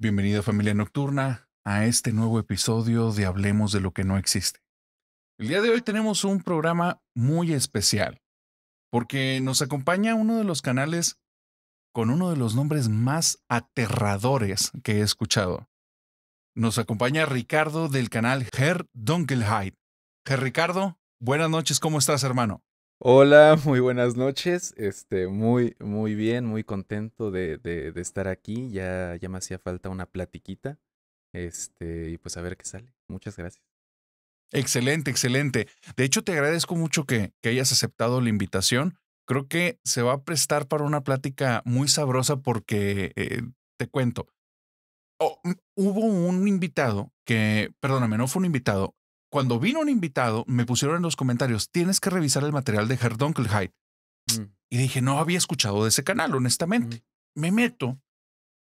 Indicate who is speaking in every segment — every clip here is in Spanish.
Speaker 1: Bienvenido familia nocturna a este nuevo episodio de Hablemos de lo que no existe. El día de hoy tenemos un programa muy especial porque nos acompaña uno de los canales con uno de los nombres más aterradores que he escuchado. Nos acompaña Ricardo del canal Herr Dunkelheit. Ger Ricardo, buenas noches, ¿cómo estás hermano? Hola, muy buenas
Speaker 2: noches. Este, muy, muy bien, muy contento de, estar aquí. Ya, ya me hacía falta una platiquita. Este, y pues a ver qué sale. Muchas gracias.
Speaker 1: Excelente, excelente. De hecho, te agradezco mucho que, hayas aceptado la invitación. Creo que se va a prestar para una plática muy sabrosa porque eh, te cuento. Oh, hubo un invitado que, perdóname, no fue un invitado, cuando vino un invitado, me pusieron en los comentarios, tienes que revisar el material de Herr mm. Y dije, no había escuchado de ese canal, honestamente. Mm. Me meto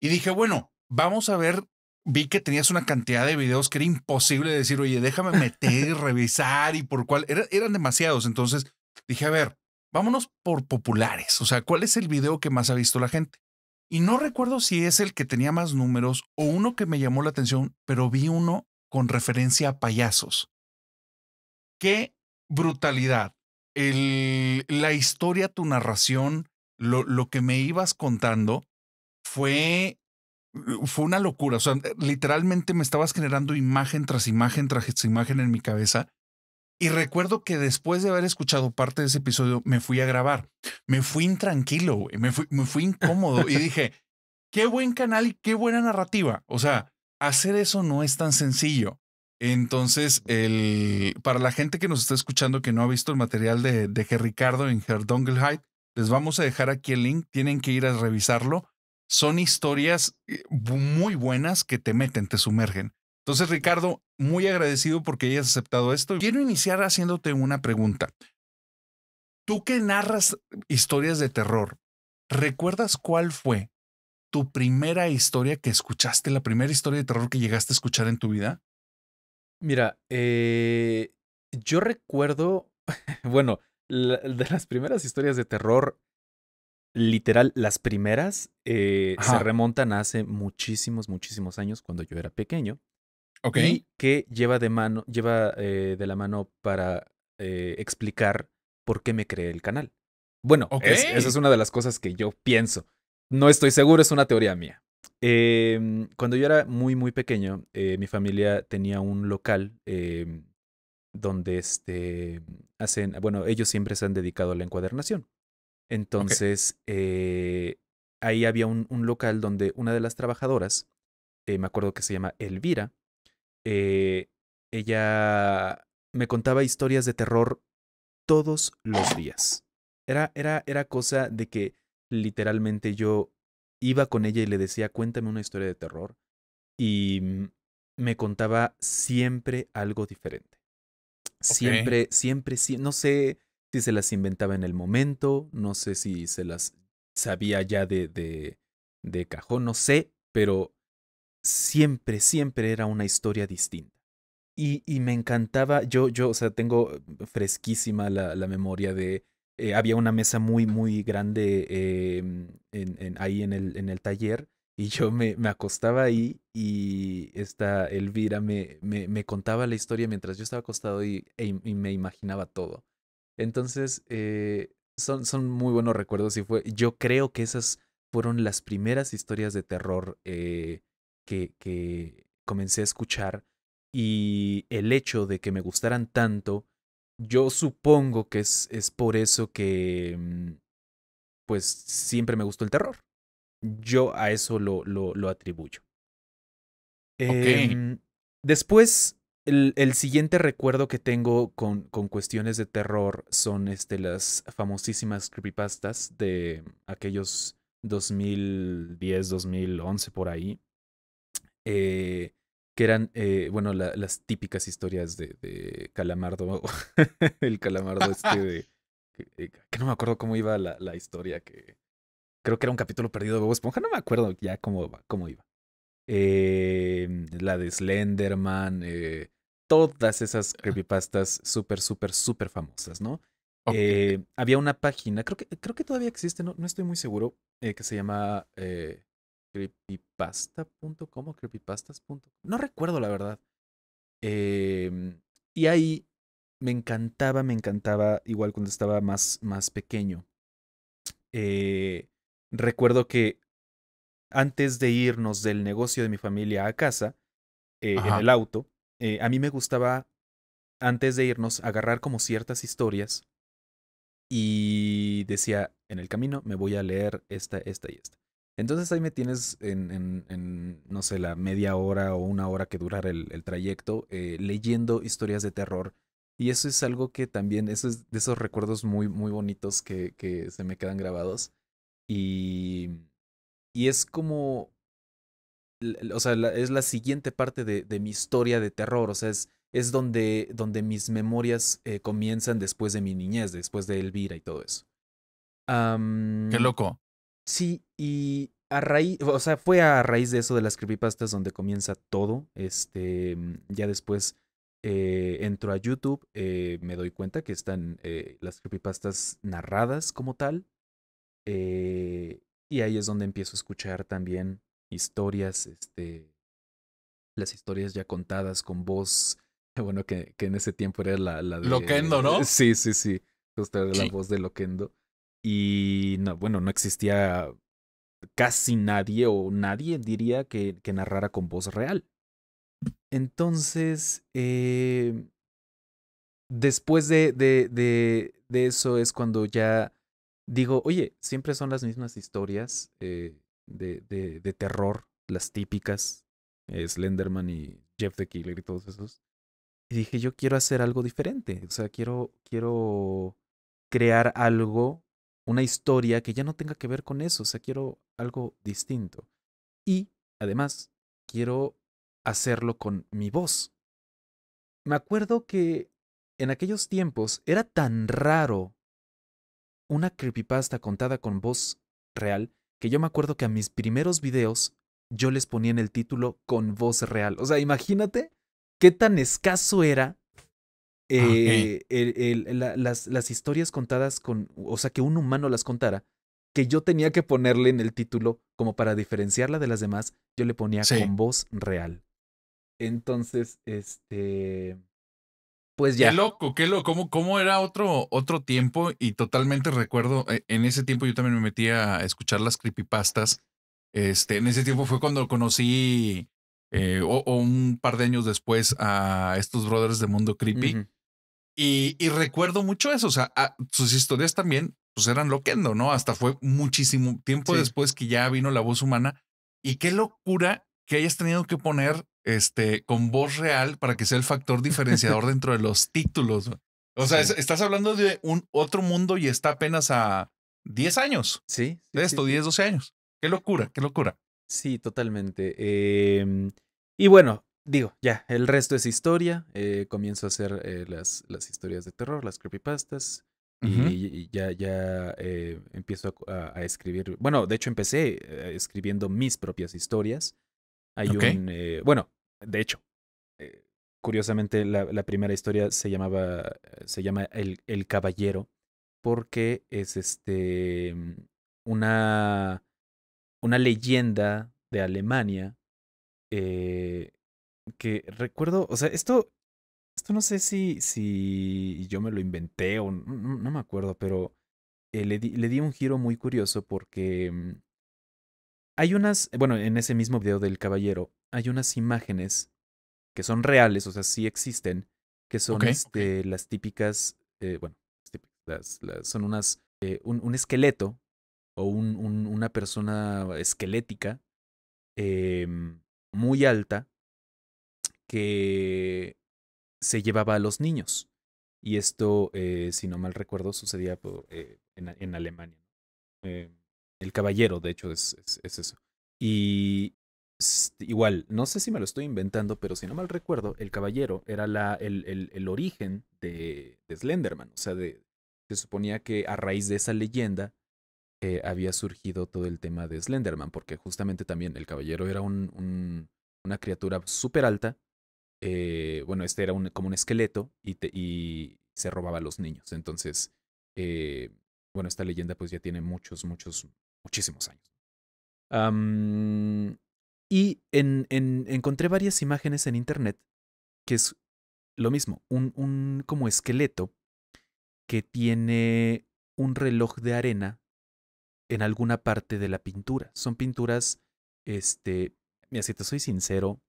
Speaker 1: y dije, bueno, vamos a ver. Vi que tenías una cantidad de videos que era imposible decir, oye, déjame meter y revisar y por cuál. eran demasiados. Entonces dije, a ver, vámonos por populares. O sea, ¿cuál es el video que más ha visto la gente? Y no recuerdo si es el que tenía más números o uno que me llamó la atención, pero vi uno con referencia a payasos. Qué brutalidad. la historia, tu narración, lo, que me ibas contando fue, fue una locura. O sea, literalmente me estabas generando imagen tras imagen tras imagen en mi cabeza. Y recuerdo que después de haber escuchado parte de ese episodio, me fui a grabar. Me fui intranquilo, Me fui, me fui incómodo y dije, qué buen canal y qué buena narrativa. O sea, hacer eso no es tan sencillo. Entonces, el, para la gente que nos está escuchando que no ha visto el material de, de G. Ricardo en Height les vamos a dejar aquí el link, tienen que ir a revisarlo. Son historias eh, muy buenas que te meten, te sumergen. Entonces, Ricardo, muy agradecido porque hayas aceptado esto. Quiero iniciar haciéndote una pregunta. Tú que narras historias de terror, ¿recuerdas cuál fue tu primera historia que escuchaste, la primera historia de terror que llegaste a escuchar en tu vida?
Speaker 2: Mira, eh, yo recuerdo, bueno, de las primeras historias de terror, literal, las primeras eh, se remontan hace muchísimos, muchísimos años cuando yo era pequeño. Ok. Y que lleva de mano, lleva eh, de la mano para eh, explicar por qué me creé el canal. Bueno, esa es una de las cosas que yo pienso. No estoy seguro, es una teoría mía. Em, cuando yo era muy, muy pequeño, eh, mi familia tenía un local em, donde este, hacen, bueno, ellos siempre se han dedicado a la encuadernación. Entonces, eh, ahí había un, local donde una de las trabajadoras, eh, me acuerdo que se llama Elvira, ella me contaba historias de terror todos los días. Era, era, era cosa de que literalmente yo iba con ella y le decía, cuéntame una historia de terror. Y mm, me contaba siempre algo diferente. Siempre, siempre, No sé si se las inventaba en el momento, no sé si se las sabía ya de, de, cajón, no sé, pero siempre, siempre era una historia distinta. Y, y me encantaba, yo, yo, o sea, tengo fresquísima la, la memoria de eh, había una mesa muy, muy grande em, en, en, ahí en el, en el taller y yo me, me acostaba ahí y esta Elvira me, me, contaba la historia mientras yo estaba acostado y, e y, me imaginaba todo. Entonces, eh, son, son muy buenos recuerdos y fue, yo creo que esas fueron las primeras historias de terror eh, que, que comencé a escuchar y el hecho de que me gustaran tanto yo supongo que es, es por eso que, mm, pues, siempre me gustó el terror. Yo a eso lo, lo, lo atribuyo. Em, después, el, el, siguiente recuerdo que tengo con, con, cuestiones de terror son este, las famosísimas creepypastas de aquellos 2010, 2011 por ahí. Eh, que eran, eh, bueno, las típicas historias de, Calamardo, el Calamardo este de, eh, que, no me acuerdo cómo iba la, la, historia, que creo que era un capítulo perdido de Bobo Esponja, no me acuerdo ya cómo, cómo iba. Eh, la de Slenderman, eh, todas esas creepypastas súper, súper, súper famosas, ¿no? había una página, creo que, creo que todavía existe, no, no estoy muy seguro, que se llama creepypasta.com creepypastas.com. No recuerdo la verdad. Em, y ahí me encantaba, me encantaba, igual cuando estaba más, más pequeño. Eh, recuerdo que antes de irnos del negocio de mi familia a casa, eh, en el auto, eh, a mí me gustaba, antes de irnos, agarrar como ciertas historias y decía, en el camino me voy a leer esta, esta y esta. Entonces ahí me tienes en, no sé, la media hora o una hora que durara el, trayecto eh, leyendo historias de terror. Y eso es algo que también, eso es de esos recuerdos muy, muy bonitos que, se me quedan grabados. Y, y es como, o sea, es la siguiente parte de, mi historia de terror, o sea, es, es donde, donde mis memorias eh, comienzan después de mi niñez, después de Elvira y todo eso. Qué loco.
Speaker 3: Sí, y
Speaker 2: a raíz, o sea, fue a raíz de eso de las creepypastas donde comienza todo. Este, mm, ya después eh, entro a YouTube, eh, me doy cuenta que están eh, las creepypastas narradas como tal. Eh, y ahí es donde empiezo a escuchar también historias, este, las historias ya contadas con voz. Bueno, que, en ese tiempo era la, la de. Loquendo, ¿no? Sí, sí, sí. la voz de Loquendo. Y no, bueno, no existía casi nadie o nadie diría que, narrara con voz real. Entonces, eh, después de, de, eso es cuando ya digo, oye, siempre son las mismas historias eh, de, terror, las típicas, eh, Slenderman y Jeff the Killer y todos esos. Y dije, yo quiero hacer algo diferente, o sea, quiero, quiero crear algo una historia que ya no tenga que ver con eso, o sea, quiero algo distinto. Y además, quiero hacerlo con mi voz. Me acuerdo que en aquellos tiempos era tan raro una creepypasta contada con voz real que yo me acuerdo que a mis primeros videos yo les ponía en el título con voz real. O sea, imagínate qué tan escaso era Ah, eh, las, historias contadas con, o sea, que un humano las contara, que yo tenía que ponerle en el título, como para diferenciarla de las demás, yo le ponía con voz real. Entonces, este...
Speaker 4: Pues
Speaker 1: ya. Qué loco, qué loco. ¿Cómo, era otro, otro tiempo? Y totalmente recuerdo, eh, en ese tiempo yo también me metí a escuchar las creepypastas. Este, en ese tiempo fue cuando conocí eh, o, un par de años después a estos brothers de Mundo Creepy. Y, recuerdo mucho eso, o sea, ah, sus historias también pues eran loquendo, ¿no? Hasta fue muchísimo tiempo después que ya vino la voz humana. Y qué locura que hayas tenido que poner este con voz real para que sea el factor diferenciador dentro de los títulos. O sea, estás hablando de un otro mundo y está apenas a 10 años. Sí. de esto, 10, 12 años. Qué locura, qué locura. Sí, totalmente.
Speaker 2: Em, y bueno, digo, ya, el resto es historia. Eh, comienzo a hacer eh, las, las, historias de terror, las creepypastas.
Speaker 3: y,
Speaker 2: ya, ya eh, empiezo a, a, escribir. Bueno, de hecho empecé eh, escribiendo mis propias historias. Hay un. bueno, de hecho, curiosamente, la, la, primera historia se llamaba. Se llama El, el Caballero. Porque es este. Una. Una leyenda de Alemania eh, que recuerdo, o sea, esto, esto no sé si, si yo me lo inventé o no, me acuerdo, pero eh, le, di, un giro muy curioso porque mm, hay unas, bueno, en ese mismo video del caballero, hay unas imágenes que son reales, o sea, sí existen, que son este, las típicas, eh, bueno, son unas, eh, un, esqueleto o una persona esquelética em, muy alta que se llevaba a los niños. Y esto, eh, si no mal recuerdo, sucedía eh, en, Alemania. Eh, el caballero, de hecho, es, es, eso. Y igual, no sé si me lo estoy inventando, pero si no mal recuerdo, el caballero era la, el, el, origen de, Slenderman. O sea, se suponía que a raíz de esa leyenda había surgido todo el tema de Slenderman, porque justamente también el caballero era un, una criatura súper alta eh, bueno, este era un, como un esqueleto y, se robaba a los niños. Entonces, eh, bueno, esta leyenda pues ya tiene muchos, muchos, muchísimos años. y en, en, encontré varias imágenes en internet que es lo mismo, un, un como esqueleto que tiene un reloj de arena en alguna parte de la pintura. Son pinturas, este, mira, si te soy sincero,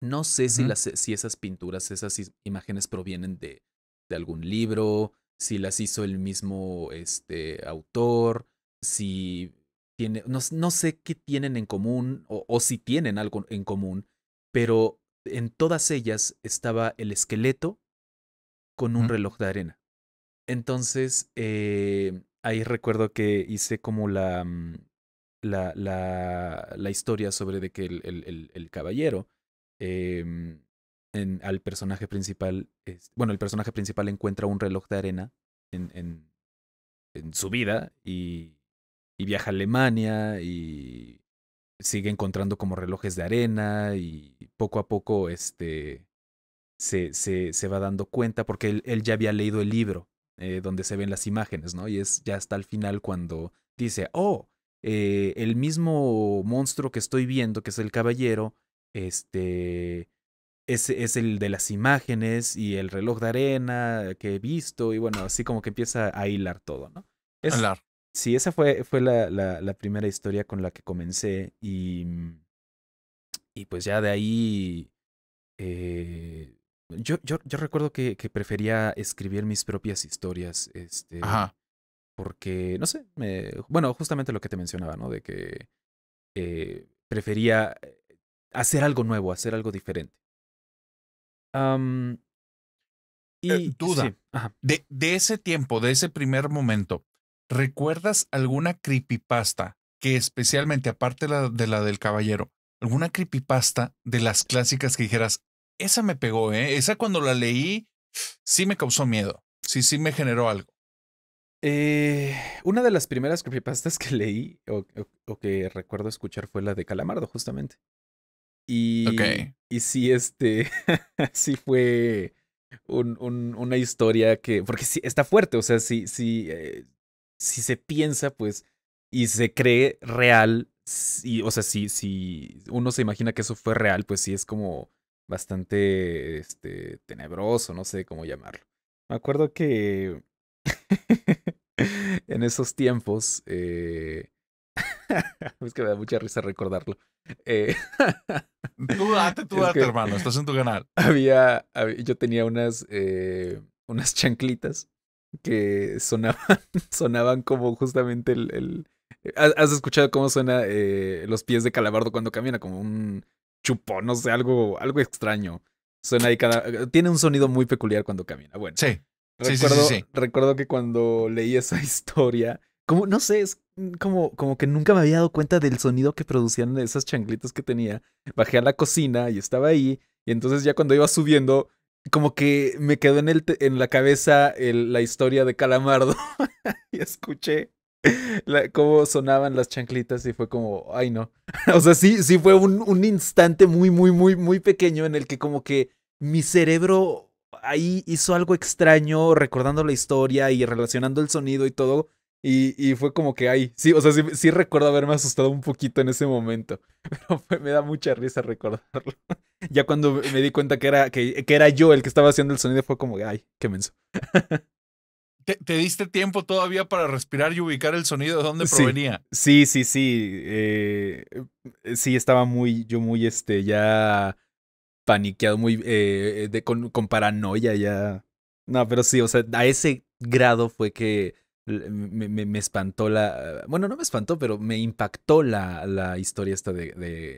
Speaker 2: no sé si, las, si esas pinturas, esas imágenes provienen de, algún libro, si las hizo el mismo este, autor, si tiene, no, sé qué tienen en común o, si tienen algo en común, pero en todas ellas estaba el esqueleto con un reloj de arena. Entonces, eh, ahí recuerdo que hice como mm, la, la, la, historia sobre de que el caballero Em, en, al personaje principal, es, bueno, el personaje principal encuentra un reloj de arena en, en, en su vida y, y, viaja a Alemania y sigue encontrando como relojes de arena y poco a poco este, se, se, se va dando cuenta porque él, ya había leído el libro eh, donde se ven las imágenes, ¿no? Y es ya hasta el final cuando dice, oh, eh, el mismo monstruo que estoy viendo, que es el caballero, este, es, es el de las imágenes y el reloj de arena que he visto y bueno, así como que empieza a hilar todo, ¿no? Sí, esa fue, fue la, la, primera historia con la que comencé y, mm, y pues ya de ahí... Eh, yo, yo, yo, recuerdo que, que, prefería escribir mis propias historias, este, porque, no sé, bueno, justamente lo que te mencionaba, ¿no? De que eh, prefería hacer algo nuevo, hacer algo diferente. Eh,
Speaker 1: y, duda. de, de, ese tiempo, de ese primer momento, ¿recuerdas alguna creepypasta que especialmente, aparte de la, de la del caballero, alguna creepypasta de las clásicas que dijeras, esa me pegó, ¿eh? Esa cuando la leí, sí me causó miedo. Sí, sí me generó algo. Eh, una de las
Speaker 2: primeras creepypastas que leí o, que recuerdo escuchar fue la de Calamardo, justamente. Y, okay. y sí, este, sí fue un, un, una historia que, porque sí, está fuerte, o sea, si, si, si se piensa, pues, y se cree real, y, o sea, si, si uno se imagina que eso fue real, pues sí es como bastante, este, tenebroso, no sé cómo llamarlo. Me acuerdo que en esos tiempos, eh, es que me da mucha risa recordarlo. Eh,
Speaker 1: tú date, tú date, hermano, estás en tu canal.
Speaker 2: Había, yo tenía unas, eh, unas chanclitas que sonaban, sonaban como justamente el, eh, ¿Has escuchado cómo suena los pies de calabardo cuando camina? Como un chupón, no sé, algo, algo extraño. Suena ahí cada... Tiene un sonido muy peculiar cuando camina. Bueno. Sí. Recuerdo, recuerdo que cuando leí esa historia, como, no sé, es Mm, como, como que nunca me había dado cuenta del sonido que producían esas chanclitas que tenía. Bajé a la cocina y estaba ahí. Y entonces ya cuando iba subiendo, como que me quedó en, el en la cabeza la historia de Calamardo. y escuché cómo sonaban las chanclitas y fue como, ay no. o sea, sí, sí fue un, un instante muy, muy, muy, muy pequeño en el que como que mi cerebro ahí hizo algo extraño recordando la historia y relacionando el sonido y todo y, y, fue como que ay, sí, o sea, sí, recuerdo haberme asustado un poquito en ese momento, pero me da mucha risa recordarlo. ya cuando me di cuenta que era, que, que era yo el que estaba haciendo el sonido, fue como, que, ay, qué menso.
Speaker 1: ¿Te, diste tiempo todavía para respirar y ubicar el sonido de dónde provenía?
Speaker 2: Sí, sí, sí. Eh, eh, sí, estaba muy, yo muy, este, ya paniqueado, muy, eh, de, con paranoia, ya. No, pero sí, o sea, a ese grado fue que me, me, espantó la. Bueno, no me espantó, pero me impactó la, la historia esta de,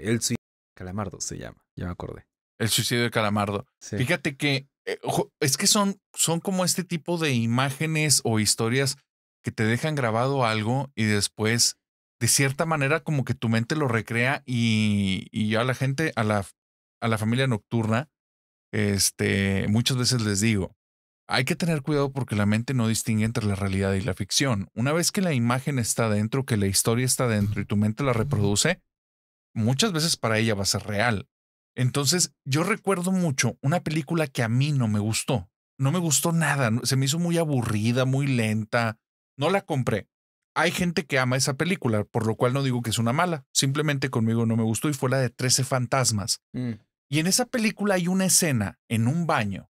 Speaker 2: El suicidio de
Speaker 1: Calamardo, se llama. Ya me acordé. El suicidio de Calamardo. Fíjate que. Eh, es que son, son como este tipo de imágenes o historias que te dejan grabado algo y después, de cierta manera, como que tu mente lo recrea y, y yo a la gente, a la, a la familia nocturna, este, muchas veces les digo, hay que tener cuidado porque la mente no distingue entre la realidad y la ficción. Una vez que la imagen está dentro, que la historia está dentro y tu mente la reproduce, muchas veces para ella va a ser real. Entonces, yo recuerdo mucho una película que a mí no me gustó. No me gustó nada, se me hizo muy aburrida, muy lenta. No la compré. Hay gente que ama esa película, por lo cual no digo que es una mala. Simplemente conmigo no me gustó y fue la de 13 fantasmas. Mm. Y en esa película hay una escena en un baño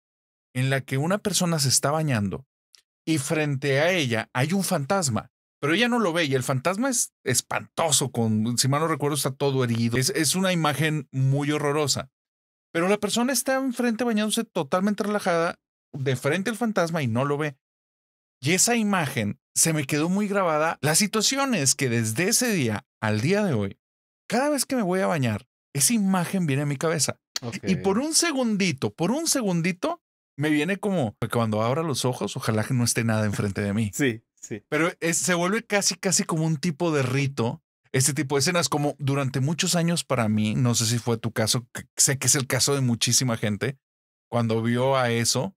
Speaker 1: en la que una persona se está bañando y frente a ella hay un fantasma, pero ella no lo ve y el fantasma es espantoso, con, si mal no recuerdo está todo herido, es, una imagen muy horrorosa. Pero la persona está enfrente bañándose totalmente relajada, de frente al fantasma y no lo ve. Y esa imagen se me quedó muy grabada. La situación es que desde ese día al día de hoy, cada vez que me voy a bañar, esa imagen viene a mi cabeza. Y por un segundito, por un segundito, me viene como cuando abra los ojos, ojalá que no esté nada enfrente de mí. Sí, sí. Pero se vuelve casi, casi como un tipo de rito. Este tipo de escenas, como durante muchos años para mí, no sé si fue tu caso, sé que es el caso de muchísima gente, cuando vio a eso,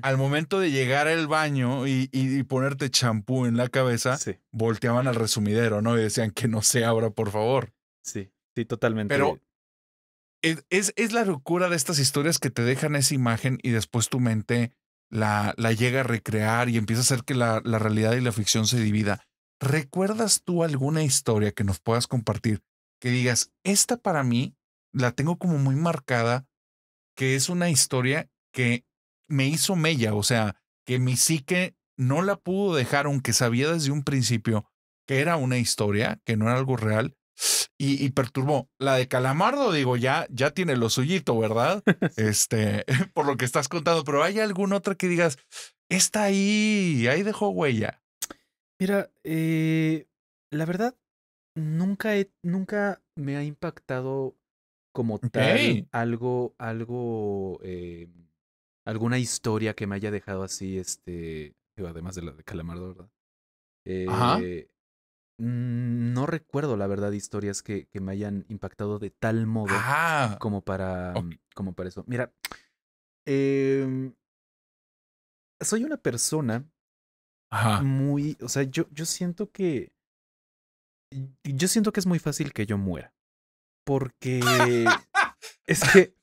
Speaker 1: al momento de llegar al baño y, ponerte champú en la cabeza, volteaban al resumidero, ¿no? Y decían que no se abra, por favor. Sí, sí, totalmente. Pero es, la locura de estas historias que te dejan esa imagen y después tu mente la, llega a recrear y empieza a hacer que la, la realidad y la ficción se divida. ¿Recuerdas tú alguna historia que nos puedas compartir que digas, esta para mí la tengo como muy marcada, que es una historia que me hizo mella, o sea, que mi psique no la pudo dejar, aunque sabía desde un principio que era una historia, que no era algo real, y, perturbó. La de Calamardo, digo, ya, ya tiene lo suyito, ¿verdad? este, por lo que estás contando, pero ¿hay alguna otra que digas, está ahí, ahí dejó huella?
Speaker 3: Mira, eh,
Speaker 2: la verdad, nunca, nunca me ha impactado como tal algo, algo, eh, alguna historia que me haya dejado así, este, además de la de Calamardo, ¿verdad? Ajá eh, Mm, no recuerdo, la verdad, historias que, que me hayan impactado de tal modo como, para, mm, como para eso. Mira, em, soy una persona muy, o sea, yo, yo siento que, yo siento que es muy fácil que yo muera, porque es que,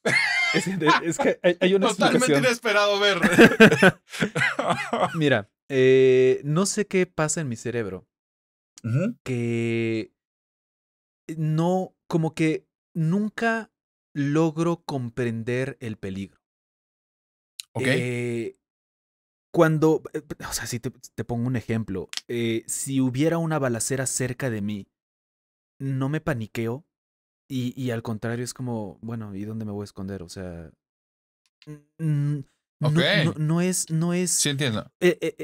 Speaker 2: es, que hay, una una Totalmente inesperado ver. Mira, eh, no sé qué pasa en mi cerebro que eh, no, como que nunca logro comprender el peligro. Ok. Eh, cuando, eh, o sea, si te, pongo un ejemplo, si hubiera una balacera cerca de mí, no me paniqueo y, y, al contrario es como, bueno, ¿y dónde me voy a esconder? O sea,
Speaker 3: no,
Speaker 2: es, no es... Sí entiendo.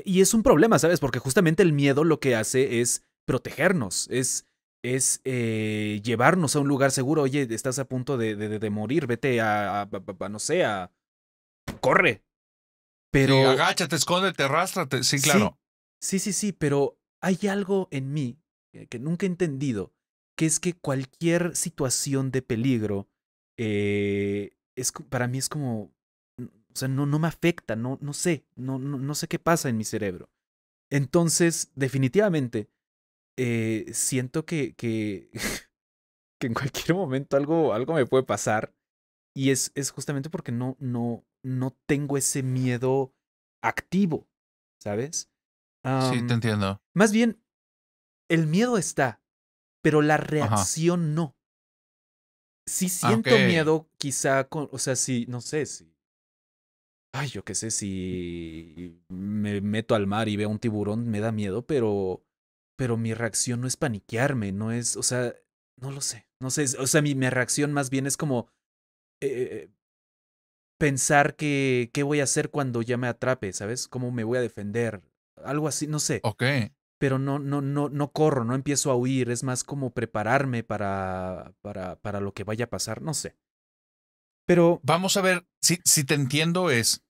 Speaker 2: y es un problema, ¿sabes? Porque justamente el miedo lo que hace es protegernos, es, es eh, llevarnos a un lugar seguro. Oye, estás a punto de, de, morir, vete a, no sé, a... Corre.
Speaker 1: Pero... te agáchate, escóndete, arrástrate. Sí, claro.
Speaker 2: Sí, sí, sí, pero hay algo en mí eh, que nunca he entendido, que es que cualquier situación de peligro, eh, es, para mí es como, o sea, no, no me afecta, no, no sé, no, no sé qué pasa en mi cerebro. Entonces, definitivamente, eh, siento que, que, que, en cualquier momento algo, algo me puede pasar. Y es, es justamente porque no, no, no tengo ese miedo
Speaker 5: activo, ¿sabes? sí, te entiendo. Más bien, el miedo está, pero la reacción no. Sí ah, siento
Speaker 2: miedo, quizá o sea, si, no sé, si. Ay, yo qué sé, si me meto al mar y veo un tiburón, me da miedo, pero pero mi reacción no es paniquearme, no es, o sea, no lo sé, no sé, o sea, mi, reacción más bien es como eh, pensar que, qué voy a hacer cuando ya me atrape, ¿sabes? ¿Cómo me voy a defender? Algo así, no sé. Ok. Pero no, no, no, no corro, no empiezo a huir, es más como prepararme para, para, para lo que vaya a pasar, no sé.
Speaker 1: Pero... Vamos a ver, si, si te entiendo es,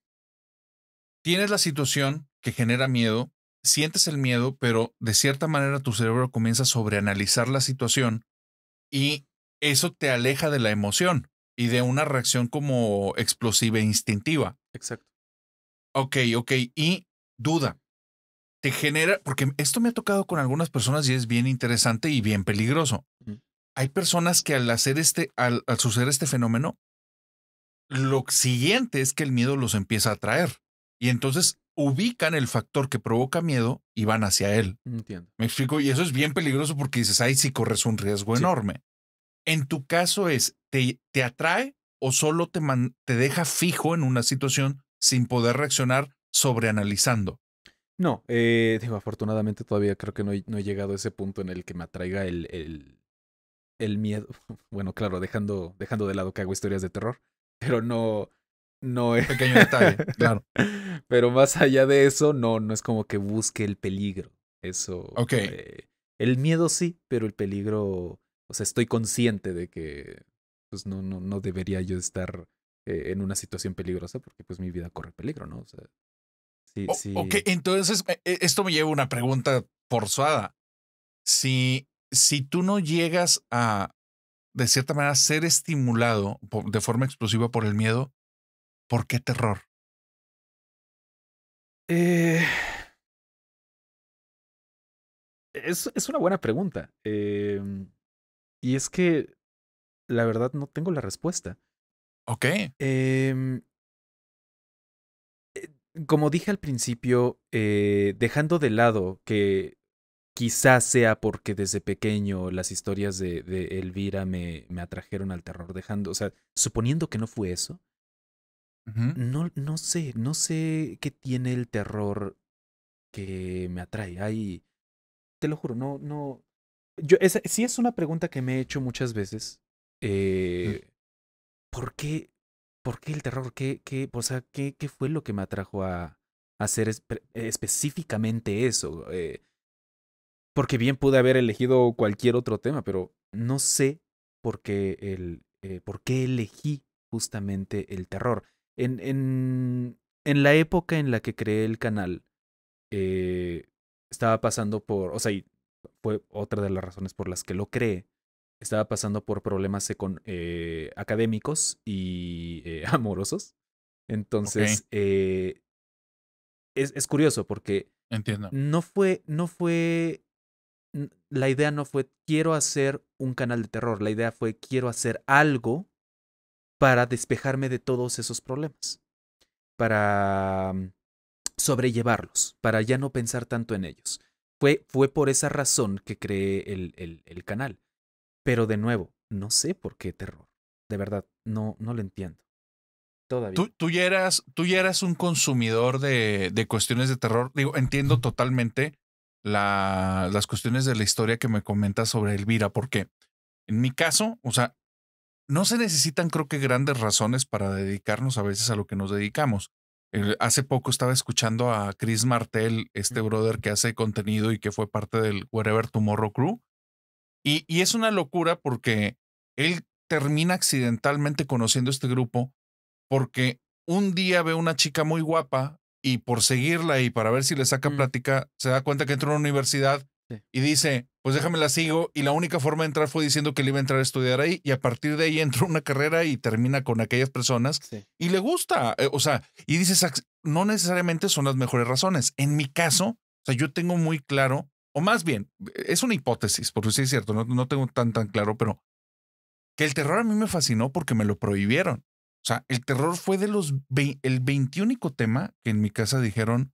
Speaker 1: tienes la situación que genera miedo, sientes el miedo, pero de cierta manera tu cerebro comienza a sobreanalizar la situación y eso te aleja de la emoción y de una reacción como explosiva e instintiva. Exacto. Ok, ok. Y duda. Te genera, porque esto me ha tocado con algunas personas y es bien interesante y bien peligroso. Hay personas que al hacer este, al, al, suceder este fenómeno, lo siguiente es que el miedo los empieza a atraer. Y entonces ubican el factor que provoca miedo y van hacia él. Entiendo. Me explico, y eso es bien peligroso porque dices, ahí sí corres un riesgo enorme. En tu caso es, ¿te, te atrae o solo te, te deja fijo en una situación sin poder reaccionar sobreanalizando?
Speaker 2: No, eh, digo, afortunadamente todavía creo que no he, llegado a ese punto en el que me atraiga el, el, miedo. Bueno, claro, dejando, dejando de lado que hago historias de terror, pero no, no es. Pequeño detalle, claro. Pero más allá de eso, no, no es como que busque el peligro. Eso. Ok. Eh, el miedo sí, pero el peligro. O sea, estoy consciente de que pues no, no, no debería yo estar eh, en una situación peligrosa porque pues mi vida corre peligro, ¿no? O sea.
Speaker 4: Sí, Ok,
Speaker 1: entonces eh, esto me lleva a una pregunta forzada. Si, si tú no llegas a, de cierta manera, ser estimulado de forma explosiva por el miedo, ¿Por qué terror?
Speaker 5: Eh, es, una buena pregunta. Em, y es que la verdad no tengo la respuesta. Ok. Em, eh,
Speaker 2: como dije al principio, eh, dejando de lado que quizás sea porque desde pequeño las historias de, Elvira me, me, atrajeron al terror, dejando, o sea, suponiendo que no fue eso, no, no sé, no sé qué tiene el terror que me atrae. Ay, te lo juro, no, no. Yo, sí es una pregunta que me he hecho muchas veces. Eh, ¿Por qué? ¿Por qué el terror? ¿Qué, o sea, qué, qué fue lo que me atrajo a, hacer específicamente eso? Eh, porque bien pude haber elegido cualquier otro tema, pero no sé por qué, el, eh, por qué elegí justamente el terror en, en, en la época en la que creé el canal, eh, estaba pasando por, o sea, y fue otra de las razones por las que lo creé, estaba pasando por problemas eh, académicos y eh, amorosos. Entonces, es, es, curioso porque Entiendo. no fue, no fue, la idea no fue quiero hacer un canal de terror, la idea fue quiero hacer algo para despejarme de todos esos problemas, para mm, sobrellevarlos, para ya no pensar tanto en ellos. Fue, fue por esa razón que creé el, el, canal. Pero de nuevo, no sé por qué terror. De verdad, no, no lo entiendo.
Speaker 3: Todavía. Tú,
Speaker 1: tú, ya, eras, tú eras un consumidor de, de cuestiones de terror. Digo, entiendo totalmente la, las cuestiones de la historia que me comentas sobre Elvira, porque en mi caso, o sea, no se necesitan, creo que, grandes razones para dedicarnos a veces a lo que nos dedicamos. Eh, hace poco estaba escuchando a Chris Martel, este brother que hace contenido y que fue parte del Wherever Tomorrow Crew. Y, es una locura porque él termina accidentalmente conociendo este grupo porque un día ve una chica muy guapa y por seguirla y para ver si le saca mm. plática, se da cuenta que entra a una universidad y dice, pues déjame la sigo. Y la única forma de entrar fue diciendo que le iba a entrar a estudiar ahí. Y a partir de ahí entró una carrera y termina con aquellas personas. Y le gusta. Eh, o sea, y dices, no necesariamente son las mejores razones. En mi caso, o sea, yo tengo muy claro, o más bien, es una hipótesis, porque sí es cierto, no, tengo tan, tan claro, pero que el terror a mí me fascinó porque me lo prohibieron. O sea, el terror fue de los, el veintiúnico tema que en mi casa dijeron,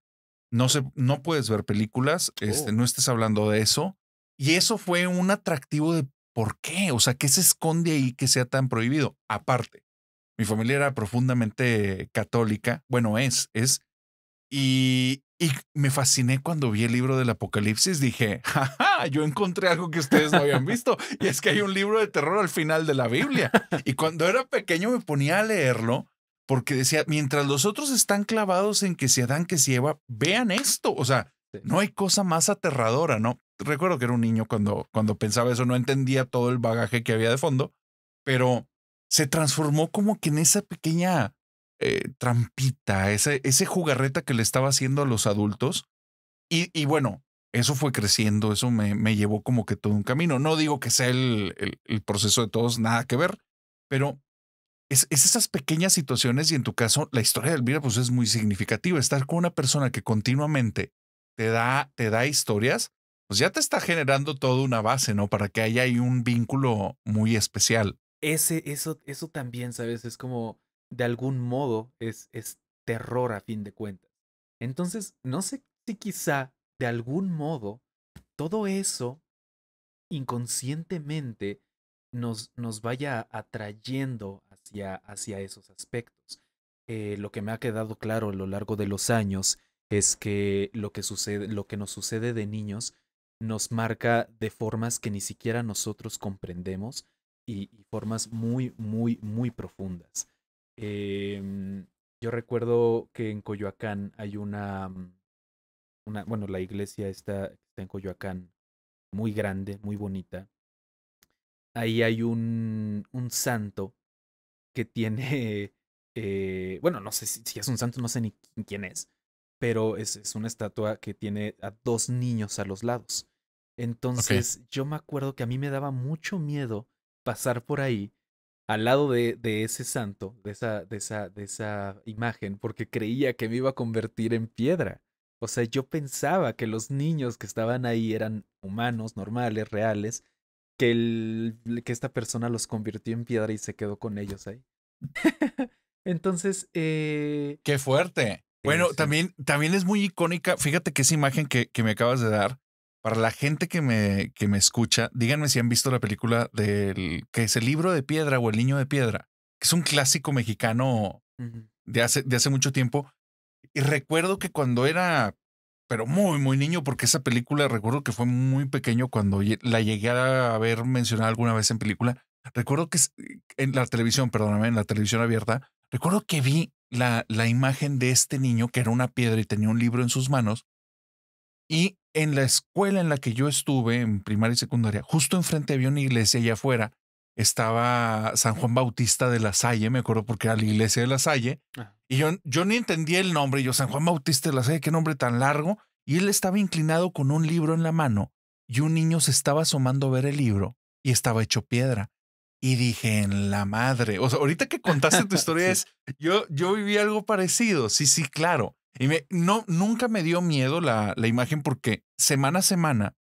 Speaker 1: no, se, no puedes ver películas, este, oh. no estés hablando de eso y eso fue un atractivo de por qué, o sea, qué se esconde ahí que sea tan prohibido. Aparte, mi familia era profundamente católica, bueno, es, es, y, y me fasciné cuando vi el libro del Apocalipsis, dije, jaja, yo encontré algo que ustedes no habían visto, y es que hay un libro de terror al final de la Biblia. Y cuando era pequeño me ponía a leerlo porque decía, mientras los otros están clavados en que si Adán, que si Eva, vean esto, o sea, no hay cosa más aterradora, ¿no? recuerdo que era un niño cuando, cuando pensaba eso, no entendía todo el bagaje que había de fondo, pero se transformó como que en esa pequeña eh, trampita, ese, ese jugarreta que le estaba haciendo a los adultos. Y, y bueno, eso fue creciendo, eso me, me, llevó como que todo un camino. No digo que sea el, el, proceso de todos, nada que ver, pero es, es, esas pequeñas situaciones y en tu caso la historia de Elvira pues es muy significativa. Estar con una persona que continuamente te da, te da historias, pues ya te está generando toda una base, ¿no? Para que haya ahí un vínculo muy especial.
Speaker 2: Ese, eso, eso también, ¿sabes? Es como, de algún modo, es, terror a fin de cuentas. Entonces, no sé si quizá, de algún modo, todo eso inconscientemente nos, vaya atrayendo hacia, hacia esos aspectos. Eh, lo que me ha quedado claro a lo largo de los años es que lo que sucede, lo que nos sucede de niños nos marca de formas que ni siquiera nosotros comprendemos y, formas muy, muy, muy profundas. Em, yo recuerdo que en Coyoacán hay una, mm, una bueno, la iglesia está, está, en Coyoacán, muy grande, muy bonita. Ahí hay un, un santo que tiene, eh, bueno, no sé si, es un santo, no sé ni quién es, pero es, es, una estatua que tiene a dos niños a los lados. Entonces yo me acuerdo que a mí me daba mucho miedo pasar por ahí al lado de, ese santo, de esa, de, esa, de esa imagen, porque creía que me iba a convertir en piedra. O sea, yo pensaba que los niños que estaban ahí eran humanos, normales, reales, que, que esta persona los convirtió en piedra y se quedó con ellos
Speaker 1: ahí. Entonces, eh, ¡Qué fuerte! Bueno, este. también, también es muy icónica. Fíjate que esa imagen que, me acabas de dar, para la gente que me, que me escucha, díganme si han visto la película del que es el libro de piedra o el niño de piedra, que es un clásico mexicano de, hace, de hace mucho tiempo. Y recuerdo que cuando era, pero muy, muy niño, porque esa película recuerdo que fue muy pequeño cuando la llegué a ver mencionada alguna vez en película. Recuerdo que en la televisión, perdóname, en la televisión abierta, recuerdo que vi la, imagen de este niño que era una piedra y tenía un libro en sus manos. Y en la escuela en la que yo estuve, en primaria y secundaria, justo enfrente había una iglesia allá afuera estaba San Juan Bautista de la Salle, me acuerdo porque era la iglesia de la Salle, y yo, yo ni entendía el nombre, yo San Juan Bautista de la Salle, qué nombre tan largo, y él estaba inclinado con un libro en la mano, y un niño se estaba asomando a ver el libro, y estaba hecho piedra, y dije, en la madre. O sea, ahorita que contaste tu historia es, yo, yo viví algo parecido. Sí, sí, claro. Y me, no, nunca me dio miedo la, la imagen porque semana a semana,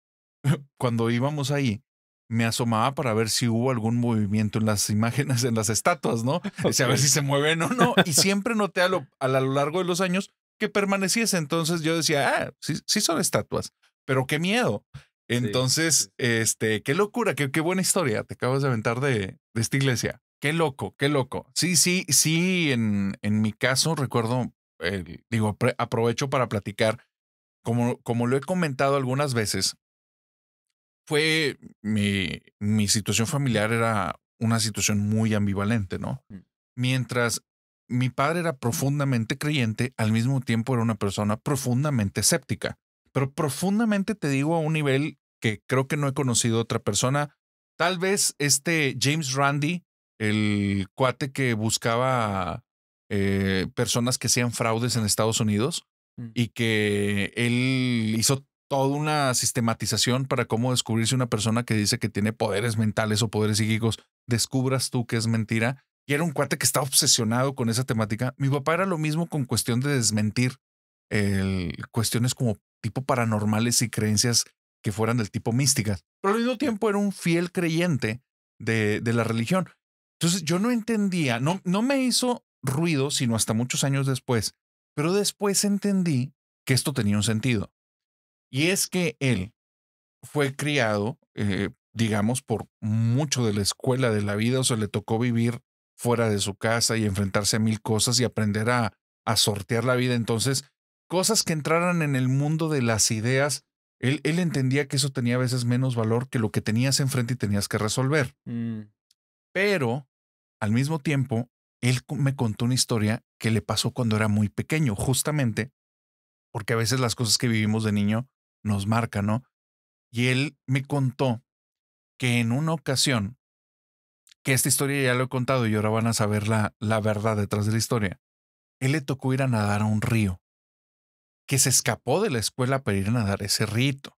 Speaker 1: cuando íbamos ahí, me asomaba para ver si hubo algún movimiento en las imágenes, en las estatuas, ¿no? Okay. a ver si se mueven o no. Y siempre noté a lo, a lo largo de los años que permaneciese. Entonces yo decía, ah, sí, sí son estatuas, pero qué miedo. Entonces, este, qué locura, qué, buena historia te acabas de aventar de, esta iglesia. Qué loco, qué loco. Sí, sí, sí, en, mi caso recuerdo, digo, aprovecho para platicar, como, como lo he comentado algunas veces, fue mi, mi situación familiar era una situación muy ambivalente, ¿no? Mm. Mientras mi padre era profundamente creyente, al mismo tiempo era una persona profundamente escéptica pero profundamente te digo a un nivel que creo que no he conocido otra persona. Tal vez este James Randi, el cuate que buscaba eh, personas que hacían fraudes en Estados Unidos mm. y que él hizo toda una sistematización para cómo descubrir si una persona que dice que tiene poderes mentales o poderes psíquicos descubras tú que es mentira. Y era un cuate que estaba obsesionado con esa temática. Mi papá era lo mismo con cuestión de desmentir el, cuestiones como tipo paranormales y creencias que fueran del tipo místicas. Pero al mismo tiempo era un fiel creyente de, de la religión. Entonces yo no entendía, no, no me hizo ruido, sino hasta muchos años después. Pero después entendí que esto tenía un sentido. Y es que él fue criado, eh, digamos, por mucho de la escuela de la vida, o sea, le tocó vivir fuera de su casa y enfrentarse a mil cosas y aprender a, a sortear la vida. Entonces, cosas que entraran en el mundo de las ideas, él, entendía que eso tenía a veces menos valor que lo que tenías enfrente y tenías que resolver. Mm. Pero, al mismo tiempo, él me contó una historia que le pasó cuando era muy pequeño, justamente porque a veces las cosas que vivimos de niño nos marcan, ¿no? Y él me contó que en una ocasión, que esta historia ya lo he contado y ahora van a saber la, la verdad detrás de la historia, él le tocó ir a nadar a un río que se escapó de la escuela para ir a nadar ese rito.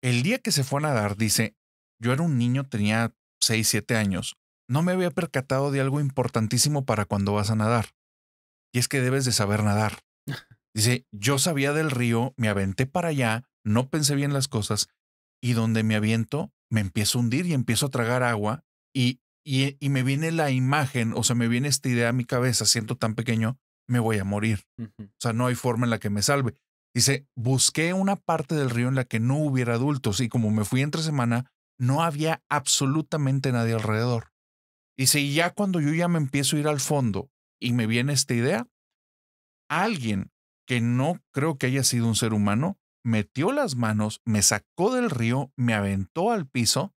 Speaker 1: El día que se fue a nadar, dice, yo era un niño, tenía 6, 7 años, no me había percatado de algo importantísimo para cuando vas a nadar. Y es que debes de saber nadar. Dice, yo sabía del río, me aventé para allá, no pensé bien las cosas, y donde me aviento, me empiezo a hundir y empiezo a tragar agua, y, y, y me viene la imagen, o sea, me viene esta idea a mi cabeza, siento tan pequeño, me voy a morir. O sea, no hay forma en la que me salve. Dice, busqué una parte del río en la que no hubiera adultos y como me fui entre semana, no había absolutamente nadie alrededor. Dice, y ya cuando yo ya me empiezo a ir al fondo y me viene esta idea, alguien que no creo que haya sido un ser humano, metió las manos, me sacó del río, me aventó al piso.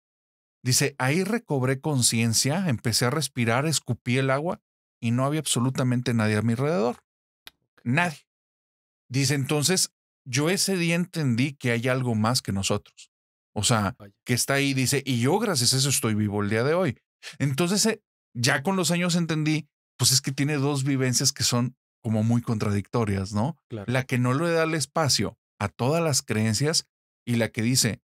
Speaker 1: Dice, ahí recobré conciencia, empecé a respirar, escupí el agua y no había absolutamente nadie a mi alrededor. Nadie. Dice entonces, yo ese día entendí que hay algo más que nosotros. O sea, que está ahí, dice, y yo gracias a eso estoy vivo el día de hoy. Entonces, eh, ya con los años entendí, pues es que tiene dos vivencias que son como muy contradictorias, ¿no? La que no le da el espacio a todas las creencias y la que dice,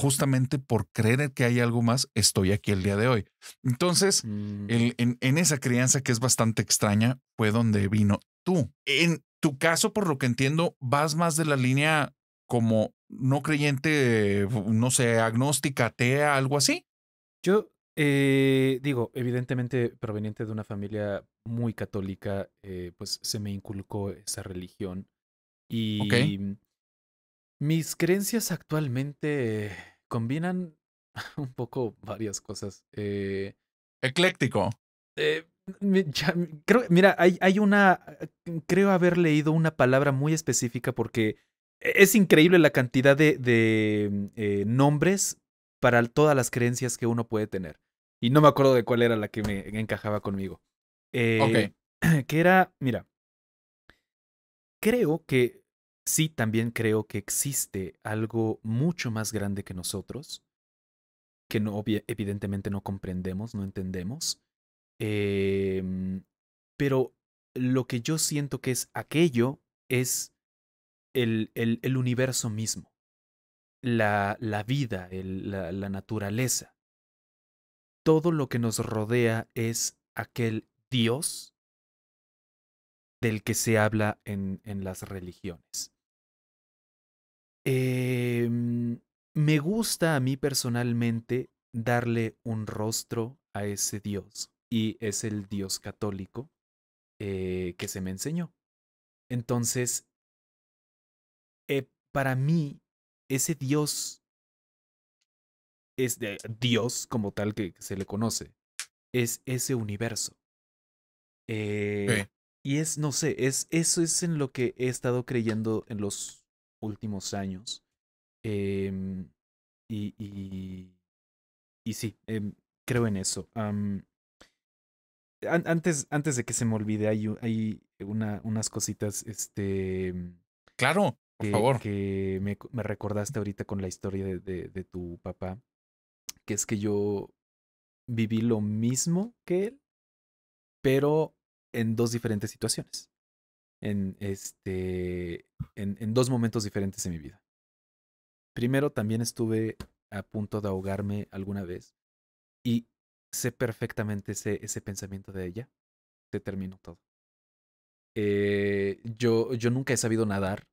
Speaker 1: justamente por creer que hay algo más, estoy aquí el día de hoy. Entonces, mm. en, esa crianza que es bastante extraña, fue donde vino tú. En tu caso, por lo que entiendo, vas más de la línea como no creyente, no sé, agnóstica, atea, algo así. Yo eh, digo, evidentemente proveniente
Speaker 2: de una familia muy católica, eh, pues se me inculcó esa religión. Y mis creencias actualmente combinan un poco varias cosas. Eh, Ecléctico. Eh, creo, mira, hay, hay una. Ah, creo haber leído una palabra muy específica porque e, es increíble la cantidad de, mm, eh, nombres para todas las creencias que uno puede tener. Y no me acuerdo de cuál era la que me encajaba conmigo. Eh, Que era, mira, creo que sí también creo que existe algo mucho más grande que nosotros, que evidentemente no comprendemos, no entendemos, em, pero lo que yo siento que es aquello es el, universo mismo, la, vida, la, naturaleza. Todo lo que nos rodea es aquel Dios del que se habla en las religiones. Em, me gusta a mí personalmente darle un rostro a ese Dios y es el
Speaker 5: Dios católico eh, que se me enseñó. Entonces, eh, para mí, ese Dios
Speaker 2: es de Dios como tal que, se le conoce, es ese universo. Eh, y es, no sé, es, eso es en lo que he estado creyendo en los últimos años. Em, y, y, y, sí, em, creo en eso. antes, antes de que se me olvide, hay, unas cositas, este... Em,
Speaker 1: claro, por favor.
Speaker 2: Que me, me, recordaste ahorita con la historia de, de tu papá, que es que yo viví lo mismo que él, pero en dos diferentes situaciones en, este, en, en dos momentos diferentes en mi vida. Primero, también estuve a punto de ahogarme alguna vez y sé perfectamente ese, ese pensamiento de ella. Se terminó todo. Eh, yo, yo nunca he sabido nadar.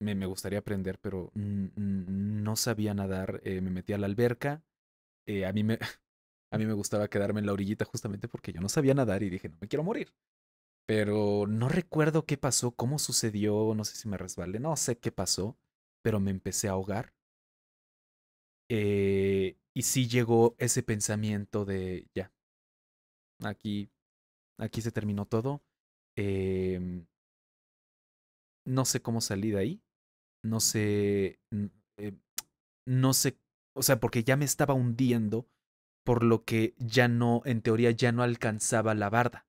Speaker 2: Me, gustaría aprender, pero no sabía nadar. Eh, me metí a la alberca. Eh, a, mí me, a mí me gustaba quedarme en la orillita justamente porque yo no sabía nadar y dije, no me quiero morir. Pero no recuerdo qué pasó, cómo sucedió, no sé si me resbalé, no sé qué pasó, pero me empecé a ahogar. Eh, y sí llegó ese pensamiento de, ya, aquí, aquí se terminó todo. Em, no sé cómo salí de ahí, no sé, eh, no sé, o sea, porque ya me estaba hundiendo, por lo que ya no, en teoría, ya no alcanzaba la barda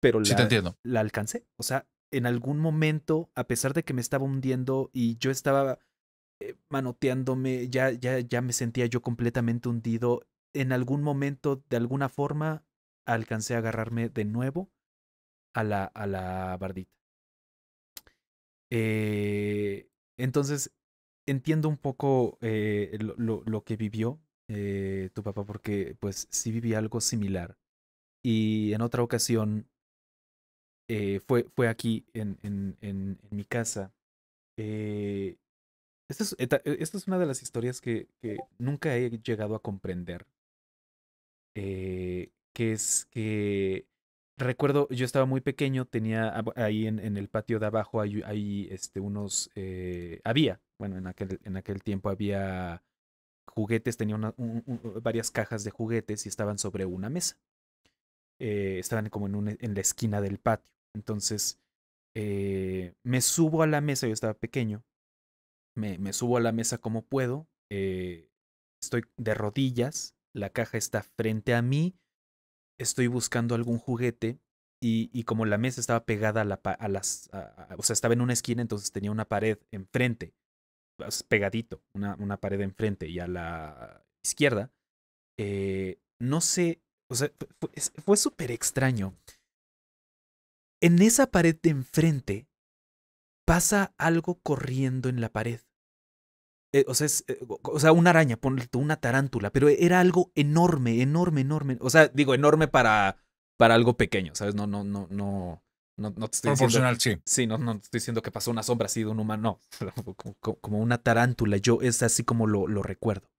Speaker 2: pero la, alcancé. O sea, en algún momento, a pesar de que me estaba hundiendo y yo estaba eh, manoteándome, ya, ya, ya me sentía yo completamente hundido, en algún momento, de alguna forma, alcancé a agarrarme de nuevo a la, a la bardita. Eh, entonces, entiendo un poco eh, lo, lo, que vivió tu papá, porque pues sí viví algo similar. Y en otra ocasión eh, fue, fue aquí en, en, mi casa. Eh, esta, es, e, es, una de las historias que, que nunca he llegado a comprender. Eh, que es que recuerdo, yo estaba muy pequeño, tenía ahí en, el patio de abajo, hay, hay este, unos, eh, había, bueno, en aquel, en aquel tiempo había juguetes, tenía varias cajas de juguetes y estaban sobre una mesa. Eh, estaban como en, un, en la esquina del patio. Entonces eh, me subo a la mesa, yo estaba pequeño, me, me subo a la mesa como puedo, eh, estoy de rodillas, la caja está frente a mí, estoy buscando algún juguete y, como la mesa estaba pegada a, la, a las, o sea, estaba en una esquina, entonces tenía una pared enfrente, pues, pegadito, una, una pared enfrente y a la izquierda. no sé o sea, fue, fue súper extraño. En esa pared de enfrente pasa algo corriendo en la pared.
Speaker 5: Eh, o, sea, eh, o
Speaker 2: sea, una araña, ponle una tarántula, pero era algo enorme, enorme, enorme. O sea, digo, enorme para, para algo pequeño, ¿sabes? No, no, no, no. No, no te estoy diciendo, sí. no, no estoy diciendo que pasó una sombra así de un humano, no. Como, como una tarántula, yo es así como lo, lo recuerdo.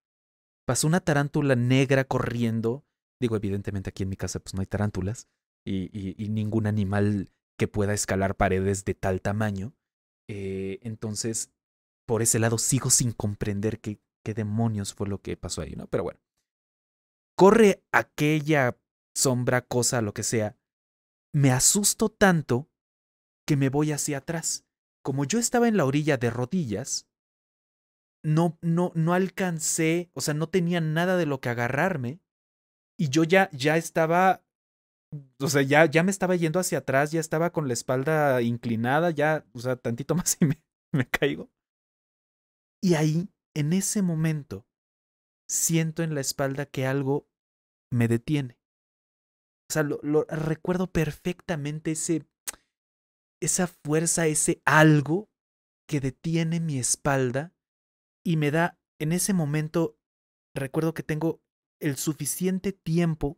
Speaker 2: Pasó una tarántula negra corriendo Digo, evidentemente aquí en mi casa pues no hay tarántulas y, ningún animal que pueda escalar paredes de tal tamaño. Eh, entonces, por ese lado sigo sin comprender qué, qué demonios fue lo que pasó ahí, ¿no? Pero bueno. Corre aquella sombra, cosa, lo que sea. Me asusto tanto que me voy hacia atrás. Como yo estaba en la orilla de rodillas, no, no, no alcancé, o sea, no tenía nada de lo que agarrarme y yo ya, ya estaba, o sea, ya, ya me estaba yendo hacia atrás, ya estaba con la espalda inclinada, ya, o sea, tantito más y me, caigo. Y ahí, en ese momento, siento en la espalda que algo me detiene. O sea, lo, lo recuerdo perfectamente ese, esa fuerza, ese algo que detiene mi espalda y me da, en ese momento, recuerdo que tengo el suficiente tiempo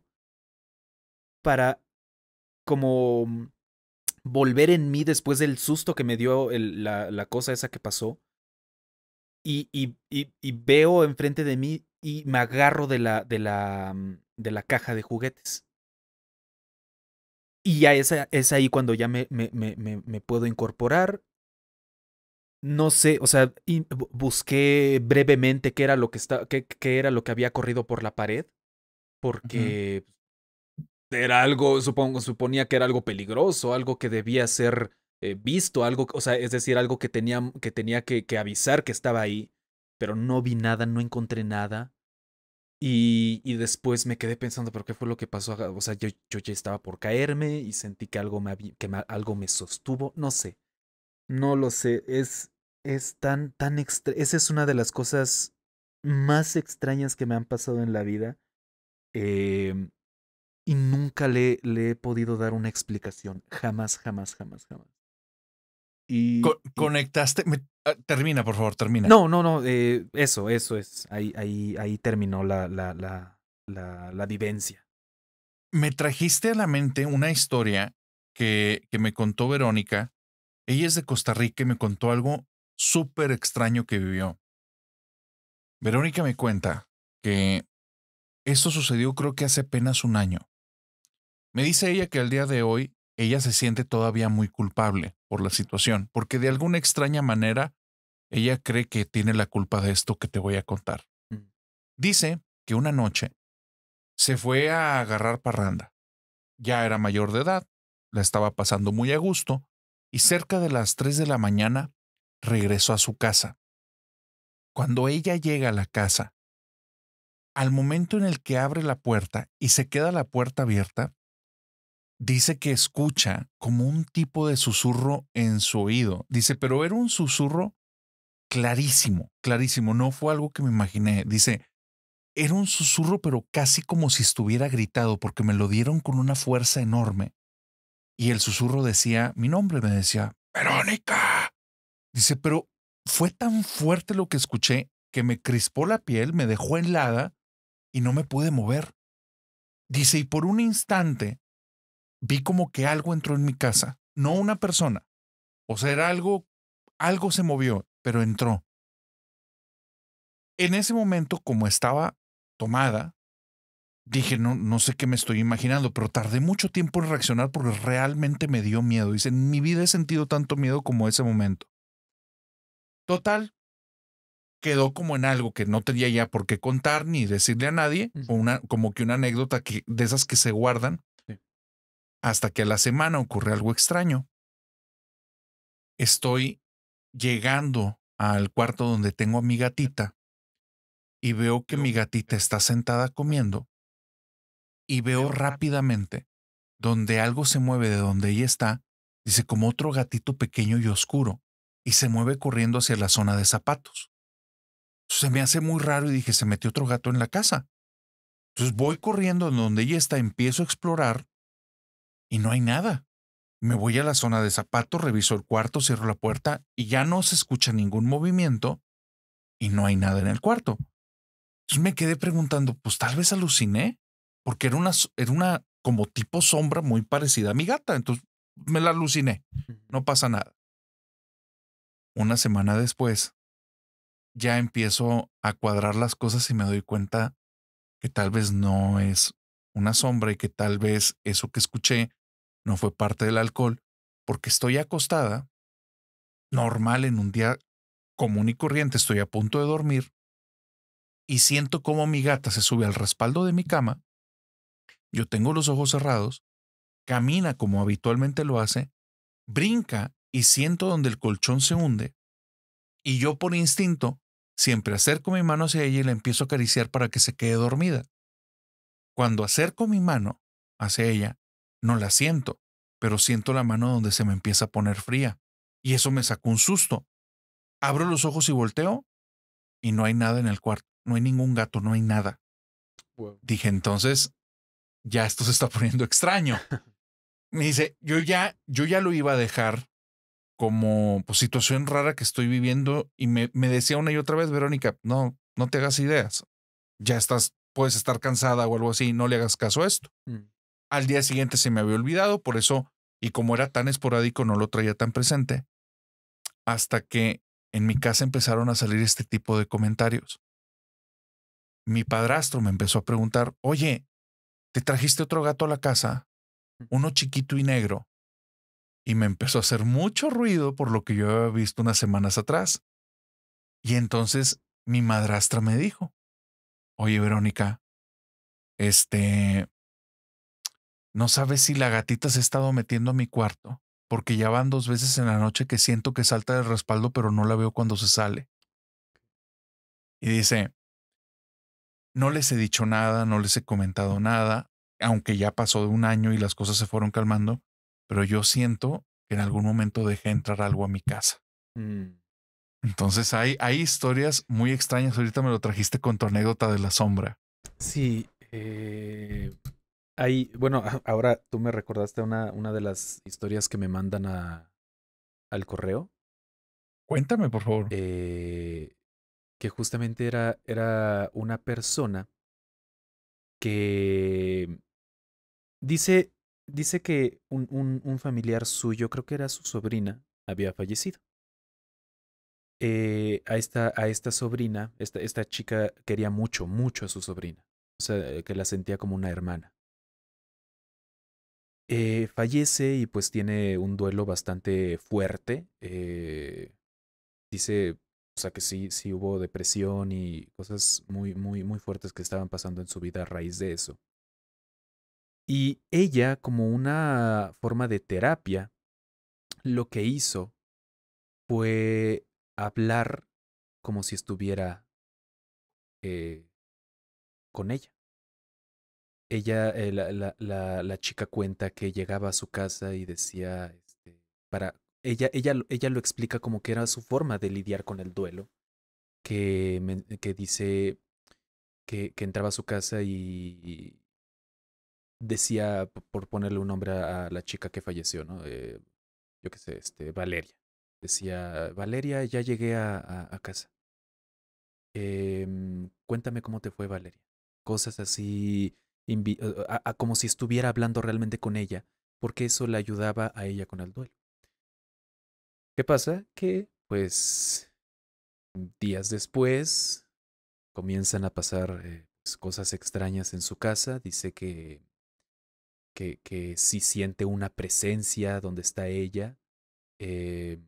Speaker 2: para como mm, volver en mí después del susto que me dio la, cosa esa que pasó. Y, y, y, veo enfrente de mí y me agarro de la, de la, mm, de la caja de juguetes. Y ya es, es ahí cuando ya me, me, me puedo incorporar no sé, o sea, busqué brevemente qué era lo que estaba qué, era lo que había corrido por la pared, porque era algo, supongo, suponía que era algo peligroso, algo que debía ser eh, visto, algo, o sea, es decir, algo que tenía que, tenía que, avisar que estaba ahí, pero no vi nada, no encontré nada. Y, y, después me quedé pensando, ¿pero qué fue lo que pasó? O sea, yo, yo ya estaba por caerme y sentí que algo me, que algo me sostuvo, no sé. No lo sé, es, es tan, tan extra... Esa es una de las cosas más extrañas que me han pasado en la vida. Em,
Speaker 3: y nunca
Speaker 2: le, le, he podido dar una explicación. Jamás, jamás, jamás, jamás.
Speaker 1: Y, conectaste. Ah, termina, por favor, termina. No,
Speaker 2: no, no. Eh, eso, eso es. Ahí, ahí, ahí terminó la, la, la vivencia.
Speaker 1: Me trajiste a la mente una historia que, que me contó Verónica ella es de Costa Rica y me contó algo súper extraño que vivió. Verónica me cuenta que esto sucedió creo que hace apenas un año. Me dice ella que al día de hoy ella se siente todavía muy culpable por la situación, porque de alguna extraña manera ella cree que tiene la culpa de esto que te voy a contar. Mm. Dice que una noche se fue a agarrar parranda. Ya era mayor de edad, la estaba pasando muy a gusto, y cerca de las tres de la mañana regresó a su casa. Cuando ella llega a la casa, al momento en el que abre la puerta y se queda la puerta abierta, dice que escucha como un tipo de susurro en su oído. Dice, pero era un susurro clarísimo, clarísimo, no fue algo que me imaginé. Dice, era un susurro, pero casi como si estuviera gritado, porque me lo dieron con una fuerza enorme y el susurro decía mi nombre, me decía, Verónica. Dice, pero fue tan fuerte lo que escuché que me crispó la piel, me dejó helada y no me pude mover. Dice, y por un instante vi como que algo entró en mi casa, no una persona. O sea, era algo, algo se movió, pero entró. En ese momento, como estaba tomada, dije, no, no sé qué me estoy imaginando, pero tardé mucho tiempo en reaccionar porque realmente me dio miedo. Dice, en mi vida he sentido tanto miedo como ese momento. Total, quedó como en algo que no tenía ya por qué contar ni decirle a nadie, una, como que una anécdota que, de esas que se guardan, hasta que a la semana ocurre algo extraño. Estoy llegando al cuarto donde tengo a mi gatita y veo que mi gatita está sentada comiendo y veo rápidamente donde algo se mueve de donde ella está, dice como otro gatito pequeño y oscuro, y se mueve corriendo hacia la zona de zapatos. Se me hace muy raro y dije, se metió otro gato en la casa. Entonces voy corriendo donde ella está, empiezo a explorar y no hay nada. Me voy a la zona de zapatos, reviso el cuarto, cierro la puerta y ya no se escucha ningún movimiento y no hay nada en el cuarto. Entonces me quedé preguntando, pues tal vez aluciné porque era una, una como tipo sombra muy parecida a mi gata. Entonces me la aluciné. No pasa nada. Una semana después, ya empiezo a cuadrar las cosas y me doy cuenta que tal vez no es una sombra y que tal vez eso que escuché no fue parte del alcohol, porque estoy acostada, normal en un día común y corriente, estoy a punto de dormir, y siento como mi gata se sube al respaldo de mi cama yo tengo los ojos cerrados, camina como habitualmente lo hace, brinca y siento donde el colchón se hunde, y yo por instinto siempre acerco mi mano hacia ella y la empiezo a acariciar para que se quede dormida. Cuando acerco mi mano hacia ella, no la siento, pero siento la mano donde se me empieza a poner fría, y eso me sacó un susto. Abro los ojos y volteo, y no hay nada en el cuarto, no hay ningún gato, no hay nada. Dije entonces, ya esto se está poniendo extraño. Me dice, yo ya, yo ya lo iba a dejar como pues, situación rara que estoy viviendo y me, me decía una y otra vez, Verónica, no, no te hagas ideas. Ya estás, puedes estar cansada o algo así, no le hagas caso a esto. Mm. Al día siguiente se me había olvidado, por eso, y como era tan esporádico, no lo traía tan presente, hasta que en mi casa empezaron a salir este tipo de comentarios. Mi padrastro me empezó a preguntar, oye, te trajiste otro gato a la casa, mm. uno chiquito y negro, y me empezó a hacer mucho ruido por lo que yo había visto unas semanas atrás. Y entonces mi madrastra me dijo, oye Verónica, este, no sabes si la gatita se ha estado metiendo a mi cuarto, porque ya van dos veces en la noche que siento que salta del respaldo, pero no la veo cuando se sale. Y dice, no les he dicho nada, no les he comentado nada, aunque ya pasó de un año y las cosas se fueron calmando, pero yo siento que en algún momento dejé entrar algo a mi casa. Mm. Entonces hay, hay historias muy extrañas. Ahorita me lo trajiste con tu anécdota de la sombra.
Speaker 2: Sí. Eh, hay, bueno, ahora tú me recordaste una, una de las historias que me mandan a, al correo. Cuéntame, por favor. Eh, que justamente era, era una persona que dice, dice que un, un, familiar suyo, creo que era su sobrina, había fallecido. Eh, a, esta, a esta sobrina, esta, esta chica quería mucho, mucho a su sobrina. O sea, eh, que la sentía como una hermana. Eh, fallece y pues tiene un duelo bastante fuerte. dice, o sea que sí, sí hubo depresión y cosas muy, muy, muy fuertes que estaban pasando en su vida a raíz de eso. Y ella, como una forma de terapia, lo que hizo
Speaker 5: fue hablar como si estuviera eh, con ella. Ella, eh, la,
Speaker 2: chica cuenta que llegaba a su casa y decía, este, para, ella, ella, lo explica como que era su forma de lidiar con el duelo, que, que dice que, entraba a su casa y decía, por ponerle un nombre a la chica que falleció, ¿no? Eh, yo qué sé, este, Valeria. Decía, Valeria, ya llegué a, casa. Em, cuéntame cómo te fue, Valeria. Cosas así, como si estuviera hablando realmente con ella, porque eso le ayudaba a ella con el duelo. ¿Qué pasa? Que, pues, días después comienzan a pasar eh, pues, cosas extrañas en su casa. Dice que, que, que sí siente una presencia donde está ella. Eh,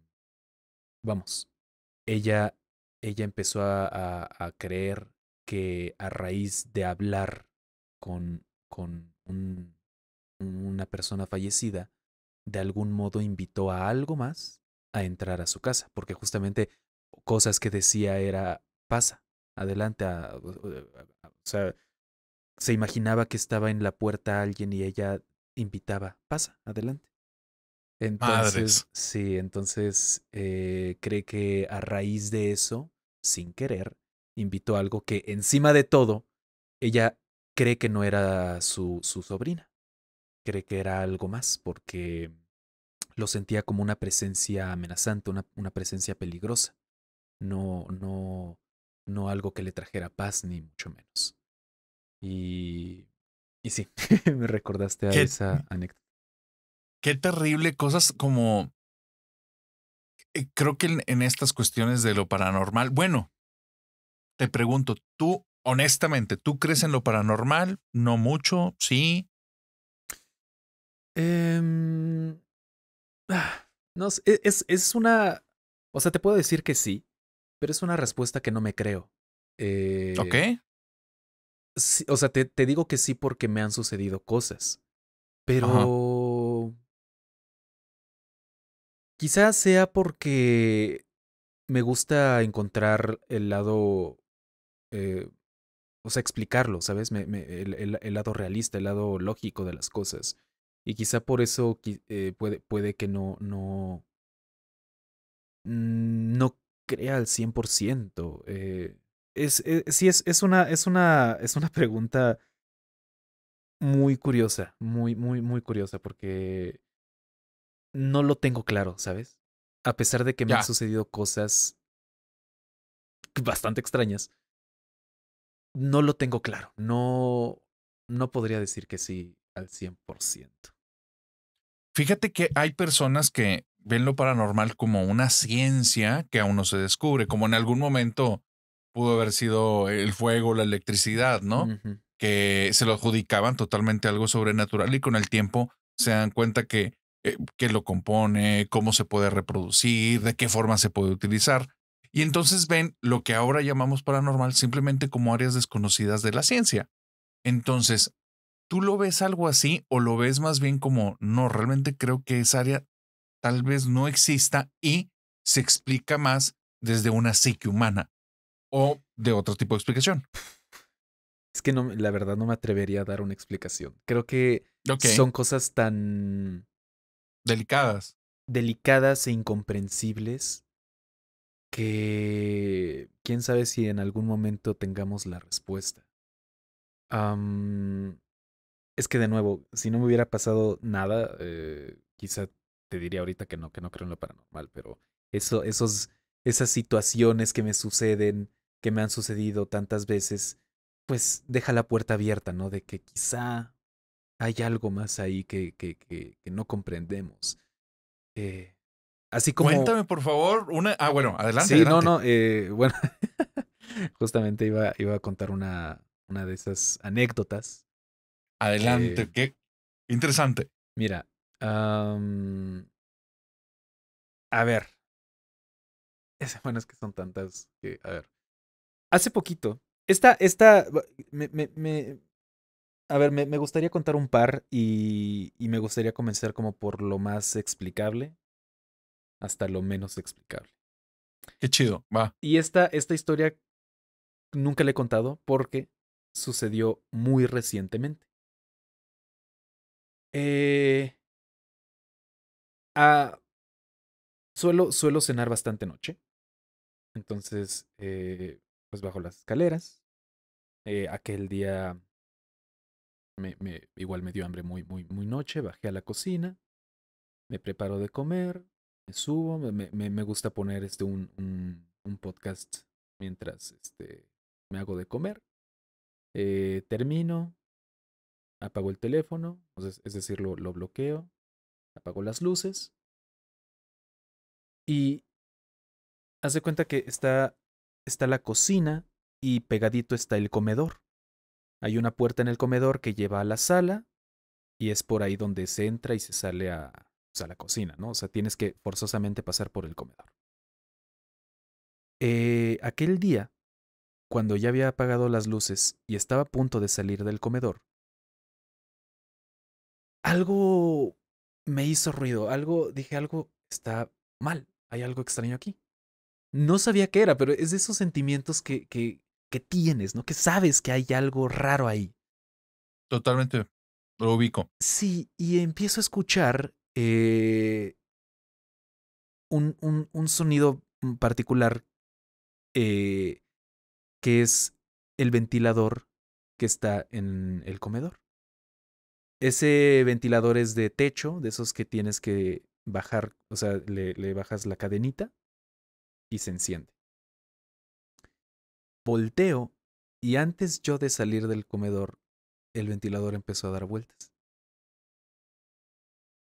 Speaker 2: vamos, ella, ella empezó a, a, creer que a raíz de hablar con, con un, una persona fallecida, de algún modo invitó a algo más a entrar a su casa, porque justamente cosas que decía era, pasa, adelante, eh, o sea, se imaginaba que estaba en la puerta alguien y ella invitaba, pasa, adelante. Entonces, sí, entonces eh, cree que a raíz de eso, sin querer, invitó algo que encima de todo, ella cree que no era su, su sobrina, cree que era algo más, porque lo sentía como una presencia amenazante, una, una presencia peligrosa, no, no, no algo que le trajera paz,
Speaker 5: ni mucho menos. Y, y sí, me recordaste a esa
Speaker 1: anécdota. Qué terrible cosas como... Eh, creo que en, estas cuestiones de lo paranormal, bueno, te pregunto, tú honestamente, ¿tú crees en lo paranormal? No mucho, sí.
Speaker 5: Em, Ah, no, e,
Speaker 1: es, es una.
Speaker 2: O sea, te puedo decir que sí, pero es una respuesta que no me creo. Eh, ok. o sea, te, te, digo que sí porque me han sucedido cosas.
Speaker 5: Pero. Quizás sea
Speaker 2: porque me gusta encontrar el lado. Eh, o sea, explicarlo, ¿sabes? Me, me, el, lado realista, el lado lógico de las cosas. Y quizá por eso eh, puede, puede que no, no, mm, no crea al 100%. Eh, es, eh, sí, es, es, una, es, una, es una pregunta muy curiosa, muy, muy, muy curiosa, porque no lo tengo claro, ¿sabes? A pesar de que me han sucedido cosas
Speaker 5: bastante extrañas,
Speaker 2: no lo tengo claro. No, no podría decir que sí al 100%.
Speaker 1: Fíjate que hay personas que ven lo paranormal como una ciencia que aún no se descubre, como en algún momento pudo haber sido el fuego, la electricidad, ¿no? Que se lo adjudicaban totalmente algo sobrenatural y con el tiempo se dan cuenta que, eh, que lo compone, cómo se puede reproducir, de qué forma se puede utilizar. Y entonces ven lo que ahora llamamos paranormal simplemente como áreas desconocidas de la ciencia. Entonces, ¿Tú lo ves algo así o lo ves más bien como, no, realmente creo que esa área tal vez no exista y se explica más desde una psique humana o de otro tipo de explicación?
Speaker 2: Es que no, la verdad no me atrevería a dar una explicación. Creo que son cosas tan... Delicadas. Delicadas e incomprensibles que quién sabe si en algún momento tengamos la respuesta. Es que de nuevo, si no me hubiera pasado nada, eh, quizá te diría ahorita que no, que no creo en lo paranormal, pero eso, esos, esas situaciones que me suceden, que me han sucedido tantas veces, pues deja la puerta abierta, ¿no? De que quizá hay algo más ahí que, que, que, no comprendemos. Eh, así como. Cuéntame,
Speaker 1: por favor, una. Ah, bueno, adelante. Sí, no, no.
Speaker 2: Eh, bueno, justamente iba, iba a contar una, una de esas anécdotas Adelante, eh, qué interesante.
Speaker 5: Mira, a ver. Es, bueno, es que son tantas que, a ver. Hace poquito,
Speaker 3: esta,
Speaker 2: esta, me, me, a ver, me, me, gustaría contar un par y, me gustaría comenzar como por lo más explicable hasta lo menos explicable.
Speaker 5: Qué chido, va.
Speaker 2: Y esta, esta historia nunca la he contado
Speaker 5: porque sucedió muy recientemente. Eh, ah, suelo, suelo cenar bastante noche. Entonces, eh, pues bajo las escaleras.
Speaker 2: Eh, aquel día igual me dio hambre muy, muy, muy noche. Bajé a la cocina. Me preparo de comer. Me subo. Me, gusta poner este un, un, podcast mientras este, me hago de comer.
Speaker 5: Eh, termino apago el teléfono, es decir, lo, bloqueo, apago las luces y hace cuenta que está, está la cocina y pegadito está
Speaker 2: el comedor. Hay una puerta en el comedor que lleva a la sala y es por ahí donde se entra y se sale a, la cocina, ¿no? O sea, tienes que forzosamente pasar por el comedor.
Speaker 5: Eh, aquel día, cuando ya había apagado las luces y estaba a punto de salir del comedor,
Speaker 2: algo me hizo ruido, algo, dije algo está mal, hay algo extraño aquí. No sabía qué era, pero es de esos sentimientos que, que, que tienes, ¿no? Que sabes que hay algo raro ahí.
Speaker 1: Totalmente, lo ubico. Sí,
Speaker 5: y empiezo
Speaker 1: a escuchar eh, un, un, un,
Speaker 5: sonido particular eh, que es el
Speaker 2: ventilador que está en el comedor. Ese ventilador es de techo, de esos que tienes que bajar, o sea, le, bajas la cadenita
Speaker 5: y se enciende. Volteo y antes yo de salir del comedor, el ventilador empezó a dar vueltas.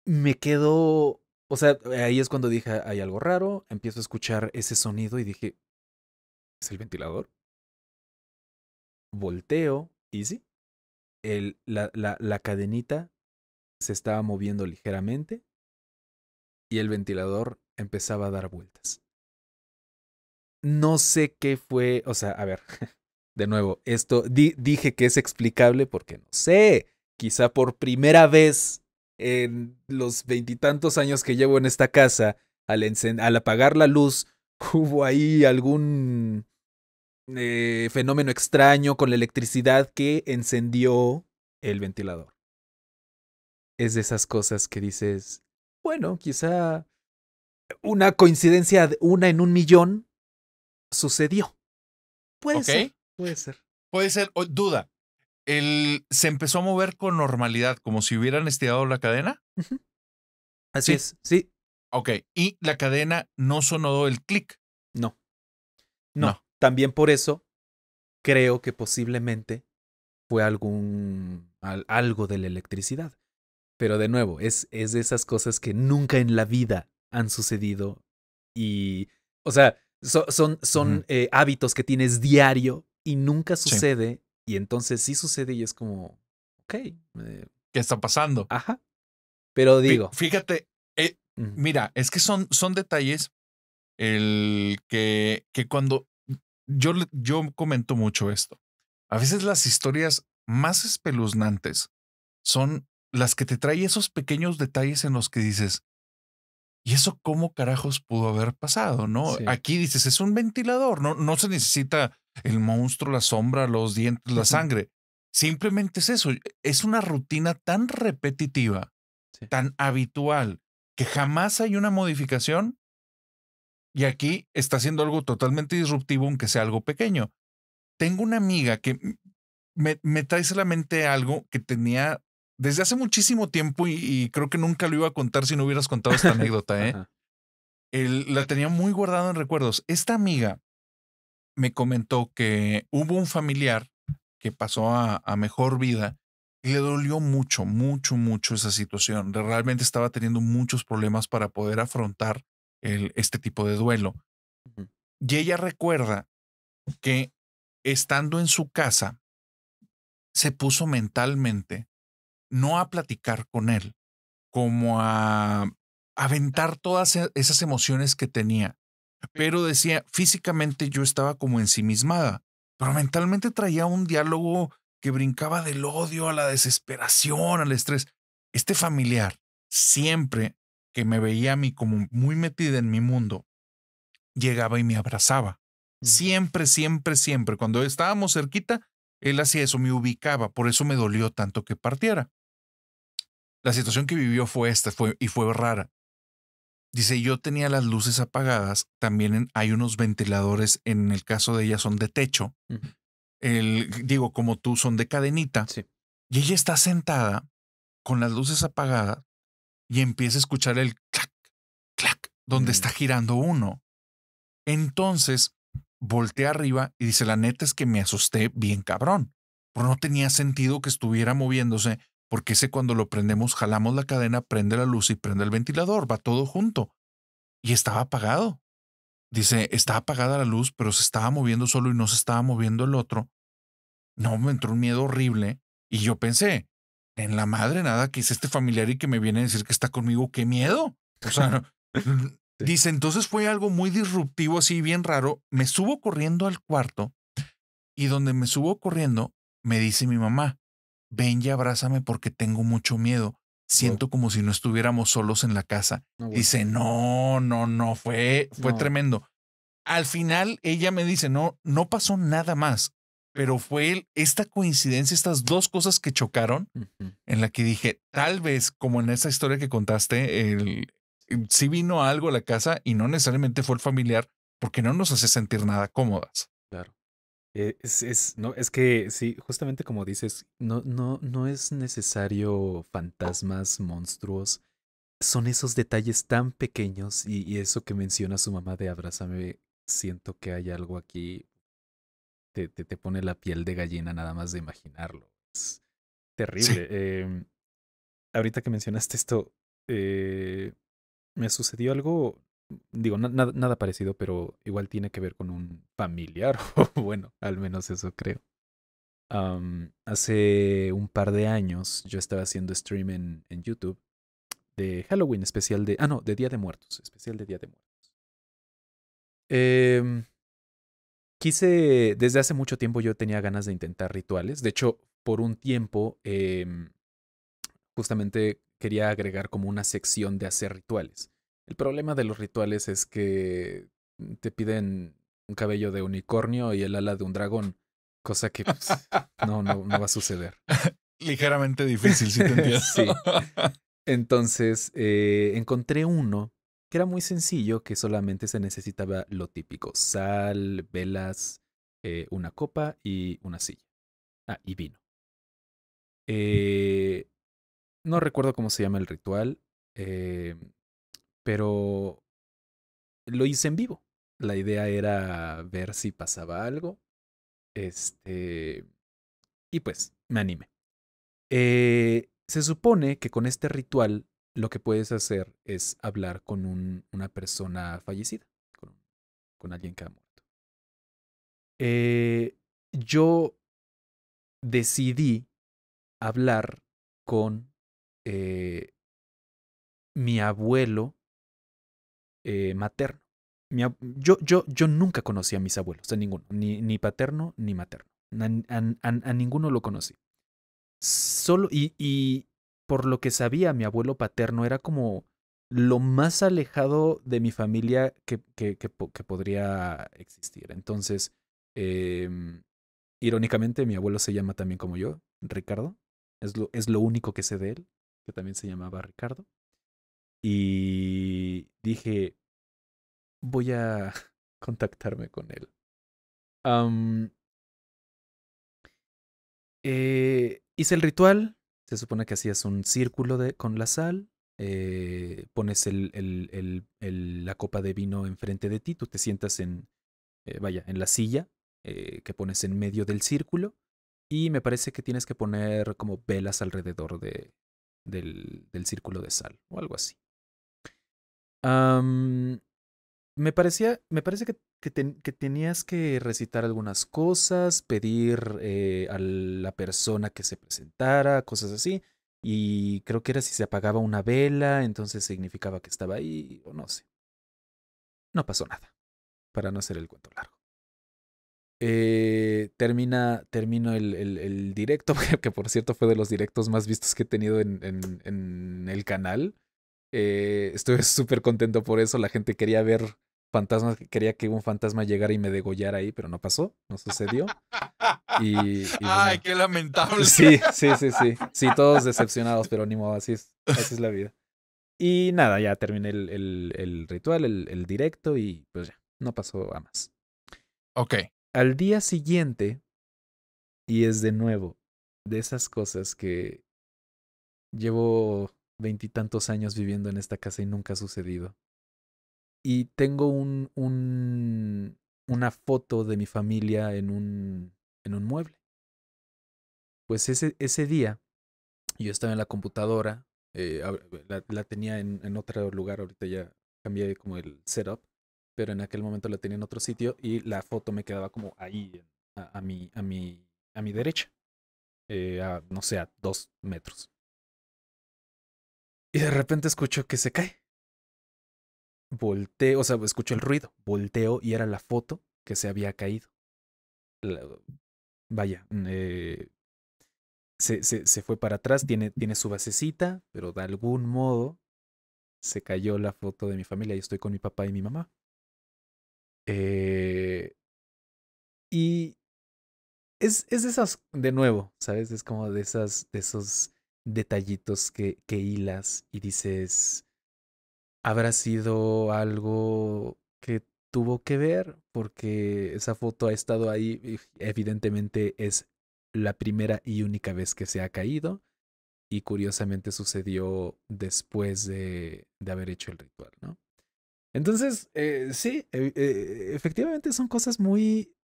Speaker 2: Me quedo, o sea, ahí es cuando dije, hay algo raro, empiezo
Speaker 5: a escuchar ese sonido y dije, ¿es el ventilador? Volteo y sí, la, la, la cadenita
Speaker 2: se estaba moviendo ligeramente y el ventilador empezaba a dar vueltas. No sé qué fue, o sea, a ver, de nuevo, esto dije que es explicable porque no sé, quizá por primera vez en los veintitantos años que llevo en esta casa, al, al apagar la luz, hubo ahí algún eh, fenómeno extraño con la electricidad que encendió el ventilador. Es de esas cosas que dices, bueno, quizá una coincidencia, de una en un millón, sucedió. Puede ser.
Speaker 1: Puede ser. Puede ser. duda. El, se empezó a mover con normalidad, como si hubieran estirado la cadena. Así es, sí. Ok. Y la cadena no
Speaker 2: sonó el clic. no. no. También por eso creo que posiblemente fue algún algo de la electricidad. Pero de nuevo, es, es de esas cosas que nunca en la vida han sucedido y, o sea, son, son eh, hábitos que tienes diario y nunca sucede
Speaker 1: y entonces sí sucede y es como, ok. Eh ¿Qué está pasando? Ajá. Pero digo. Fíjate, eh, mira, es que son, son detalles el que, que cuando yo, yo comento mucho esto. A veces las historias más espeluznantes son las que te trae esos pequeños detalles en los que dices, ¿y eso cómo carajos pudo haber pasado? No, aquí dices, es un ventilador, no, no se necesita el monstruo, la sombra, los dientes, la sangre. Simplemente es eso, es una rutina tan repetitiva, tan habitual, que jamás hay una modificación y aquí está haciendo algo totalmente disruptivo, aunque sea algo pequeño. Tengo una amiga que me, me trae solamente algo que tenía desde hace muchísimo tiempo y, creo que nunca lo iba a contar si no hubieras contado esta anécdota. ¿eh? la tenía muy guardada en recuerdos. Esta amiga me comentó que hubo un familiar que pasó a, a mejor vida y le dolió mucho, mucho, mucho esa situación. Realmente estaba teniendo muchos problemas para poder afrontar este tipo de duelo. Y ella recuerda que estando en su casa, se puso mentalmente no a platicar con él, como a aventar todas e, esas emociones que tenía. Pero decía, físicamente yo estaba como ensimismada, pero mentalmente traía un diálogo que brincaba del odio a la desesperación, al estrés. Este familiar siempre que me veía a mí como muy metida en mi mundo, llegaba y me abrazaba. Mm. Siempre, siempre, siempre. Cuando estábamos cerquita, él hacía eso, me ubicaba. Por eso me dolió tanto que partiera. La situación que vivió fue esta fue, y fue rara. Dice, yo tenía las luces apagadas. También hay unos ventiladores, en el caso de ella son de techo. el, digo, como tú, son de cadenita. Y ella está sentada con las luces apagadas y empieza a escuchar el clac, clac, donde está girando uno. Entonces, volteé arriba y dice, la neta es que me asusté bien cabrón, no tenía sentido que estuviera moviéndose, porque ese cuando lo prendemos, jalamos la cadena, prende la luz y prende el ventilador, va todo junto. Y estaba apagado. Dice, estaba apagada la luz, pero se estaba moviendo solo y no se estaba moviendo el otro. No, me entró un miedo horrible y yo pensé, en la madre, nada, que es este familiar y que me viene a decir que está conmigo, qué miedo. dice, entonces fue algo muy disruptivo, así bien raro. Me subo corriendo al cuarto y donde me subo corriendo, me dice mi mamá, ven y abrázame porque tengo mucho miedo. Siento como si no estuviéramos solos en la casa. Dice, no, no, no, fue, fue tremendo. Al final ella me dice, no, no pasó nada más pero fue esta coincidencia, estas dos cosas que chocaron, en la que dije, tal vez como en esa historia que contaste, el, eh, sí vino algo a la casa y no necesariamente fue el familiar, porque no nos hace sentir nada cómodas.
Speaker 2: Claro. Eh, es, no, es que sí, justamente como dices, no, no, no es necesario fantasmas, monstruos. Son esos detalles tan pequeños y, y eso que menciona su mamá de abrázame, siento que hay algo aquí te, pone la piel de gallina nada más de imaginarlo. Es terrible. Em, ahorita que mencionaste esto, eh, me sucedió algo, digo, nada parecido, pero igual tiene que ver con un familiar, o bueno, al menos eso creo. hace un par de años yo estaba haciendo stream en, en YouTube de Halloween, especial de... Ah, no, de Día de Muertos, especial de Día de Muertos. Eh, quise, desde hace mucho tiempo yo tenía ganas de intentar rituales. De hecho, por un tiempo, em, justamente quería agregar como una sección de hacer rituales. El problema de los rituales es que te piden un cabello de unicornio y el ala de un dragón, cosa que pues, no, no, va a suceder.
Speaker 1: Ligeramente difícil, si te entiendes.
Speaker 4: sí.
Speaker 2: Entonces, eh, encontré uno que era muy sencillo, que solamente se necesitaba lo típico, sal, velas, eh, una copa y una silla. Ah, y vino. Eh, no recuerdo cómo se llama el ritual, em, pero lo hice en vivo. La idea era ver si pasaba algo. Este. Y pues, me animé. Eh, se supone que con este ritual lo que puedes hacer es hablar con un, una persona fallecida, con,
Speaker 3: alguien que ha muerto.
Speaker 5: Eh, yo decidí hablar con eh, mi abuelo eh, materno.
Speaker 2: yo, yo, yo, nunca conocí a mis abuelos, a ninguno, ni, paterno ni materno. A, ninguno lo conocí. Solo, y por lo que sabía, mi abuelo paterno era como lo más alejado de mi familia que, que, podría existir. Entonces, em, irónicamente, mi abuelo se llama también como yo, Ricardo. Es lo, es lo único que sé de él, que también se llamaba
Speaker 5: Ricardo. Y dije, voy a contactarme con él.
Speaker 2: Eh, hice el ritual, se supone que hacías un círculo de, con la sal, eh, pones la copa de vino enfrente de ti, tú te sientas en, eh, vaya, en la silla eh, que pones en medio del círculo y me parece que tienes que poner como velas alrededor de, del, círculo de sal o algo así me parecía, me parece que, que, tenías que recitar algunas cosas, pedir eh, a la persona que se presentara, cosas así. Y creo que era si se apagaba una vela, entonces significaba que estaba ahí, o no sé. No pasó nada, para no hacer el cuento largo. Eh, termina, termino el, directo, que por cierto fue de los directos más vistos que he tenido en, en, el canal. Eh, estuve súper contento por eso. La gente quería ver fantasma, que quería que un fantasma llegara y me degollara ahí, pero no pasó, no sucedió. Y, Ay,
Speaker 1: qué lamentable. Sí, sí, sí, sí. Sí, todos
Speaker 2: decepcionados, pero ni modo, así es, es la vida. Y nada, ya terminé el, ritual, el, el, directo y pues ya, no pasó a más. Ok. Al día siguiente, y es de nuevo de esas cosas que llevo veintitantos años viviendo en esta casa y nunca ha sucedido y tengo un, una foto de mi familia en un, en un mueble. Pues ese, ese día yo estaba en la computadora, eh, eh, la, tenía en, otro lugar, ahorita ya cambié como el setup, pero en aquel momento la tenía en otro sitio y la foto me quedaba como ahí, a, mi, a, a mi
Speaker 5: derecha, eh, a, no sé, a dos metros. Y de repente escucho que se cae volteo, o sea, escucho el ruido,
Speaker 2: volteo y era la foto que se había caído. vaya, mm, eh, se, se, se, fue para atrás, tiene, tiene su basecita, pero de algún
Speaker 5: modo se cayó la foto de mi familia y estoy con mi papá y mi mamá. Eh, y es, es de
Speaker 2: esas, de nuevo, ¿sabes? Es como de esas, de esos detallitos que, que hilas y dices, habrá sido algo que tuvo que ver porque esa foto ha estado ahí. Evidentemente es la primera y única vez que se ha caído y curiosamente sucedió después de, haber hecho el ritual, ¿no? Entonces, eh, sí, e, e, efectivamente son cosas muy,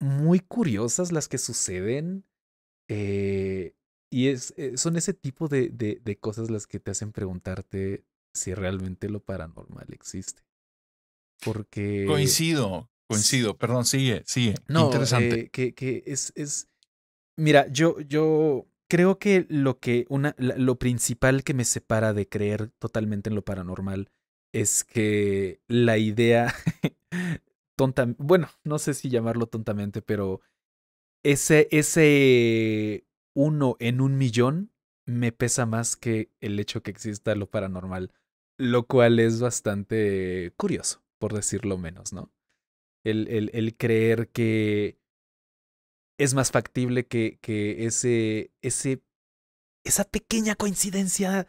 Speaker 2: muy curiosas las que suceden eh, y es, eh, son ese tipo de, de cosas las que te hacen preguntarte si realmente lo paranormal existe. Porque... Coincido,
Speaker 1: coincido, perdón, sigue, sigue. No, Interesante.
Speaker 2: Eh, que, que es, es... Mira, yo, yo creo que lo que una, lo principal que me separa de creer totalmente en lo paranormal es que la idea tonta, bueno, no sé si llamarlo tontamente, pero ese, ese uno en un millón me pesa más que el hecho que exista lo paranormal, lo cual es bastante curioso, por decirlo menos, ¿no? El, el, el creer que es más factible que, que ese, ese, esa pequeña coincidencia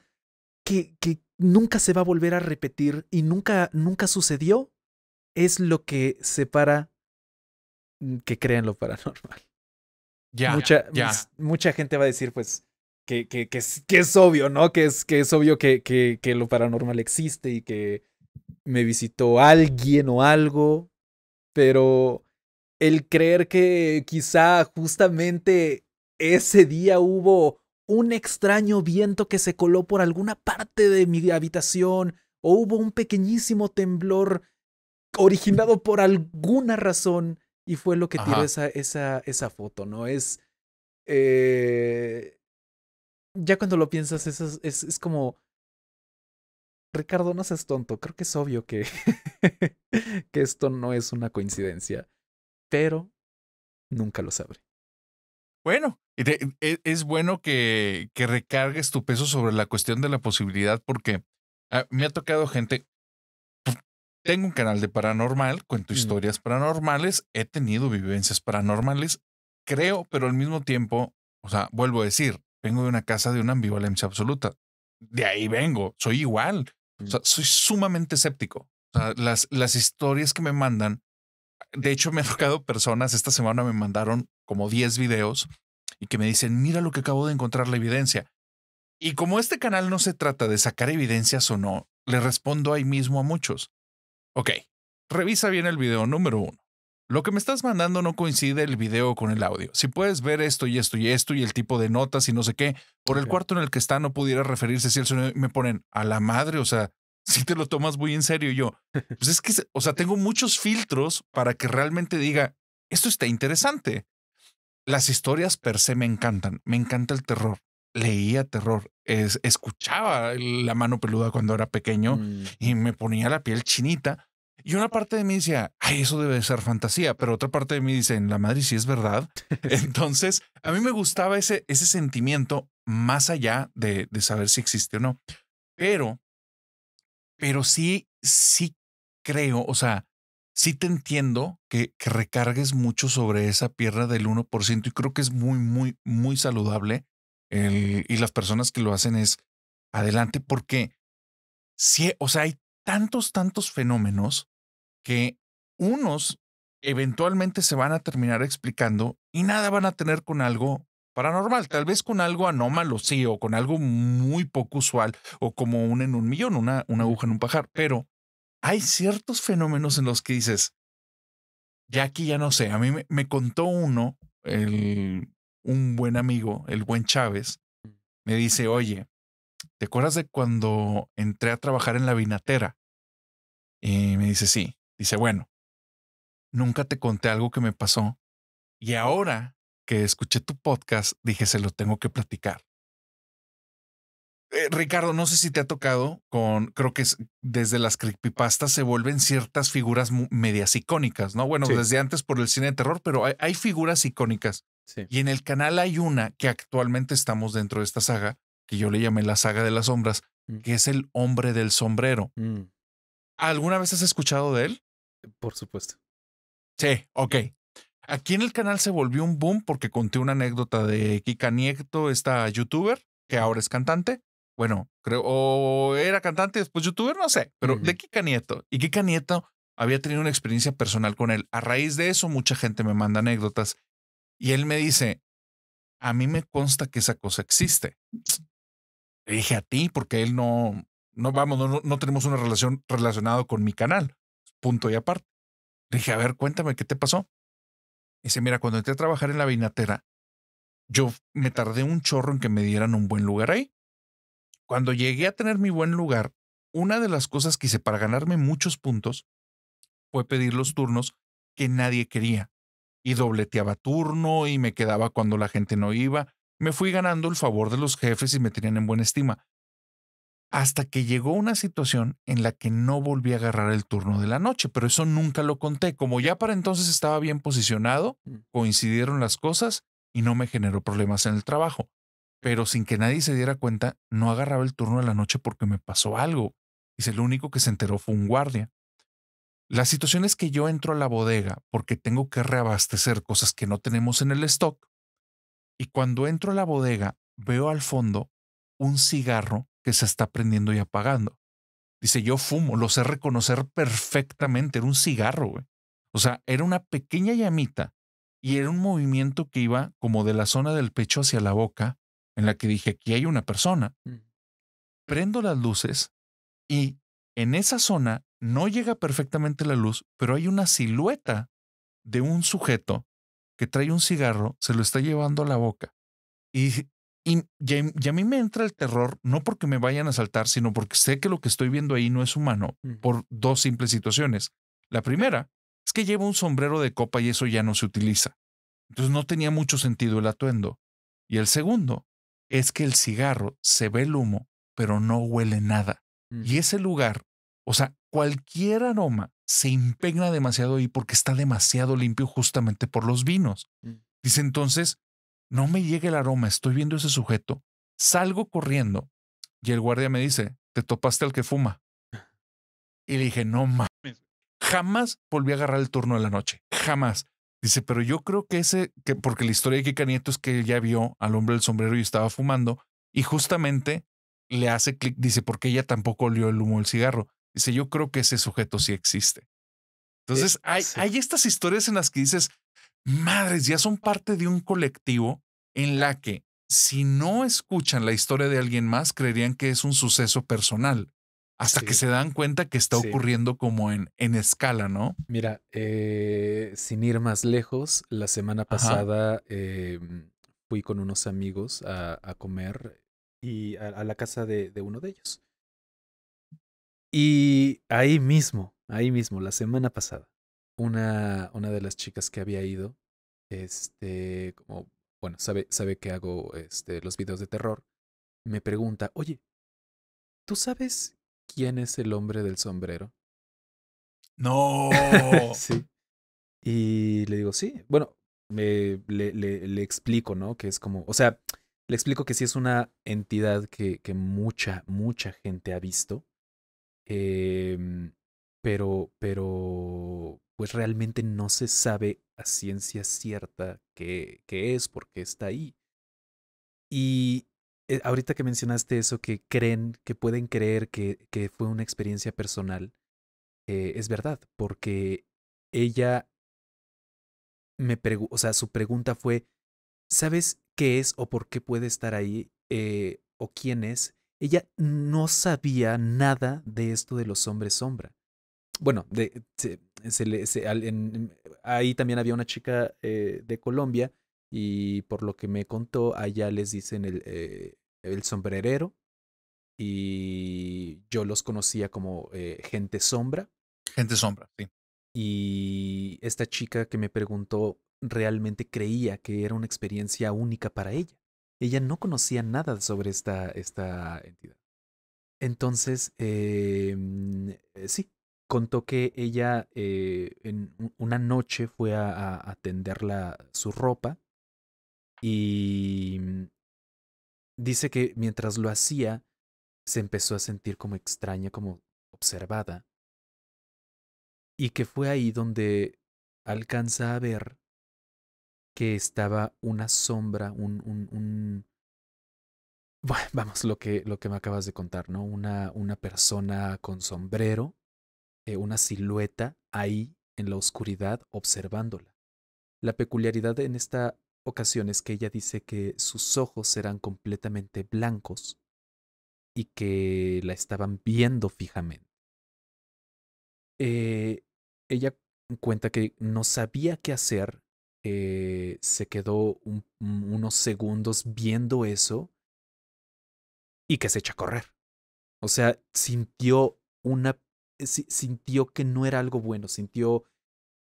Speaker 2: que, que nunca se va a volver a repetir y nunca, nunca sucedió, es lo que separa que crean lo paranormal. Ya, mucha, ya. mucha gente va a decir, pues, que, que, es, obvio, ¿no? Que es, que es obvio que, que, lo paranormal existe y que me visitó alguien o algo, pero el creer que quizá justamente ese día hubo un extraño viento que se coló por alguna parte de mi habitación o hubo un pequeñísimo temblor originado por alguna razón y fue lo que tiró esa, esa, esa foto, ¿no? Es... Eh, ya cuando lo piensas, es, como. Ricardo, no seas tonto. Creo que es obvio que, que esto no es una coincidencia. Pero nunca lo sabré.
Speaker 1: Bueno, e, es bueno que, que recargues tu peso sobre la cuestión de la posibilidad, porque ah, me ha tocado gente. Pues, tengo un canal de paranormal, cuento historias paranormales, he tenido vivencias paranormales, creo, pero al mismo tiempo, o sea, vuelvo a decir, vengo de una casa de una ambivalencia absoluta. De ahí vengo, soy igual. Mm. soy sumamente escéptico. las, las historias que me mandan, de hecho me han tocado personas, esta semana me mandaron como 10 videos y que me dicen, mira lo que acabo de encontrar la evidencia. Y como este canal no se trata de sacar evidencias o no, le respondo ahí mismo a muchos. Ok, revisa bien el video número uno. Lo que me estás mandando no coincide el video con el audio. Si puedes ver esto y esto y esto y el tipo de notas y no sé qué, por el cuarto en el que está no pudiera referirse si el sonido me ponen a la madre, o sea, si te lo tomas muy en serio yo. Pues es que, o sea, tengo muchos filtros para que realmente diga, esto está interesante. Las historias per se me encantan, me encanta el terror, leía terror, escuchaba la mano peluda cuando era pequeño mm. y me ponía la piel chinita y una parte de mí decía, ay, eso debe ser fantasía, pero otra parte de mí dice, en la madre sí es verdad. Entonces, a mí me gustaba ese, ese sentimiento más allá de, saber si existe o no. Pero, pero sí, sí creo, o sea, sí te entiendo que, recargues mucho sobre esa pierna del 1% y creo que es muy, muy, muy saludable. y las personas que lo hacen es adelante porque, sí, o sea, hay tantos, tantos fenómenos que unos eventualmente se van a terminar explicando y nada van a tener con algo paranormal, tal vez con algo anómalo, sí, o con algo muy poco usual, o como un en un millón, una, una aguja en un pajar, pero hay ciertos fenómenos en los que dices, ya aquí ya no sé, a mí me, contó uno, el, un buen amigo, el buen Chávez, mm. me dice, oye, ¿te acuerdas de cuando entré a trabajar en la vinatera? Y me dice, sí. Dice, bueno, nunca te conté algo que me pasó y ahora que escuché tu podcast dije, se lo tengo que platicar. Eh, Ricardo, no sé si te ha tocado con, creo que desde las creepypastas se vuelven ciertas figuras medias icónicas, ¿no? Bueno, desde antes por el cine de terror, pero hay, figuras icónicas. Y en el canal hay una que actualmente estamos dentro de esta saga, que yo le llamé la saga de las sombras, mm. que es el hombre del sombrero. Mm. ¿Alguna vez has escuchado de él? Por supuesto. Sí, ok. Aquí en el canal se volvió un boom porque conté una anécdota de Kika Nieto, esta youtuber, que ahora es cantante. Bueno, creo, o era cantante, después youtuber, no sé, pero de Kika Nieto. Y Kika Nieto había tenido una experiencia personal con él. A raíz de eso, mucha gente me manda anécdotas. Y él me dice, a mí me consta que esa cosa existe. Le dije a ti, porque él no, no vamos, no, no tenemos una relación relacionada con mi canal punto y aparte. dije, a ver, cuéntame, ¿qué te pasó? Dice, mira, cuando entré a trabajar en la vinatera, yo me tardé un chorro en que me dieran un buen lugar ahí. Cuando llegué a tener mi buen lugar, una de las cosas que hice para ganarme muchos puntos fue pedir los turnos que nadie quería. Y dobleteaba turno y me quedaba cuando la gente no iba. Me fui ganando el favor de los jefes y me tenían en buena estima hasta que llegó una situación en la que no volví a agarrar el turno de la noche, pero eso nunca lo conté. Como ya para entonces estaba bien posicionado, mm. coincidieron las cosas y no me generó problemas en el trabajo. Pero sin que nadie se diera cuenta, no agarraba el turno de la noche porque me pasó algo. Es lo único que se enteró fue un guardia. La situación es que yo entro a la bodega porque tengo que reabastecer cosas que no tenemos en el stock. Y cuando entro a la bodega, veo al fondo un cigarro se está prendiendo y apagando. Dice, yo fumo, lo sé reconocer perfectamente, era un cigarro, güey. O sea, era una pequeña llamita y era un movimiento que iba como de la zona del pecho hacia la boca, en la que dije, aquí hay una persona. Mm. Prendo las luces y en esa zona no llega perfectamente la luz, pero hay una silueta de un sujeto que trae un cigarro, se lo está llevando a la boca. Y y a mí me entra el terror, no porque me vayan a saltar, sino porque sé que lo que estoy viendo ahí no es humano, por dos simples situaciones. La primera es que lleva un sombrero de copa y eso ya no se utiliza. Entonces no tenía mucho sentido el atuendo. Y el segundo es que el cigarro se ve el humo, pero no huele nada. Y ese lugar, o sea, cualquier aroma se impregna demasiado ahí porque está demasiado limpio justamente por los vinos. Mm. Dice entonces, no me llegue el aroma, estoy viendo ese sujeto. Salgo corriendo y el guardia me dice, te topaste al que fuma. Y le dije, no mames. Jamás volví a agarrar el turno de la noche. Jamás. Dice, pero yo creo que ese, porque la historia de Kika Nieto es que ya vio al hombre del sombrero y estaba fumando, y justamente le hace clic, dice, porque ella tampoco olió el humo del cigarro. Dice, yo creo que ese sujeto sí existe. Entonces, hay estas historias en las que dices, madres, ya son parte de un colectivo en la que si no escuchan la historia de alguien más, creerían que es un suceso personal, hasta que se dan cuenta que está ocurriendo como en, en, escala, ¿no? Mira,
Speaker 2: eh, sin ir más lejos, la semana pasada em, fui con unos amigos a, comer y a, la casa de, de uno de ellos. Y ahí mismo, ahí mismo, la semana pasada, una, una de las chicas que había ido este, como, bueno, sabe, sabe que hago este, los videos de terror, me pregunta, oye, ¿tú sabes quién es el hombre del sombrero?
Speaker 5: No. sí.
Speaker 2: Y le digo, sí, bueno, me, le, le, explico, ¿no? Que es como, o sea, le explico que sí es una entidad que, que mucha, mucha gente ha visto. Em, pero, pero, pues realmente no se sabe a ciencia cierta qué, es, es, qué está ahí. Y eh, ahorita que mencionaste eso, que creen, que pueden creer que, fue una experiencia personal, eh, es verdad, porque ella me o sea, su pregunta fue, ¿sabes qué es o por qué puede estar ahí eh, o quién es? Ella no sabía nada de esto de los hombres sombra. Bueno, de, ahí también había una chica eh, de Colombia y por lo que me contó, allá les dicen el, eh, sombrerero y yo los conocía como eh, gente sombra.
Speaker 1: Gente sombra, sí.
Speaker 2: Y esta chica que me preguntó realmente creía que era una experiencia única para ella. Ella no conocía nada sobre esta, esta entidad. Entonces, em, sí, contó que ella eh, en una noche fue a, a, su ropa y mm, dice que mientras lo hacía se empezó a sentir como extraña, como observada y que fue ahí donde alcanza a ver que estaba una sombra, un, un, bueno, vamos, lo que, lo que me acabas de contar, ¿no? Una, una persona con sombrero eh, una silueta ahí en la oscuridad observándola. La peculiaridad en esta ocasión es que ella dice que sus ojos eran completamente blancos y que la estaban viendo fijamente.
Speaker 5: Eh, ella
Speaker 2: cuenta que no sabía qué hacer, eh, se quedó mm, unos segundos viendo eso y que se echa a correr. O sea, sintió una eh, sintió que no era algo bueno, sintió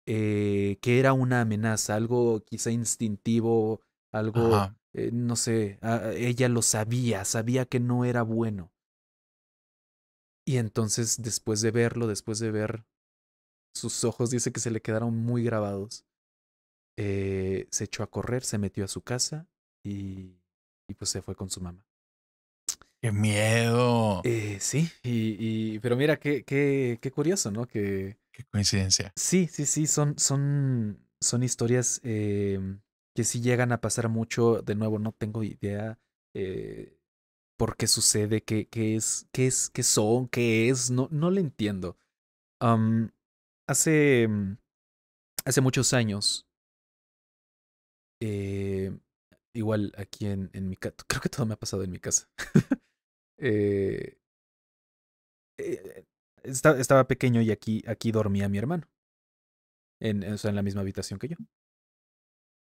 Speaker 2: eh, que era una amenaza, algo quizá instintivo, algo, eh, no sé, ah, ella lo sabía, sabía que no era bueno. Y entonces, después de verlo, después de ver sus ojos, dice que se le quedaron muy grabados. se echó a correr, se metió a su casa
Speaker 1: y pues se fue con su mamá. ¡Qué miedo! Eh,
Speaker 5: sí,
Speaker 2: y, y, pero mira, qué, qué, qué curioso, ¿no? Que,
Speaker 1: qué coincidencia.
Speaker 2: Sí, sí, sí, son, son, son historias eh, que sí llegan a pasar mucho. De nuevo, no tengo idea eh, por qué sucede, qué, qué, es, qué es, qué son, qué es, no, no le entiendo. hace, hace muchos años, eh, igual aquí en, en mi casa, creo que todo me ha pasado en mi casa. Eh, eh, estaba, pequeño y aquí, aquí dormía mi hermano. En, en la misma habitación que yo.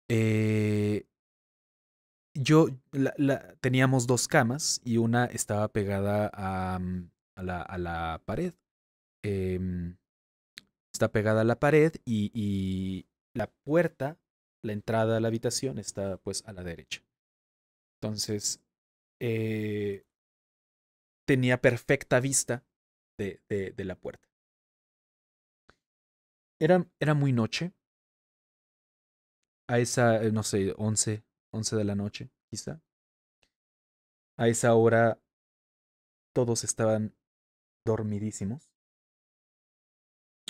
Speaker 2: Eh, yo la, teníamos dos camas y una estaba pegada a, mm, la, a la, pared. Em, está pegada a la pared y, y, la puerta, la entrada a la habitación está pues a la derecha.
Speaker 5: Entonces, eh, tenía perfecta vista de, de, la puerta. Era, era, muy noche. A esa, eh, no sé, 11, de la noche, quizá. A esa hora todos estaban dormidísimos.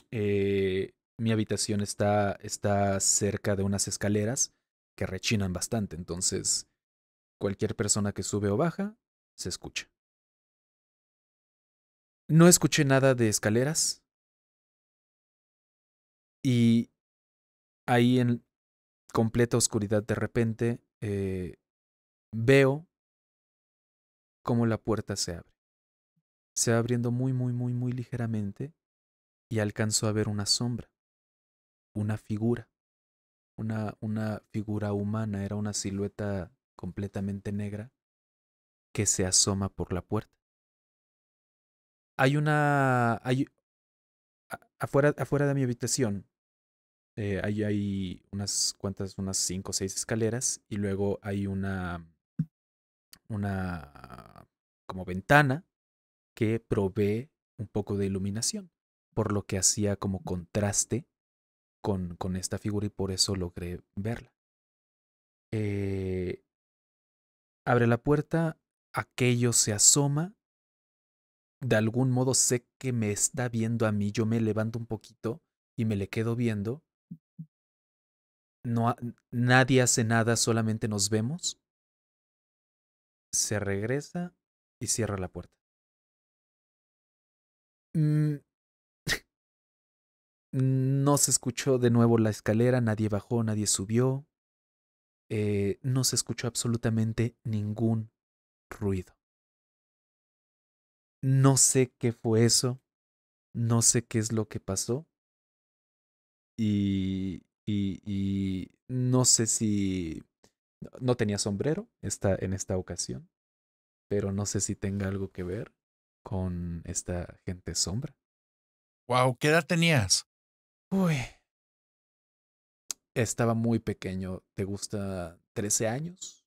Speaker 5: Eh, mi habitación
Speaker 2: está, está cerca de unas escaleras que rechinan bastante, entonces
Speaker 5: cualquier persona que sube o baja se escucha. No escuché nada de escaleras. Y ahí en completa oscuridad de repente eh, veo cómo la puerta se abre. Se va abriendo muy, muy, muy, muy ligeramente y alcanzo a ver una sombra,
Speaker 2: una figura, una, una figura humana, era una silueta completamente negra que se asoma por la puerta hay una. Hay, afuera, afuera de mi habitación eh, hay, unas cuantas, unas cinco o seis escaleras y luego hay una, una como ventana que provee un poco de iluminación, por lo que hacía como contraste con, con esta figura y por eso logré verla.
Speaker 5: Eh,
Speaker 2: abre la puerta, aquello se asoma de algún modo sé que me está viendo a mí, yo me levanto un poquito y me le quedo viendo.
Speaker 5: No, nadie hace nada, solamente nos vemos. Se regresa y cierra la puerta. Mm. No se escuchó
Speaker 2: de nuevo la escalera, nadie bajó, nadie subió. Eh, no se escuchó
Speaker 5: absolutamente ningún ruido. No sé qué fue eso, no sé qué es lo que pasó
Speaker 2: y, y, no sé si... No tenía sombrero esta, en esta ocasión, pero no sé si tenga algo que ver con esta gente sombra. Wow, ¿qué edad tenías? Estaba muy pequeño. ¿Te gusta 13 años?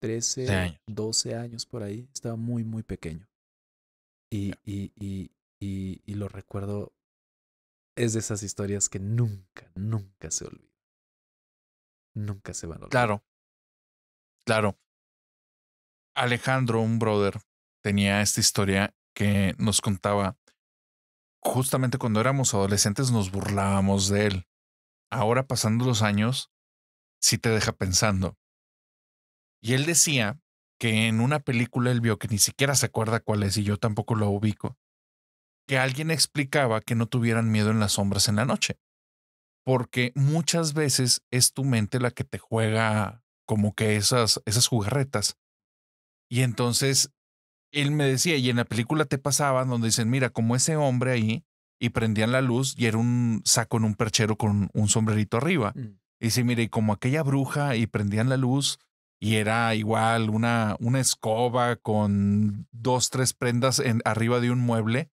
Speaker 2: 13, 12 años por ahí. Estaba muy, muy pequeño. Y,
Speaker 5: y, y, y, lo recuerdo, es de esas historias que nunca, nunca se olvidan. Nunca se van a olvidar. Claro,
Speaker 1: claro. Alejandro, un brother, tenía esta historia que nos contaba. Justamente cuando éramos adolescentes nos burlábamos de él. Ahora, pasando los años, sí te deja pensando. Y él decía que en una película él vio que ni siquiera se acuerda cuál es y yo tampoco lo ubico, que alguien explicaba que no tuvieran miedo en las sombras en la noche, porque muchas veces es tu mente la que te juega como que esas, esas jugarretas. Y entonces él me decía, y en la película te pasaban donde dicen, mira, como ese hombre ahí, y prendían la luz y era un saco en un perchero con un sombrerito arriba. Mm. Y dice, mire, y como aquella bruja y prendían la luz y era igual una, una escoba con dos, tres prendas en, arriba de un mueble.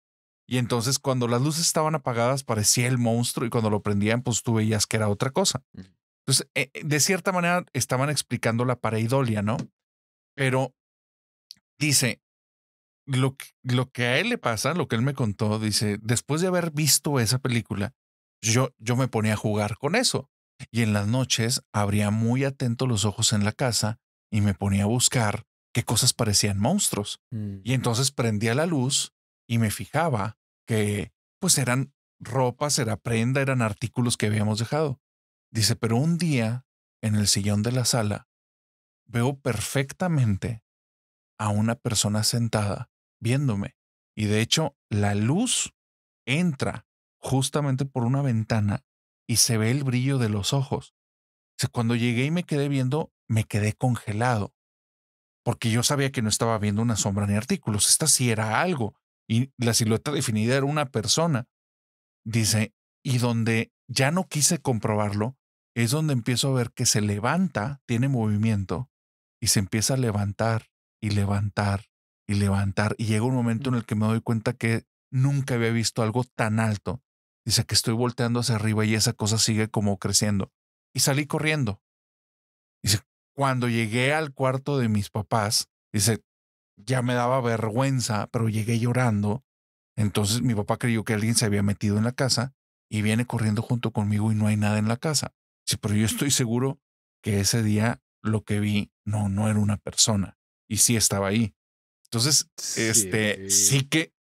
Speaker 1: Y entonces cuando las luces estaban apagadas parecía el monstruo y cuando lo prendían pues tú veías que era otra cosa. Entonces, eh, de cierta manera estaban explicando la pareidolia, ¿no? Pero dice, lo, lo que a él le pasa, lo que él me contó, dice, después de haber visto esa película, yo, yo me ponía a jugar con eso y en las noches abría muy atento los ojos en la casa y me ponía a buscar qué cosas parecían monstruos. Mm. Y entonces prendía la luz y me fijaba que pues eran ropas, era prenda, eran artículos que habíamos dejado. Dice, pero un día, en el sillón de la sala, veo perfectamente a una persona sentada viéndome. Y de hecho, la luz entra justamente por una ventana y se ve el brillo de los ojos. Cuando llegué y me quedé viendo, me quedé congelado, porque yo sabía que no estaba viendo una sombra ni artículos, esta sí era algo, y la silueta definida era una persona. Dice, y donde ya no quise comprobarlo, es donde empiezo a ver que se levanta, tiene movimiento, y se empieza a levantar y levantar y levantar, y llega un momento en el que me doy cuenta que nunca había visto algo tan alto Dice que estoy volteando hacia arriba y esa cosa sigue como creciendo. Y salí corriendo. Dice, cuando llegué al cuarto de mis papás, dice, ya me daba vergüenza, pero llegué llorando. Entonces mi papá creyó que alguien se había metido en la casa y viene corriendo junto conmigo y no hay nada en la casa. Sí, pero yo estoy seguro que ese día lo que vi no, no era una persona y sí estaba ahí. Entonces, este, sí que,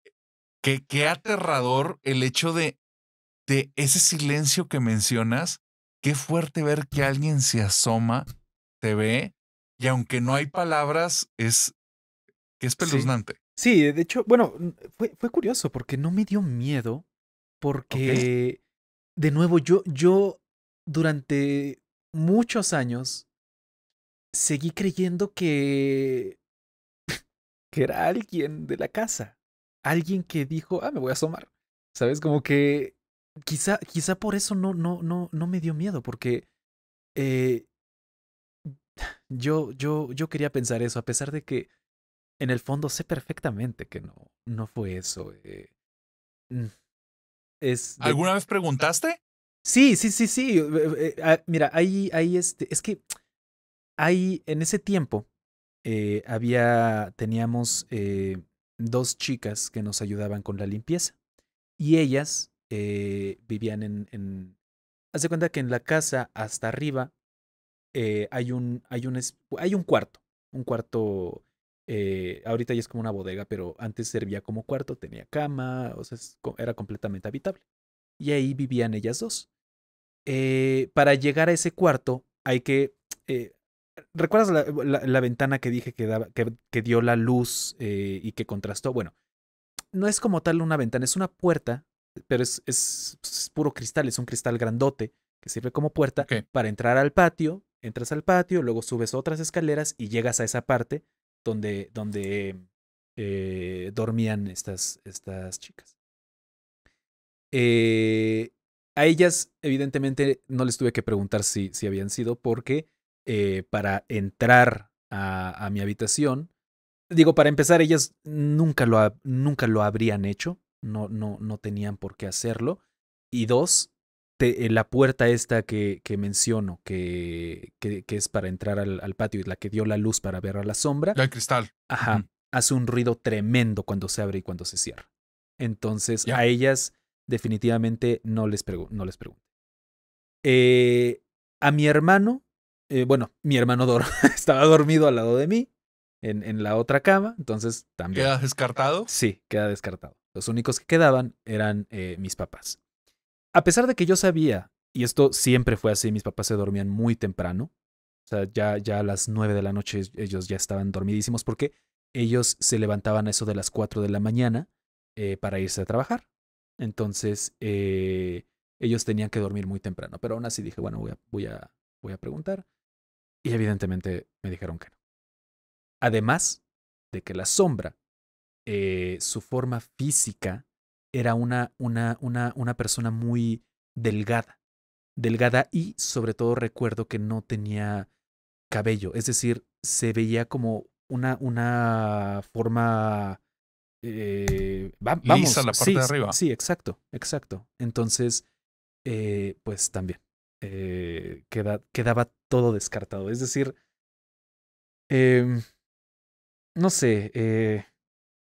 Speaker 1: que, qué aterrador el hecho de de ese silencio que mencionas, qué fuerte ver que alguien se asoma, te ve, y aunque no hay palabras, es, es peluznante.
Speaker 2: Sí. de hecho, bueno, fue, fue, curioso porque no me dio miedo, porque, de nuevo, yo, yo durante muchos años seguí creyendo que, que era alguien de la casa, alguien que dijo, ah, me voy a asomar. ¿Sabes? Como que quizá, quizá por eso no, no, no, no me dio miedo, porque eh, yo, yo, yo quería pensar eso, a pesar de que en el fondo sé perfectamente que no,
Speaker 1: no fue eso. Eh, mm, es ¿Alguna vez preguntaste?
Speaker 2: Sí, sí, sí, sí. Eh, eh, ah, mira, ahí, ahí este, es que ahí en ese tiempo eh, había, teníamos dos chicas que nos ayudaban con la limpieza y ellas eh, vivían en, en... Haz de cuenta que en la casa hasta arriba eh, hay, un, hay, un, hay un cuarto, un cuarto... Eh, ahorita ya es como una bodega, pero antes servía como cuarto, tenía cama, o sea, era completamente habitable. Y ahí vivían ellas dos. para llegar a ese cuarto hay que... ¿Recuerdas la, ventana que dije que, que dio la luz y que contrastó? Bueno, no es como tal una ventana, es una puerta pero es, es, puro cristal, es un cristal grandote que sirve como puerta para entrar al patio, entras al patio, luego subes otras escaleras y llegas a esa parte donde, donde eh, dormían estas, estas chicas. Eh, a ellas, evidentemente, no les tuve que preguntar si, si habían sido, porque eh, para entrar a, a, mi habitación, digo, para empezar, ellas nunca lo, nunca lo habrían hecho no, no, no tenían por qué hacerlo. Y dos, eh, la puerta esta que, que menciono, que, que, es para entrar al, patio y la que dio la luz para ver a la sombra. La cristal. Ajá. Hace un ruido tremendo cuando se abre y cuando se cierra. Entonces, a ellas definitivamente no les, no les pregunto. Eh, a mi hermano, eh, bueno, mi hermano estaba dormido al lado de mí, en, en la otra cama, entonces también. ¿Queda
Speaker 1: descartado?
Speaker 2: Sí, queda descartado. Los únicos que quedaban eran eh, mis papás. A pesar de que yo sabía, y esto siempre fue así, mis papás se dormían muy temprano, o sea, ya, ya a las nueve de la noche ellos ya estaban dormidísimos porque ellos se levantaban a eso de las 4 de la mañana eh, para irse a trabajar. Entonces, eh, ellos tenían que dormir muy temprano, pero aún así dije, bueno, voy a, voy a, voy a preguntar. Y evidentemente me dijeron que no. Además de que la sombra eh, su forma física era una, una, una, una persona muy delgada. Delgada y sobre todo recuerdo que no tenía cabello, es decir, se veía como una, una forma... Eh, Lisa la parte de arriba. Sí, exacto, exacto. Entonces, eh, pues también eh, quedaba todo descartado. Es decir, em, no sé, eh,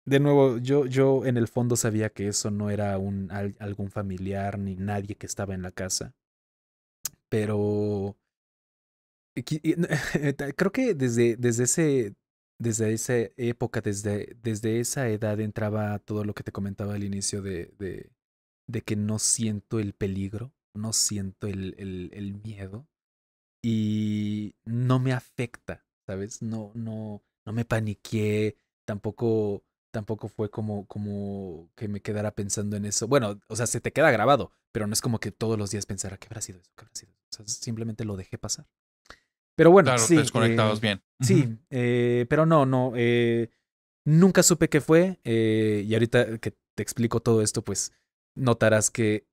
Speaker 2: de nuevo, yo, yo en el fondo sabía que eso no era un, algún familiar ni nadie que estaba en la casa. Pero creo que desde, desde ese desde esa época, desde, desde esa edad entraba todo lo que te comentaba al inicio de, de, que no siento el peligro, no siento el, el, el, miedo y no me afecta, ¿sabes? No, no, no me paniqué, tampoco tampoco fue como, como que me quedara pensando en eso. Bueno, o sea, se te queda grabado, pero no es como que todos los días pensara, ¿qué habrá sido eso? ¿Qué habrá sido? O sea, simplemente lo dejé pasar. Pero bueno, claro, sí. Desconectados eh, bien. Sí, eh, pero no, no. Eh, nunca supe qué fue. y ahorita que te explico todo esto, pues notarás que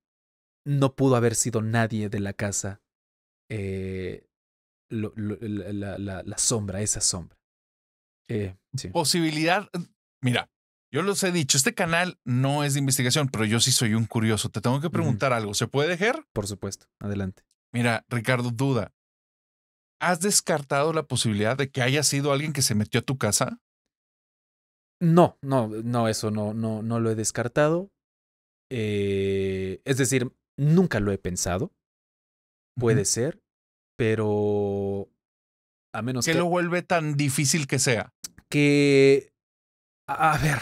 Speaker 2: no pudo haber sido nadie de la casa la, sombra, esa sombra.
Speaker 1: Posibilidad, mm, mira, yo los he dicho, este canal no es de investigación, pero yo sí soy un curioso. Te tengo que preguntar algo. ¿Se puede dejar? Por supuesto. Adelante. Mira, Ricardo, duda. ¿Has descartado la posibilidad de que haya sido alguien que se metió a tu casa?
Speaker 2: No, no, no, eso no, no, no lo he descartado. Eh, es decir, nunca lo he pensado.
Speaker 5: Puede ser, pero a menos ¿Qué lo
Speaker 1: vuelve tan difícil
Speaker 5: que sea? Que. A ver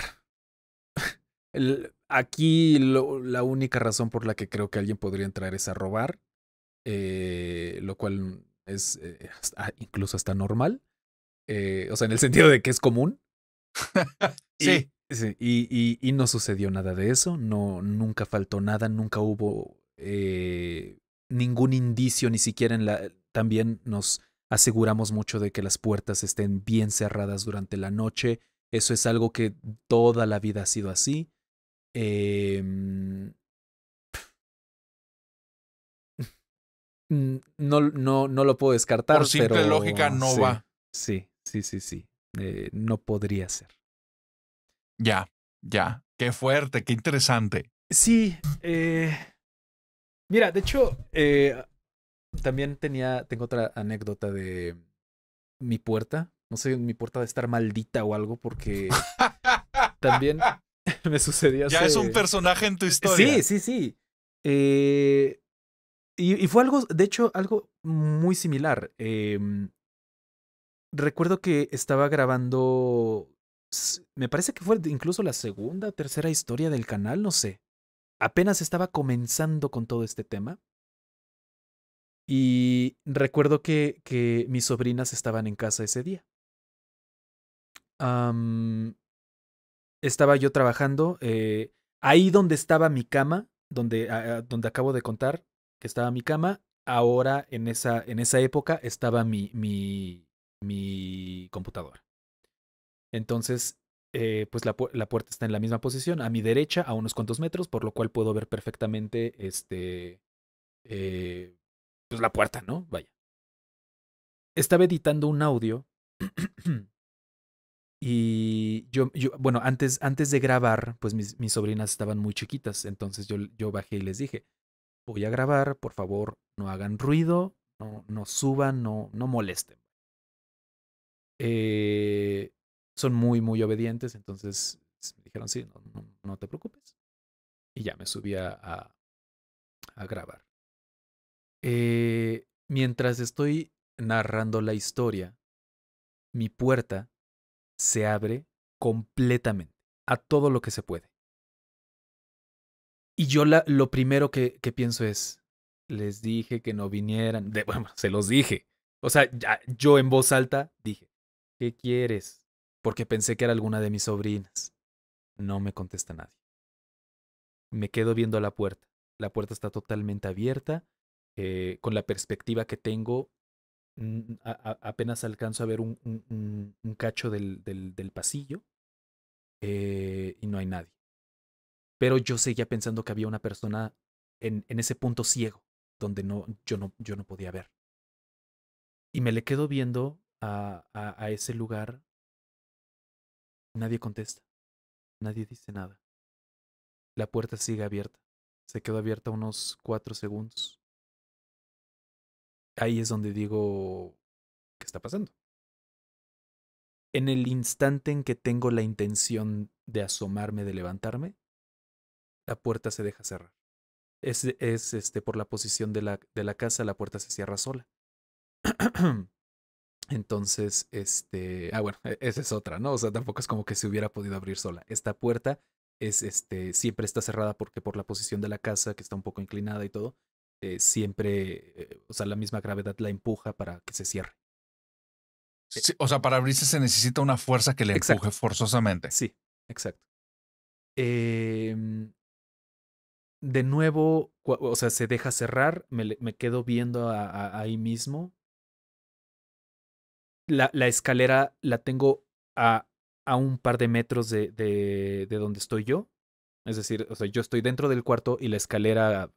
Speaker 2: aquí la única razón por la que creo que alguien podría entrar es a robar, eh, lo cual es eh, incluso hasta normal. Eh, o sea, en el sentido de que es común. sí. Y, y, no sucedió nada de eso, no, nunca faltó nada, nunca hubo ningún indicio, ni siquiera en la... También nos aseguramos mucho de que las puertas estén bien cerradas durante la noche. Eso es algo que toda la vida ha sido así. Em,
Speaker 4: no,
Speaker 2: no, no lo puedo descartar. Por simple pero, lógica no va. Sí, sí,
Speaker 1: sí, sí. Eh, no podría ser. Ya, ya. Qué fuerte, qué interesante.
Speaker 5: Sí. Eh, mira, de hecho, eh,
Speaker 2: también tenía, tengo otra anécdota de mi puerta. No sé, mi puerta de estar maldita o algo, porque también me sucedió. Ya es un personaje en tu historia. Sí, sí, sí. Eh, y, y, fue algo, de hecho, algo muy similar. Em, recuerdo que estaba grabando, me parece que fue incluso la segunda, tercera historia del canal, no sé. Apenas estaba comenzando con todo este tema. Y recuerdo que, que mis sobrinas estaban en casa ese día estaba yo trabajando. Eh, ahí donde estaba mi cama, donde, donde acabo de contar que estaba mi cama, ahora en esa, en esa época estaba mi, mi, mi computadora. Entonces, eh, pues la, la, puerta está en la misma posición, a mi derecha, a unos cuantos metros, por lo cual puedo ver perfectamente este, eh, pues la puerta, ¿no? Vaya. Estaba editando un audio Y yo, yo, bueno, antes, antes de grabar, pues mis, mis sobrinas estaban muy chiquitas, entonces yo, yo bajé y les dije, voy a grabar, por favor, no hagan ruido, no, no suban, no, no molesten. Eh, son muy, muy obedientes, entonces me dijeron, sí, no, no, te
Speaker 5: preocupes. Y ya me subí a, a, grabar. Eh, mientras estoy narrando la historia,
Speaker 4: mi
Speaker 2: puerta se abre completamente a todo lo que se puede. Y yo lo primero que, pienso es, les dije que no vinieran, bueno, se los dije. O sea, ya, yo en voz alta dije, ¿qué quieres? Porque pensé que era alguna de mis sobrinas. No me contesta nadie. Me quedo viendo a la puerta. La puerta está totalmente abierta. Eh, con la perspectiva que tengo, Mm, apenas alcanzo a ver un, un, cacho del, del, pasillo eh, y no hay nadie. Pero yo seguía pensando que había una persona en, en, ese punto ciego, donde no,
Speaker 5: yo, no, yo no podía ver. Y me le quedo viendo a ese lugar. Nadie contesta. Nadie dice nada. La puerta sigue abierta. Se quedó abierta unos cuatro segundos ahí es donde digo, ¿qué está pasando?
Speaker 2: En el instante en que tengo la intención de asomarme, de levantarme, la puerta se deja cerrar. Es, es este, por la posición de la, de la casa, la puerta se cierra sola. Entonces, este, ah, bueno, e, esa es otra, ¿no? O sea, tampoco es como que se hubiera podido abrir sola. Esta puerta es, este, siempre está cerrada porque por la posición de la casa, que está un poco inclinada y todo, eh, siempre, eh, o sea, la misma gravedad la empuja para que se cierre.
Speaker 1: Eh, o sea, para abrirse se necesita una fuerza que le empuje forzosamente. Sí, exacto.
Speaker 2: Em, de nuevo, o sea, se deja cerrar, me, quedo viendo ahí mismo. La, escalera la tengo a, a un par de metros de, de, donde estoy yo. Es decir, o sea, yo estoy dentro del cuarto y la escalera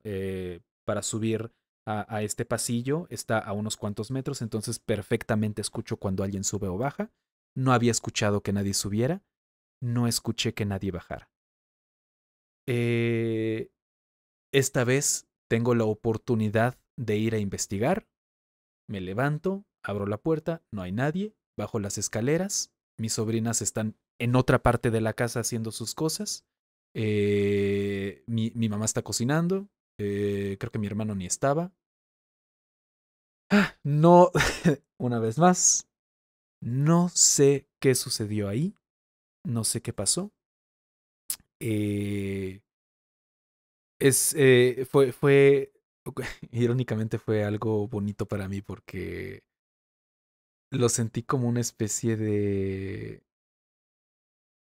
Speaker 2: para subir a, este pasillo está a unos cuantos metros, entonces perfectamente escucho cuando alguien sube o baja. No había escuchado que nadie subiera, no escuché que nadie bajara. Eh, esta vez tengo la oportunidad de ir a investigar. Me levanto, abro la puerta, no hay nadie, bajo las escaleras. Mis sobrinas están en otra parte de la casa haciendo sus cosas. Eh, mi mamá está cocinando, eh, creo que mi hermano ni estaba. Ah, no, una vez más, no sé qué sucedió ahí, no sé qué pasó.
Speaker 5: Eh, es, eh, fue, fue,
Speaker 2: irónicamente fue algo bonito para mí porque lo sentí como una especie de,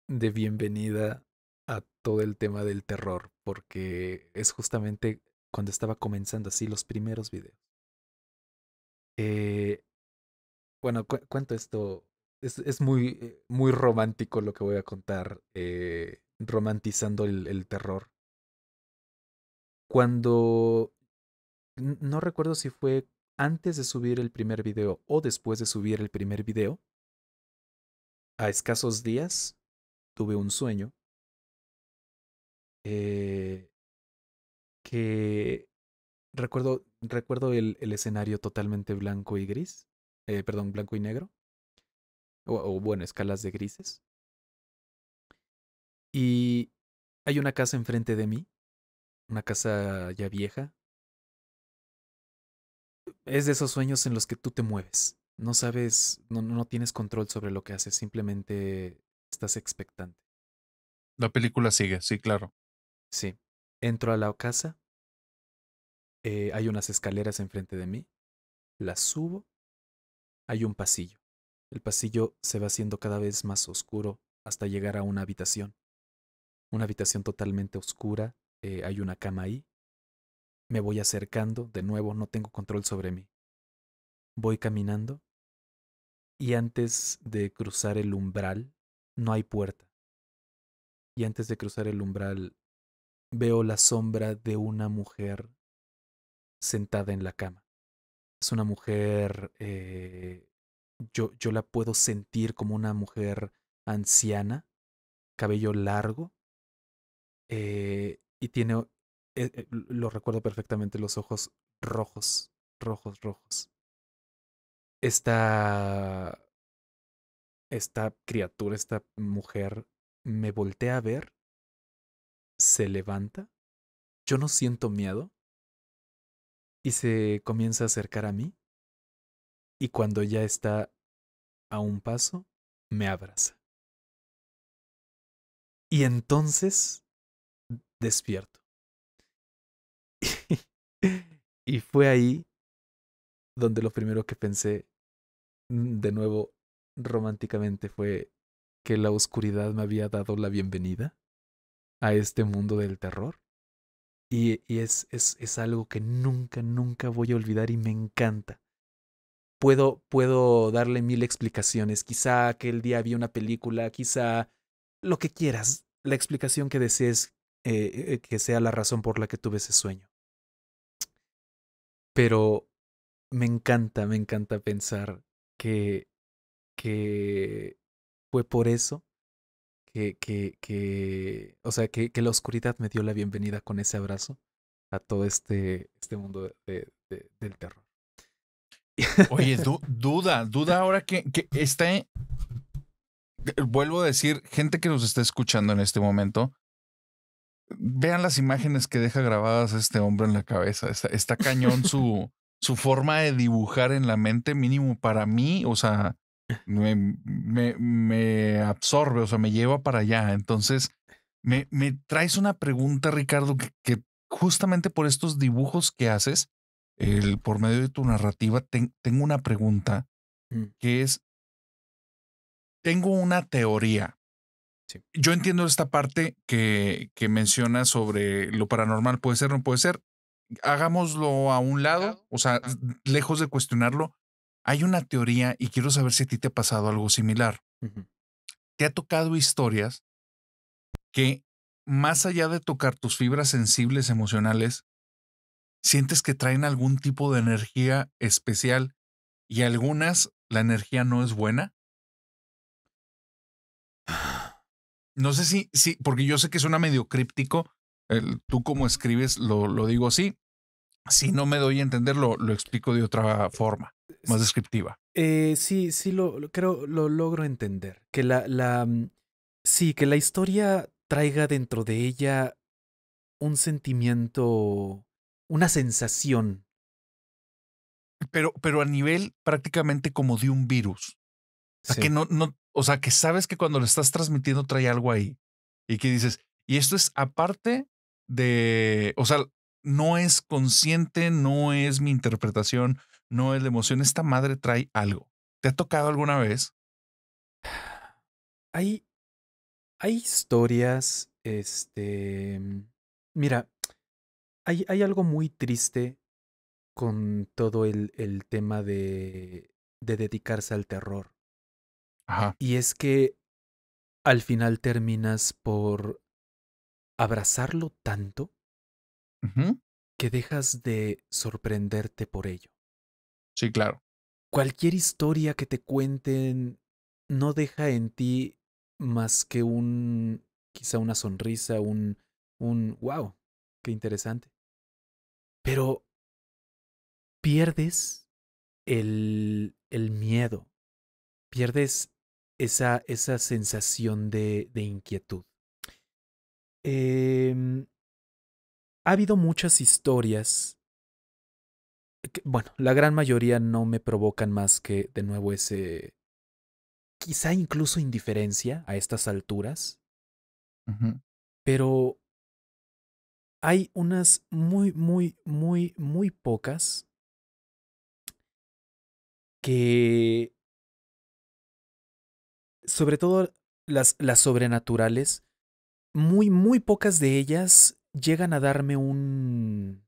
Speaker 2: de bienvenida a todo el tema del terror, porque es justamente cuando estaba comenzando así los primeros videos. Eh, bueno, cuánto cuento esto. Es, es, muy, eh, muy romántico lo que voy a contar, eh, romantizando el, el terror. Cuando... No recuerdo si fue antes de subir el primer video o después de subir el primer video,
Speaker 5: a escasos días tuve un sueño eh, que recuerdo, recuerdo
Speaker 2: el, escenario totalmente blanco y gris, eh, perdón, blanco y negro,
Speaker 5: o, bueno, escalas de grises. Y hay una casa enfrente de mí, una casa ya vieja.
Speaker 2: Es de esos sueños en los que tú te mueves. No sabes, no tienes control sobre lo que haces, simplemente estás expectante.
Speaker 1: La película sigue, sí, claro.
Speaker 5: Sí. Entro a la casa. Eh, hay unas escaleras enfrente de mí. Las subo. Hay un pasillo. El pasillo se
Speaker 2: va haciendo cada vez más oscuro hasta llegar a una habitación. Una habitación totalmente oscura. Eh, hay una cama ahí. Me voy acercando. De nuevo, no tengo control sobre mí. Voy caminando. Y antes de cruzar el umbral, no hay puerta. Y antes de cruzar el umbral veo la sombra de una mujer sentada en la cama. Es una mujer, eh, yo, yo la puedo sentir como una mujer anciana, cabello largo, eh, y tiene, eh, lo recuerdo perfectamente, los ojos rojos,
Speaker 5: rojos, rojos. Esta, esta criatura, esta mujer, me voltea a ver
Speaker 2: se levanta, yo no siento miedo, y se
Speaker 5: comienza a acercar a mí, y cuando ya está a un paso, me abraza. Y entonces despierto. y fue ahí donde lo primero que pensé, mm, de nuevo románticamente,
Speaker 2: fue que la oscuridad me había dado la bienvenida a este mundo del terror. Y, es, es, es, algo que nunca, nunca voy a olvidar y me encanta. Puedo, puedo darle mil explicaciones. Quizá aquel día vi una película, quizá lo que quieras. La explicación que desees eh, eh, que sea la razón por la que tuve ese sueño. Pero me encanta, me encanta pensar que, que fue por eso que, que, que, o sea, que, que la oscuridad me dio la bienvenida con ese abrazo a todo este, este mundo de, del
Speaker 1: terror. Oye, duda, duda ahora que, que este, eh, vuelvo a decir, gente que nos está escuchando en este momento, vean las imágenes que deja grabadas este hombre en la cabeza. Está, cañón su, su forma de dibujar en la mente, mínimo para mí, o sea, me, me, absorbe, o sea, me lleva para allá. Entonces, me, me traes una pregunta, Ricardo, que, justamente por estos dibujos que haces, el, por medio de tu narrativa, tengo una pregunta mm. que es, tengo una teoría. Yo entiendo esta parte que, que menciona sobre lo paranormal, puede ser, o no puede ser. Hagámoslo a un lado, o sea, lejos de cuestionarlo, hay una teoría y quiero saber si a ti te ha pasado algo similar. Te ha tocado historias que, más allá de tocar tus fibras sensibles emocionales, sientes que traen algún tipo de energía especial y algunas la energía no es buena. No sé si, sí, porque yo sé que suena medio críptico. tú como escribes, lo, lo digo así, si no me doy a entender, lo, explico de otra forma, más descriptiva.
Speaker 2: Eh, sí, sí, lo, creo, lo logro entender. Que la, la, mm, sí, que la historia traiga dentro de ella un sentimiento, una sensación.
Speaker 1: Pero, pero a nivel prácticamente como de un virus. O sea, que no, no, o sea, que sabes que cuando lo estás transmitiendo trae algo ahí. Y que dices, y esto es aparte de, o sea, no es consciente, no es mi interpretación, no es la emoción. Esta madre trae algo. ¿Te ha tocado alguna vez? Hay, hay historias, este...
Speaker 2: Mm, mira, hay, hay algo muy triste con todo el, el tema de, de dedicarse al terror. Ajá. Y es que al final terminas por abrazarlo tanto que dejas de sorprenderte por ello. Sí, claro. Cualquier historia que te cuenten no deja en ti más que un, quizá una sonrisa, un,
Speaker 5: un, wow, qué interesante. Pero pierdes el, el miedo, pierdes
Speaker 2: esa, esa sensación de, de inquietud. Eh, ha habido muchas historias. bueno, la gran mayoría no me provocan más que, de nuevo, ese. Quizá incluso indiferencia a estas alturas. Pero
Speaker 5: hay unas muy, muy, muy, muy pocas que, sobre todo las, las sobrenaturales, muy, muy pocas de
Speaker 2: ellas llegan a darme un,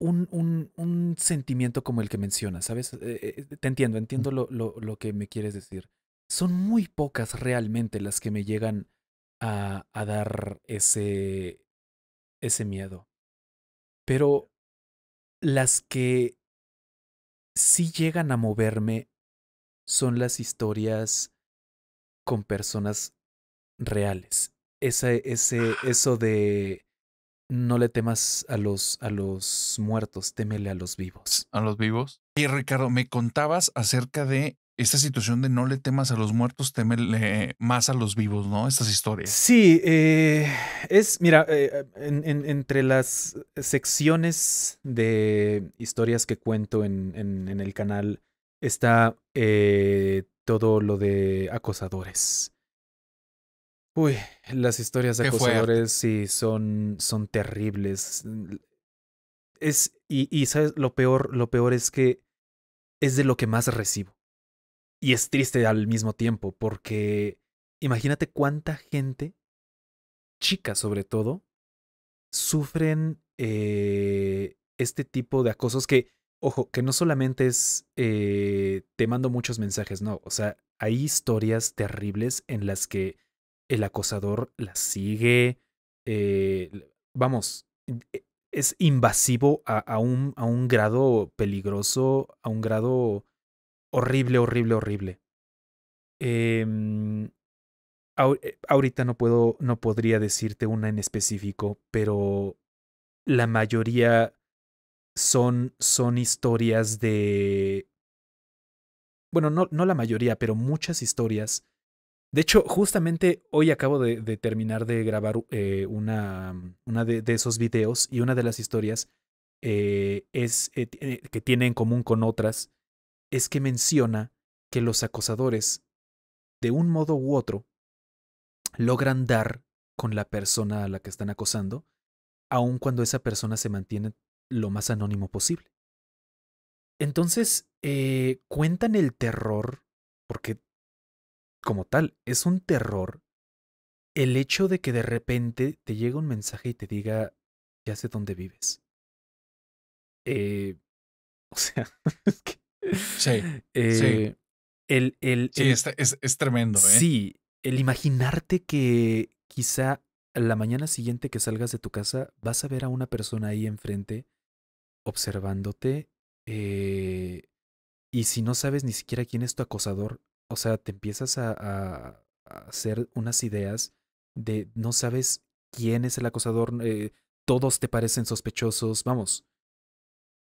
Speaker 2: un, un, sentimiento como el que mencionas, ¿sabes? Eh, eh, te entiendo, mm. entiendo lo, lo, que me quieres decir. Son muy pocas realmente las que me llegan a, a dar
Speaker 5: ese, ese miedo. Pero las que sí llegan a moverme son las
Speaker 2: historias con personas reales ese, ah. eso de no le temas a los, a los muertos, témele a
Speaker 1: los vivos. A los vivos. Y Ricardo, me contabas acerca de esta situación de no le temas a los muertos, temele más a los vivos, ¿no? Estas historias.
Speaker 2: Sí, eh, es, mira, eh, entre las secciones de historias que cuento en, en el canal está eh, todo lo de acosadores. Uy, las historias de acosadores sí son, son terribles. Es, y, y sabes, lo peor, lo peor es que es de lo que más recibo. Y es triste al mismo tiempo, porque imagínate cuánta gente, chicas sobre todo, sufren eh, este tipo de acosos que, ojo, que no solamente es eh, te mando muchos mensajes, no, o sea, hay historias terribles en las que el acosador la sigue, eh, vamos, e, es invasivo a, un, a un grado peligroso, a un grado horrible, horrible, horrible. Em, eh, ahorita no puedo, no podría decirte una en específico, pero la mayoría son, son historias de... Bueno, no, no la mayoría, pero muchas historias de hecho, justamente hoy acabo de, terminar de grabar eh, una, mm, una de, esos videos y una de las historias eh, es, eh, que tiene en común con otras es que menciona que los acosadores, de un modo u otro, logran dar con la persona a la que están acosando, aun cuando esa persona se mantiene lo más anónimo posible. Entonces, cuentan el terror, porque como tal, es un terror el hecho de que de repente te llegue un mensaje y te diga, ya sé dónde vives. Eh, o sea, es que...
Speaker 1: Sí, sí. Eh, el, el, sí es, tremendo. ¿eh? Sí,
Speaker 2: el imaginarte que quizá la mañana siguiente que salgas de tu casa vas a ver a una persona ahí enfrente observándote eh, y si no sabes ni siquiera quién es tu acosador, o sea, te empiezas a, hacer unas ideas de no sabes quién es el acosador, eh, todos te parecen sospechosos, vamos.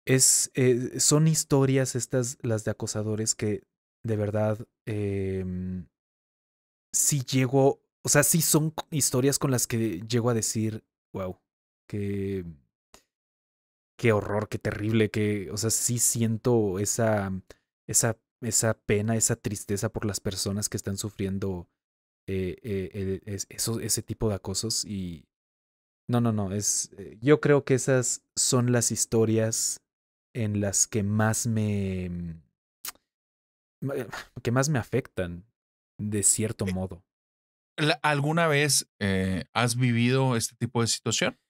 Speaker 2: Es, eh, son historias estas, las de acosadores, que de verdad, em, sí llego, o sea, sí son historias con las que llego a decir, wow, qué, qué horror, qué terrible, que, o sea, sí siento esa, esa esa pena, esa tristeza por las personas que están sufriendo eh, eh, eh, ese tipo de acosos. Y no, no, no, es, yo creo que esas son las historias en las que más me... Mm, que más me afectan, de cierto modo.
Speaker 1: ¿Alguna vez has vivido este tipo de situación?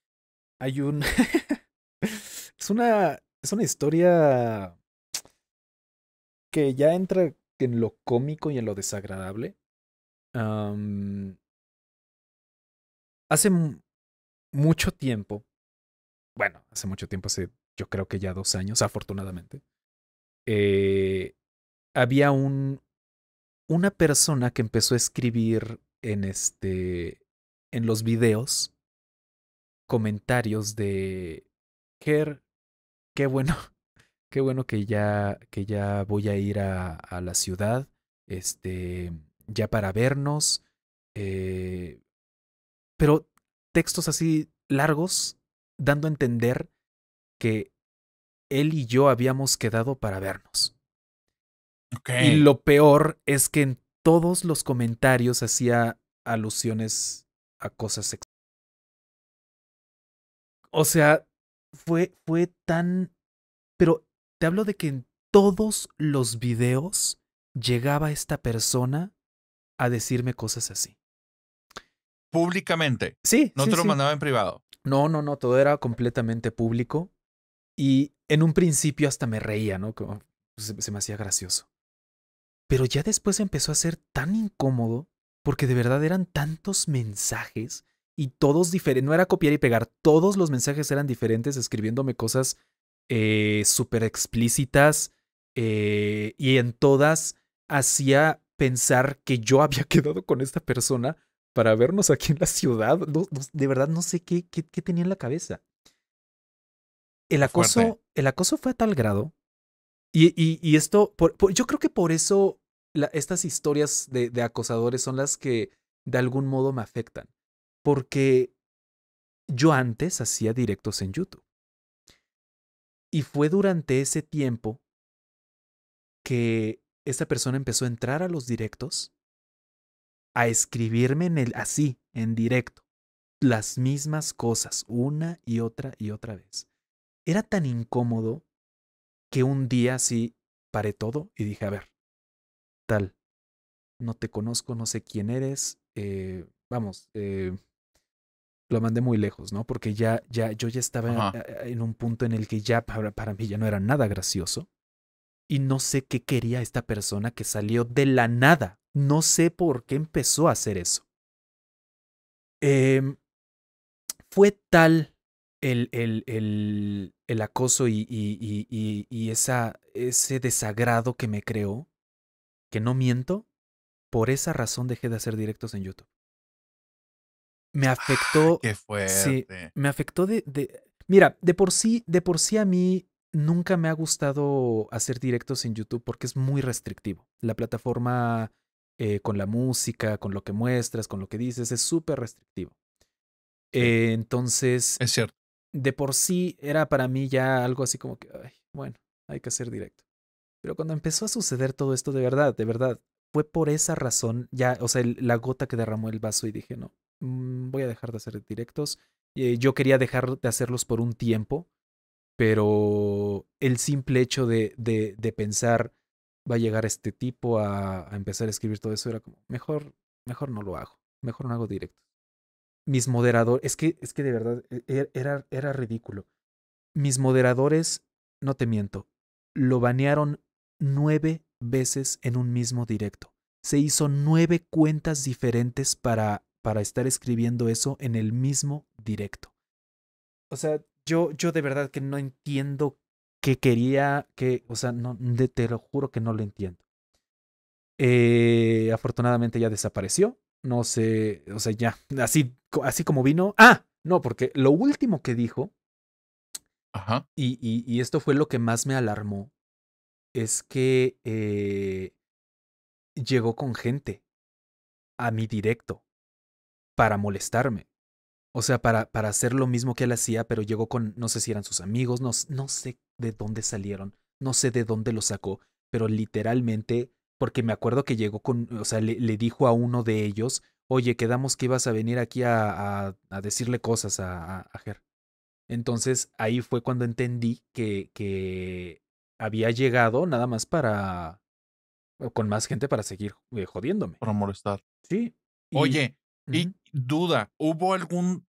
Speaker 1: Hay un... es una... Es una
Speaker 5: historia que ya entra en lo cómico y en lo desagradable. hace mucho tiempo, bueno, hace mucho tiempo, hace yo creo que ya dos
Speaker 2: años, afortunadamente,
Speaker 5: eh, había un,
Speaker 2: una persona que empezó a escribir en este, en los videos, comentarios de, Ger, qué bueno, qué bueno que ya, que ya voy a ir a, la ciudad, este, ya para vernos. Eh, pero textos así largos, dando a entender que él y yo habíamos quedado para vernos. Y lo peor es que en todos los comentarios hacía alusiones a cosas sexuales.
Speaker 5: O sea, fue, fue tan... Pero te hablo de que en todos los videos llegaba esta
Speaker 2: persona a decirme cosas así.
Speaker 1: Públicamente.
Speaker 2: Sí. No te lo mandaba en privado. No, no, no, todo era completamente público. Y en un principio hasta me reía, ¿no? Como, pues, se me hacía gracioso. Pero ya después empezó a ser tan incómodo porque de verdad eran tantos mensajes y todos diferentes. No era copiar y pegar, todos los mensajes eran diferentes escribiéndome cosas eh, súper explícitas eh, y en todas hacía pensar que yo había quedado con esta persona para vernos aquí en la ciudad. de verdad no sé qué, tenía en la cabeza. El acoso, el acoso fue a tal grado. Y, y, esto, yo creo que por eso estas historias de acosadores son las que de algún modo me afectan. Porque yo antes hacía directos en YouTube. Y fue durante ese tiempo que esa persona empezó a entrar a los directos, a escribirme en el, así, en directo, las mismas cosas, una y otra y otra vez. Era tan incómodo que un día sí paré todo y dije, a ver, tal, no te conozco, no sé quién eres, eh, vamos, eh, lo mandé muy lejos, ¿no? Porque ya, ya, yo ya estaba eh, en un punto en el que ya para, mí ya no era nada gracioso. Y no sé qué quería esta persona que salió de la nada. No sé por qué empezó a hacer eso. Em, fue tal el, el, el, el acoso y, y, y, y, esa, ese desagrado que me creó, que no miento, por esa razón dejé de hacer directos en YouTube me afectó. Sí, me afectó de, de, Mira, de por sí, de por sí a mí nunca me ha gustado hacer directos en YouTube porque es muy restrictivo. La plataforma eh, con la música, con lo que muestras, con lo que dices, es súper restrictivo. Eh, entonces. Es cierto. De por sí era para mí ya algo así como que, bueno, hay que hacer directo. Pero cuando empezó a suceder todo esto, de verdad, de verdad, fue por esa razón, ya, o sea, la gota que derramó el vaso y dije, no, Mm, voy a dejar de hacer directos. Eh, yo quería dejar de hacerlos por un tiempo, pero el simple hecho de, pensar, va a llegar este tipo a, empezar a escribir todo eso, era como, mejor, mejor no lo hago, mejor no hago directos. Mis moderadores, es que, es que de verdad, e, e, era, era ridículo. Mis moderadores, no te miento, lo banearon nueve veces en un mismo directo. Se hizo nueve cuentas diferentes para para estar escribiendo eso en el mismo directo. O sea, yo, yo de verdad que no entiendo qué quería, que, o sea, no, te lo juro que no lo entiendo. Eh, afortunadamente ya desapareció, no sé, o sea, ya, así, así como vino. Ah, no, porque lo último que dijo, Y, y, esto fue lo que más me alarmó, es que eh, llegó con gente a mi directo para molestarme. O sea, para, para hacer lo mismo que él hacía, pero llegó con, no sé si eran sus amigos, no, no sé de dónde salieron, no sé de dónde lo sacó, pero literalmente, porque me acuerdo que llegó con, o sea, le, dijo a uno de ellos, oye, quedamos que ibas a venir aquí a, a, decirle cosas a, a, Ger. Entonces ahí fue cuando entendí que, que había llegado nada más para, con más gente para seguir eh,
Speaker 1: jodiéndome. Para molestar. Sí. Oye, y duda, ¿hubo algún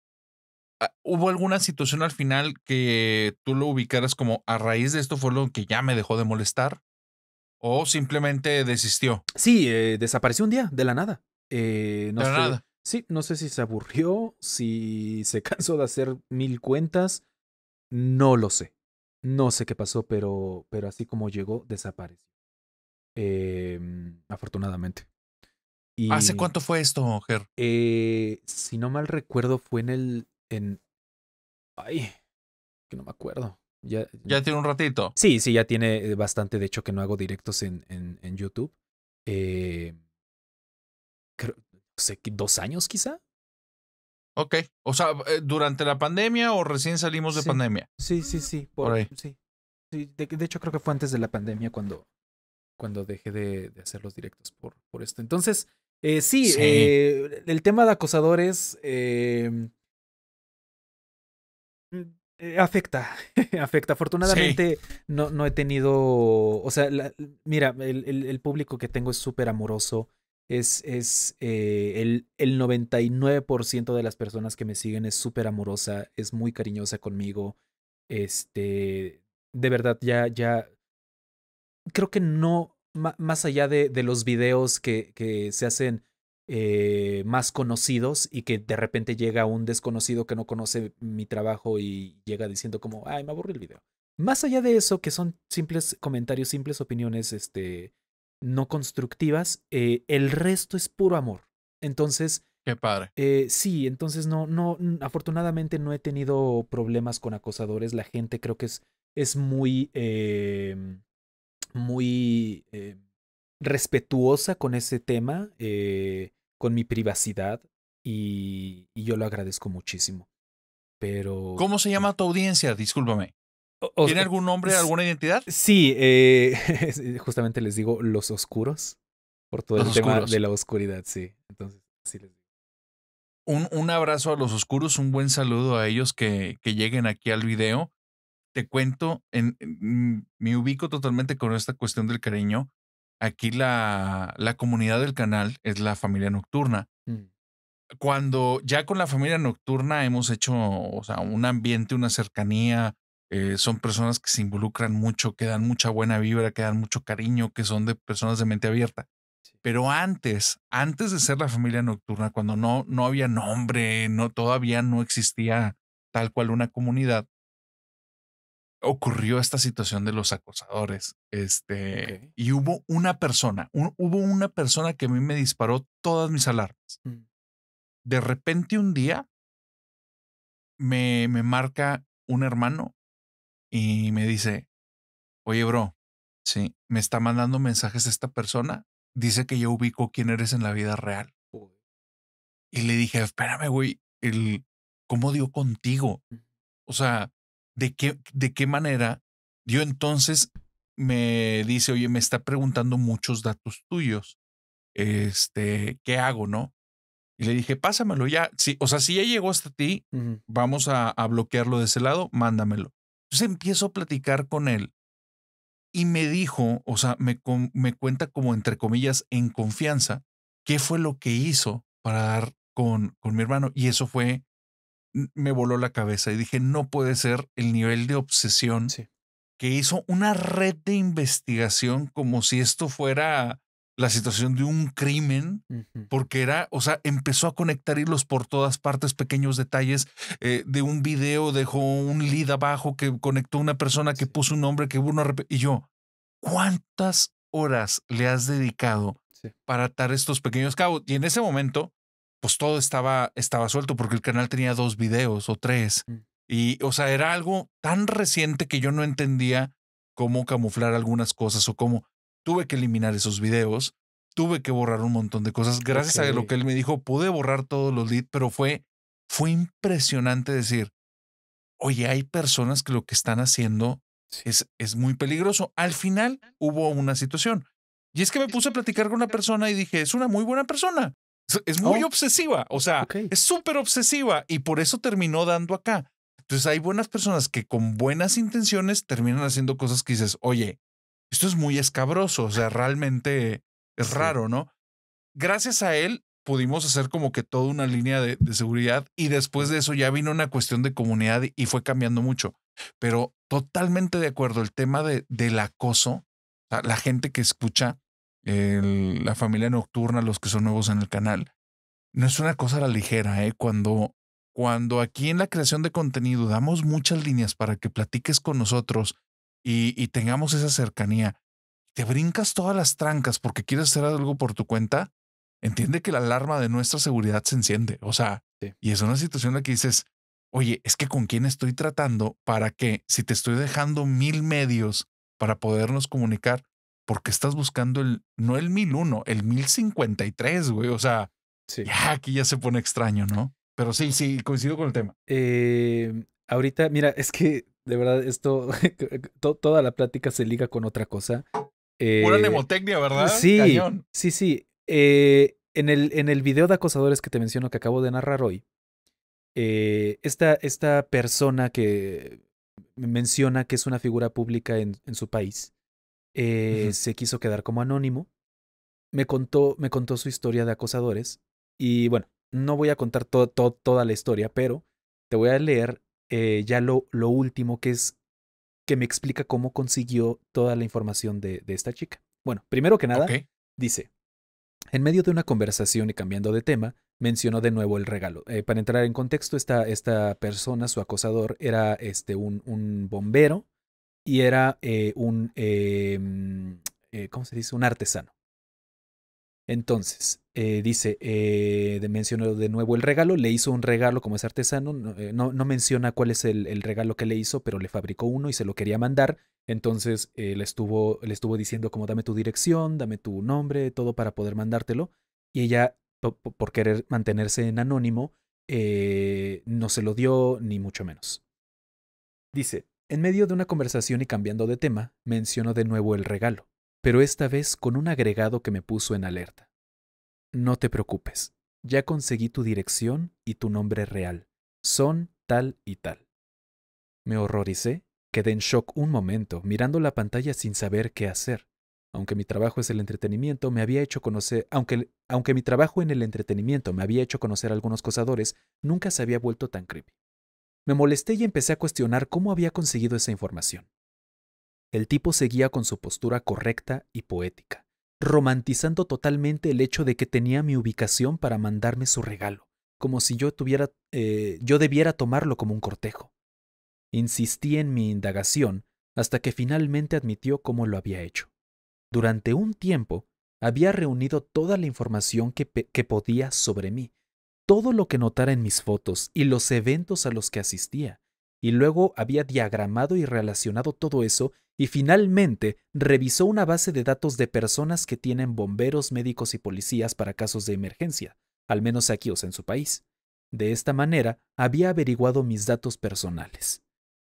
Speaker 1: ah, ¿Hubo alguna situación al final que tú lo ubicaras como a raíz de esto fue lo que ya me dejó de molestar? ¿O simplemente desistió? Sí, eh, desapareció un día, de la nada. Eh, no de sé, nada.
Speaker 2: Sí, no sé si se aburrió, si se cansó de hacer mil cuentas, no lo sé. No sé qué pasó, pero, pero así como llegó, desapareció. Em, afortunadamente. ¿Hace cuánto fue esto, Ger? Eh, si no mal recuerdo, fue en el. En... Ay, que no me acuerdo. Ya,
Speaker 1: ya tiene un ratito.
Speaker 2: Sí, sí, ya tiene eh, bastante. De hecho, que no hago directos en, en, en YouTube. Eh, creo, dos años quizá.
Speaker 1: Ok. O sea, eh, ¿durante la pandemia o recién salimos de pandemia?
Speaker 2: Sí, sí, sí. Por, ahí. Sí. sí de, hecho, creo que fue antes de la pandemia cuando, cuando dejé de, de hacer los directos por, por esto. Entonces, eh, sí, eh, el tema de acosadores em,
Speaker 3: mm, eh, afecta,
Speaker 2: afecta. Afortunadamente no, no he tenido, o sea, mira, el, el, público que tengo es súper amoroso. Es, es eh, el, el 99% de las personas que me siguen es súper amorosa, es muy cariñosa conmigo. Este, de verdad, ya, ya, creo que no, más allá de, de los videos que, que se hacen eh, más conocidos y que de repente llega un desconocido que no conoce mi trabajo y llega diciendo como, ay, me aburrí el video. Más allá de eso, que son simples comentarios, simples opiniones este, no constructivas, eh, el resto es puro amor. Entonces... Qué padre. Eh, sí, entonces no, no, afortunadamente no he tenido problemas con acosadores. La gente creo que es, es muy em, muy eh, respetuosa con ese tema, eh, con mi privacidad, y, yo lo agradezco muchísimo. Pero. ¿Cómo se llama tu audiencia? Discúlpame. ¿Tiene algún nombre, alguna identidad? Eh, sí, justamente les digo los oscuros, por todo el tema de la oscuridad, sí. Entonces,
Speaker 1: Un, un, abrazo a los oscuros, un buen saludo a ellos que lleguen aquí al video te cuento, en, mm, me ubico totalmente con esta cuestión del cariño. Aquí la, la comunidad del canal es la familia nocturna. Mm. Cuando ya con la familia nocturna hemos hecho o sea, un ambiente, una cercanía, eh, son personas que se involucran mucho, que dan mucha buena vibra, que dan mucho cariño, que son de personas de mente abierta. Pero antes, antes de ser la familia nocturna, cuando no, no había nombre, no, todavía no existía tal cual una comunidad, ocurrió esta situación de los acosadores. Este, y hubo una persona, hubo una persona que a mí me disparó todas mis alarmas. Mm. De repente un día me, me marca un hermano y me dice, oye, bro, sí, me está mandando mensajes esta persona, dice que yo ubico quién eres en la vida real. Y le dije, espérame, güey, el, ¿cómo dio contigo? Mm. O sea, ¿de qué, de qué manera yo entonces me dice, oye, me está preguntando muchos datos tuyos? Este, ¿qué hago, no? Y le dije, pásamelo ya. Sí, o sea, si ya llegó hasta ti, vamos a, bloquearlo de ese lado, mándamelo. Entonces empiezo a platicar con él y me dijo, o sea, me, me cuenta como entre comillas en confianza, qué fue lo que hizo para dar con, con mi hermano. Y eso fue me voló la cabeza y dije, no puede ser el nivel de obsesión que hizo una red de investigación como si esto fuera la situación de un crimen, porque era, o sea, empezó a conectar hilos por todas partes, pequeños detalles eh, de un video, dejó un lead abajo que conectó una persona que puso un nombre que hubo una... Y yo, ¿cuántas horas le has dedicado para atar estos pequeños cabos? Y en ese momento, pues todo estaba, estaba suelto porque el canal tenía dos videos o tres. Mm. Y, o sea, era algo tan reciente que yo no entendía cómo camuflar algunas cosas o cómo tuve que eliminar esos videos, tuve que borrar un montón de cosas. Gracias a lo que él me dijo, pude borrar todos los leads, pero fue, fue impresionante decir, oye, hay personas que lo que están haciendo es, es muy peligroso. Al final hubo una situación. Y es que me puse a platicar con una persona y dije, es una muy buena persona. Es muy oh. obsesiva, o sea, es súper obsesiva y por eso terminó dando acá. Entonces hay buenas personas que con buenas intenciones terminan haciendo cosas que dices, oye, esto es muy escabroso, o sea, realmente es raro, ¿no? Gracias a él pudimos hacer como que toda una línea de, seguridad y después de eso ya vino una cuestión de comunidad y fue cambiando mucho. Pero totalmente de acuerdo, el tema de, del acoso, la gente que escucha la familia nocturna, los que son nuevos en el canal. No es una cosa la ligera, ¿eh? Cuando, cuando aquí en la creación de contenido damos muchas líneas para que platiques con nosotros y, tengamos esa cercanía, te brincas todas las trancas porque quieres hacer algo por tu cuenta, entiende que la alarma de nuestra seguridad se enciende. O sea, y es una situación en la que dices, oye, es que con quién estoy tratando para que si te estoy dejando mil medios para podernos comunicar, porque estás buscando el, no el 1001, el 1053, güey. O sea, aquí ya se pone extraño, ¿no? Pero sí, sí, coincido con el tema.
Speaker 2: Eh, ahorita, mira, es que de verdad esto, toda la plática se liga con otra cosa. Eh, Pura nemotecnia, ¿verdad? Sí, sí, sí. Eh, en, el, en el video de acosadores que te menciono que acabo de narrar hoy, eh, esta, esta persona que menciona que es una figura pública en, en su país, eh, se quiso quedar como anónimo. Me contó, me contó su historia de acosadores. Y bueno, no voy a contar toda la historia, pero te voy a leer eh, ya lo, lo, último que es que me explica cómo consiguió toda la información de, de esta chica. Bueno, primero que nada, dice, en medio de una conversación y cambiando de tema, mencionó de nuevo el regalo. Eh, para entrar en contexto, esta, esta persona, su acosador, era este, un, un bombero y era eh, un, em, eh, ¿cómo se dice? Un artesano. Entonces, eh, dice, mencionó de nuevo el regalo, le hizo un regalo como es artesano, no, menciona cuál es el, regalo que le hizo, pero le fabricó uno y se lo quería mandar, entonces le, estuvo, le estuvo diciendo como dame tu dirección, dame tu nombre, todo para poder mandártelo, y ella, por querer mantenerse en anónimo, no se lo dio, ni mucho menos. Dice, en medio de una conversación y cambiando de tema, mencionó de nuevo el regalo, pero esta vez con un agregado que me puso en alerta. No te preocupes, ya conseguí tu dirección y tu nombre real. Son tal y tal. Me horroricé, quedé en shock un momento, mirando la pantalla sin saber qué hacer. Aunque mi trabajo es el entretenimiento, me había hecho conocer, aunque, aunque mi trabajo en el entretenimiento me había hecho conocer algunos cosadores, nunca se había vuelto tan creepy. Me molesté y empecé a cuestionar cómo había conseguido esa información. El tipo seguía con su postura correcta y poética, romantizando totalmente el hecho de que tenía mi ubicación para mandarme su regalo, como si yo tuviera, eh, yo debiera tomarlo como un cortejo. Insistí en mi indagación hasta que finalmente admitió cómo lo había hecho. Durante un tiempo había reunido toda la información que podía sobre mí todo lo que notara en mis fotos y los eventos a los que asistía, y luego había diagramado y relacionado todo eso y finalmente revisó una base de datos de personas que tienen bomberos, médicos y policías para casos de emergencia, al menos aquí o en su país. De esta manera, había averiguado mis datos personales.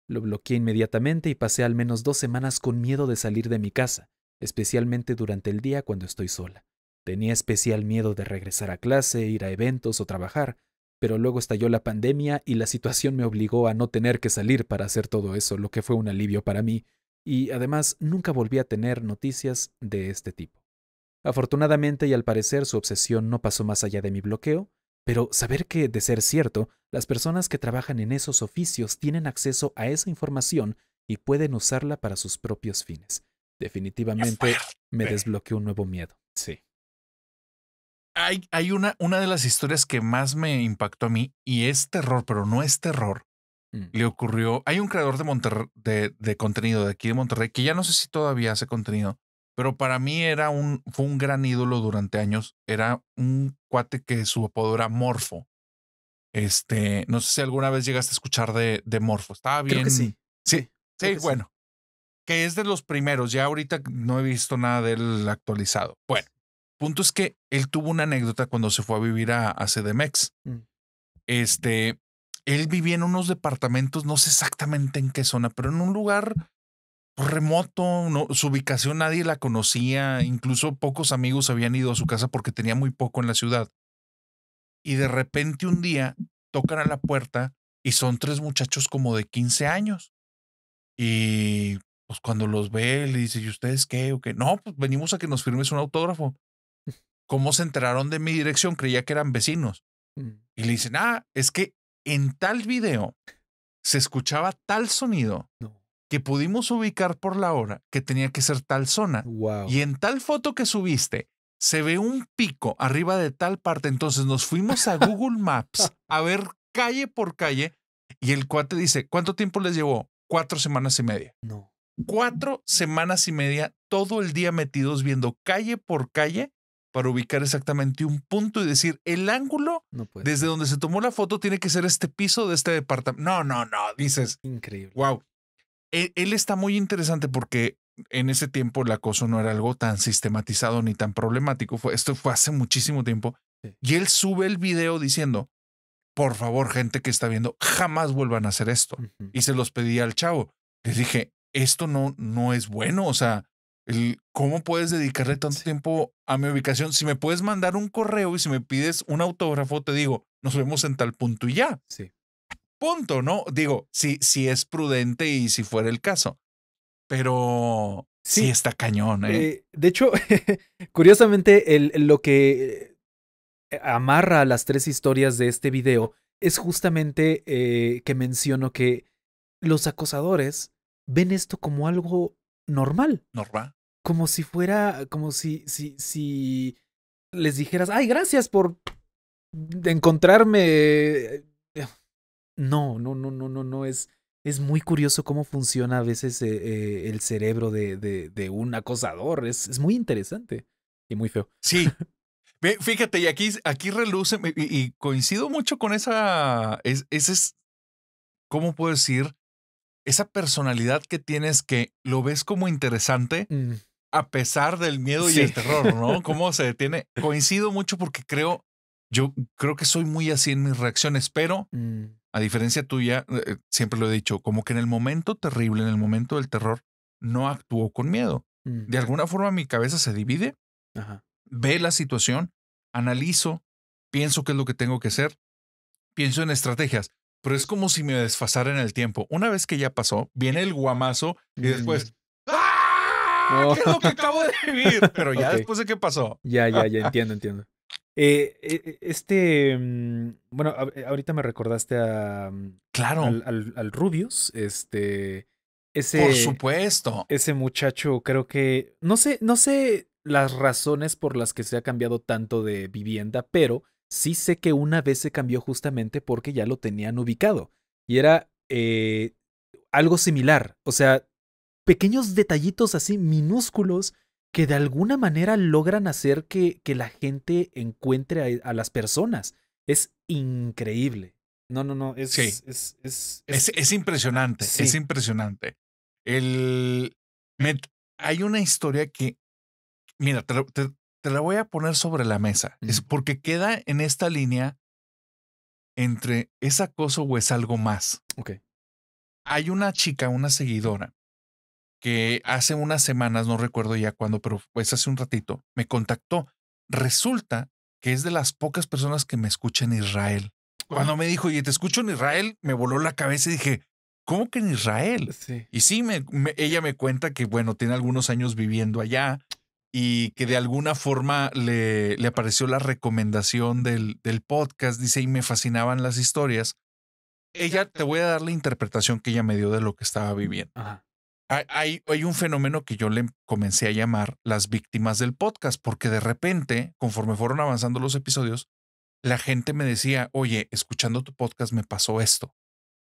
Speaker 2: Lo bloqueé inmediatamente y pasé al menos dos semanas con miedo de salir de mi casa, especialmente durante el día cuando estoy sola. Tenía especial miedo de regresar a clase, ir a eventos o trabajar, pero luego estalló la pandemia y la situación me obligó a no tener que salir para hacer todo eso, lo que fue un alivio para mí, y además nunca volví a tener noticias de este tipo. Afortunadamente y al parecer su obsesión no pasó más allá de mi bloqueo, pero saber que, de ser cierto, las personas que trabajan en esos oficios tienen acceso a esa información y pueden usarla para sus propios fines. Definitivamente me desbloqueó un nuevo miedo. Sí
Speaker 1: hay, una, una de las historias que más me impactó a mí y es terror, pero no es terror. Mm. Le ocurrió, hay un creador de, de, de contenido de aquí de Monterrey que ya no sé si todavía hace contenido, pero para mí era un, fue un gran ídolo durante años. Era un cuate que su apodo era Morfo. Este, no sé si alguna vez llegaste a escuchar de, de Morfo. Estaba bien. que sí. Sí, sí, bueno. Que es de los primeros. Ya ahorita no he visto nada del actualizado. Bueno, Punto es que él tuvo una anécdota cuando se fue a vivir a, CDMX. Mm. Este, él vivía en unos departamentos, no sé exactamente en qué zona, pero en un lugar remoto, no, su ubicación nadie la conocía, incluso pocos amigos habían ido a su casa porque tenía muy poco en la ciudad. Y de repente un día tocan a la puerta y son tres muchachos como de 15 años. Y pues cuando los ve, le dice, ¿y ustedes qué? ¿O qué? No, pues venimos a que nos firmes un autógrafo. ¿Cómo se enteraron de mi dirección? Creía que eran vecinos. Mm. Y le dicen, ah, es que en tal video se escuchaba tal sonido que pudimos ubicar por la hora que tenía que ser tal zona. Y en tal foto que subiste, se ve un pico arriba de tal parte. Entonces nos fuimos a Google Maps a ver calle por calle y el cuate dice, ¿cuánto tiempo les llevó? Cuatro semanas y media. No. Cuatro semanas y media, todo el día metidos viendo calle por calle para ubicar exactamente un punto y decir el ángulo desde donde se tomó la foto tiene que ser este piso de este departamento. No, no, no, dices. Increíble. Wow. E-, él, está muy interesante porque en ese tiempo el acoso no era algo tan sistematizado ni tan problemático. Fue, esto fue hace muchísimo tiempo. Y él sube el video diciendo, por favor, gente que está viendo, jamás vuelvan a hacer esto. Y se los pedí al chavo. Les dije, esto no, no es bueno. O sea, cómo puedes dedicarle tanto tiempo a mi ubicación. Si me puedes mandar un correo y si me pides un autógrafo, te digo, nos vemos en tal punto y ya. Sí. Punto, ¿no? Digo, si, si es prudente y si fuera el caso. Pero sí, está cañón, ¿eh? Eh,
Speaker 2: de hecho, curiosamente, el, lo que eh, amarra las tres historias de este video es justamente que menciono que los acosadores ven esto como algo normal. Normal como si fuera, como si, si, si les dijeras, ay, gracias por encontrarme. No, no, no, no, no, no, es, es muy curioso cómo funciona a veces eh, eh, el cerebro
Speaker 1: de, un acosador, es, es, muy interesante y muy feo. Sí. Fíjate, y aquí, aquí reluce, y, coincido mucho con esa, ese es, ¿cómo puedo decir? Esa personalidad que tienes que lo ves como interesante, mm a pesar del miedo y el terror, ¿no? ¿Cómo se detiene? Coincido mucho porque creo, yo creo que soy muy así en mis reacciones, pero mm. a diferencia tuya, eh, siempre lo he dicho, como que en el momento terrible, en el momento del terror, no actuó con miedo. De mm. alguna forma mi cabeza se divide, ve la situación, analizo, pienso qué es lo que tengo que hacer, pienso en estrategias, pero es como si me desfasara en el tiempo. Una vez que ya pasó, viene el guamazo y después, mm. ¿Qué es lo que acabo de vivir? Pero ya después de qué pasó. Ya, ya, ya, entiendo, entiendo.
Speaker 2: Eh, eh, eh, este, mm, bueno, ahorita me recordaste a... Mm, claro. Al, al, Rubius, este... Ese, por
Speaker 1: supuesto.
Speaker 2: Ese muchacho creo que, no sé, no sé las razones por las que se ha cambiado tanto de vivienda, pero sí sé que una vez se cambió justamente porque ya lo tenían ubicado. Y era algo similar. O sea, pequeños detallitos así minúsculos que de alguna manera logran hacer que, que la gente encuentre a, e, las personas. Es increíble. No, no, no, es, es,
Speaker 1: es, impresionante, es impresionante. El, hay una historia que, mira, te, la voy a poner sobre la mesa, es porque queda en esta línea entre es acoso o es algo más. Ok. Hay una chica, una seguidora, que hace unas semanas, no recuerdo ya cuándo, pero pues hace un ratito, me contactó. Resulta que es de las pocas personas que me escucha en Israel. Cuando me dijo, oye, te escucho en Israel, me voló la cabeza y dije, ¿cómo que en Israel? Y sí, me, ella me cuenta que, bueno, tiene algunos años viviendo allá y que de alguna forma le, le apareció la recomendación del, del podcast, dice, y me fascinaban las historias. Ella, te voy a dar la interpretación que ella me dio de lo que estaba viviendo. Ajá hay, un fenómeno que yo le comencé a llamar las víctimas del podcast, porque de repente, conforme fueron avanzando los episodios, la gente me decía, oye, escuchando tu podcast me pasó esto.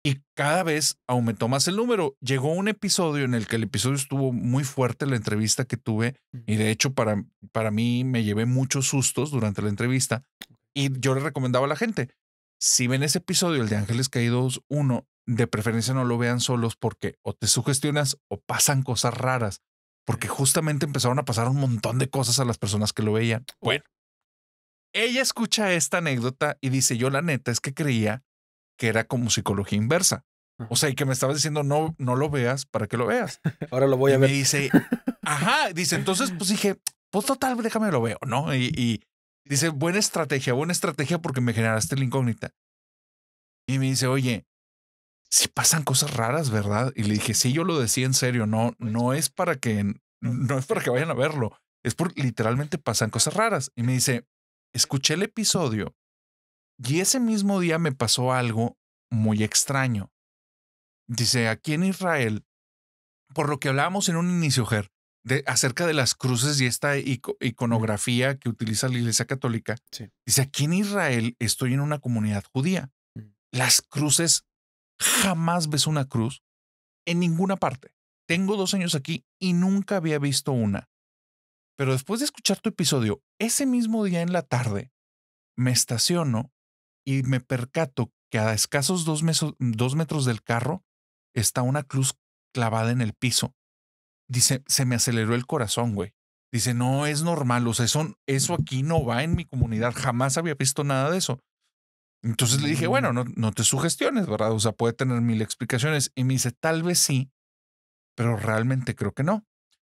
Speaker 1: Y cada vez aumentó más el número. Llegó un episodio en el que el episodio estuvo muy fuerte, la entrevista que tuve, y de hecho para, para mí me llevé muchos sustos durante la entrevista, y yo le recomendaba a la gente, si ven ese episodio, el de Ángeles Caídos 1, de preferencia no lo vean solos porque o te sugestionas o pasan cosas raras. Porque justamente empezaron a pasar un montón de cosas a las personas que lo veían. Bueno, ella escucha esta anécdota y dice, yo la neta es que creía que era como psicología inversa. O sea, y que me estaba diciendo, no, no lo veas para que lo veas. Ahora lo voy a ver. Y dice, ajá, dice, entonces pues dije, pues total, déjame lo veo, ¿no? Y, y dice, buena estrategia, buena estrategia porque me generaste la incógnita. Y me dice, oye, si pasan cosas raras, ¿verdad? Y le dije, sí, yo lo decía en serio, no, no es para que, no es para que vayan a verlo, es porque literalmente pasan cosas raras. Y me dice, escuché el episodio y ese mismo día me pasó algo muy extraño. Dice, aquí en Israel, por lo que hablábamos en un inicio, Ger, de, acerca de las cruces y esta iconografía que utiliza la Iglesia Católica, dice, aquí en Israel estoy en una comunidad judía. Mm. Las cruces jamás ves una cruz en ninguna parte. Tengo dos años aquí y nunca había visto una. Pero después de escuchar tu episodio, ese mismo día en la tarde, me estaciono y me percato que a escasos dos, metros del carro está una cruz clavada en el piso. Dice, se me aceleró el corazón, güey. Dice, no es normal, o sea, eso aquí no va en mi comunidad, jamás había visto nada de eso. Entonces le dije, bueno, no, no te sugestiones, ¿verdad? O sea, puede tener mil explicaciones. Y me dice, tal vez sí, pero realmente creo que no.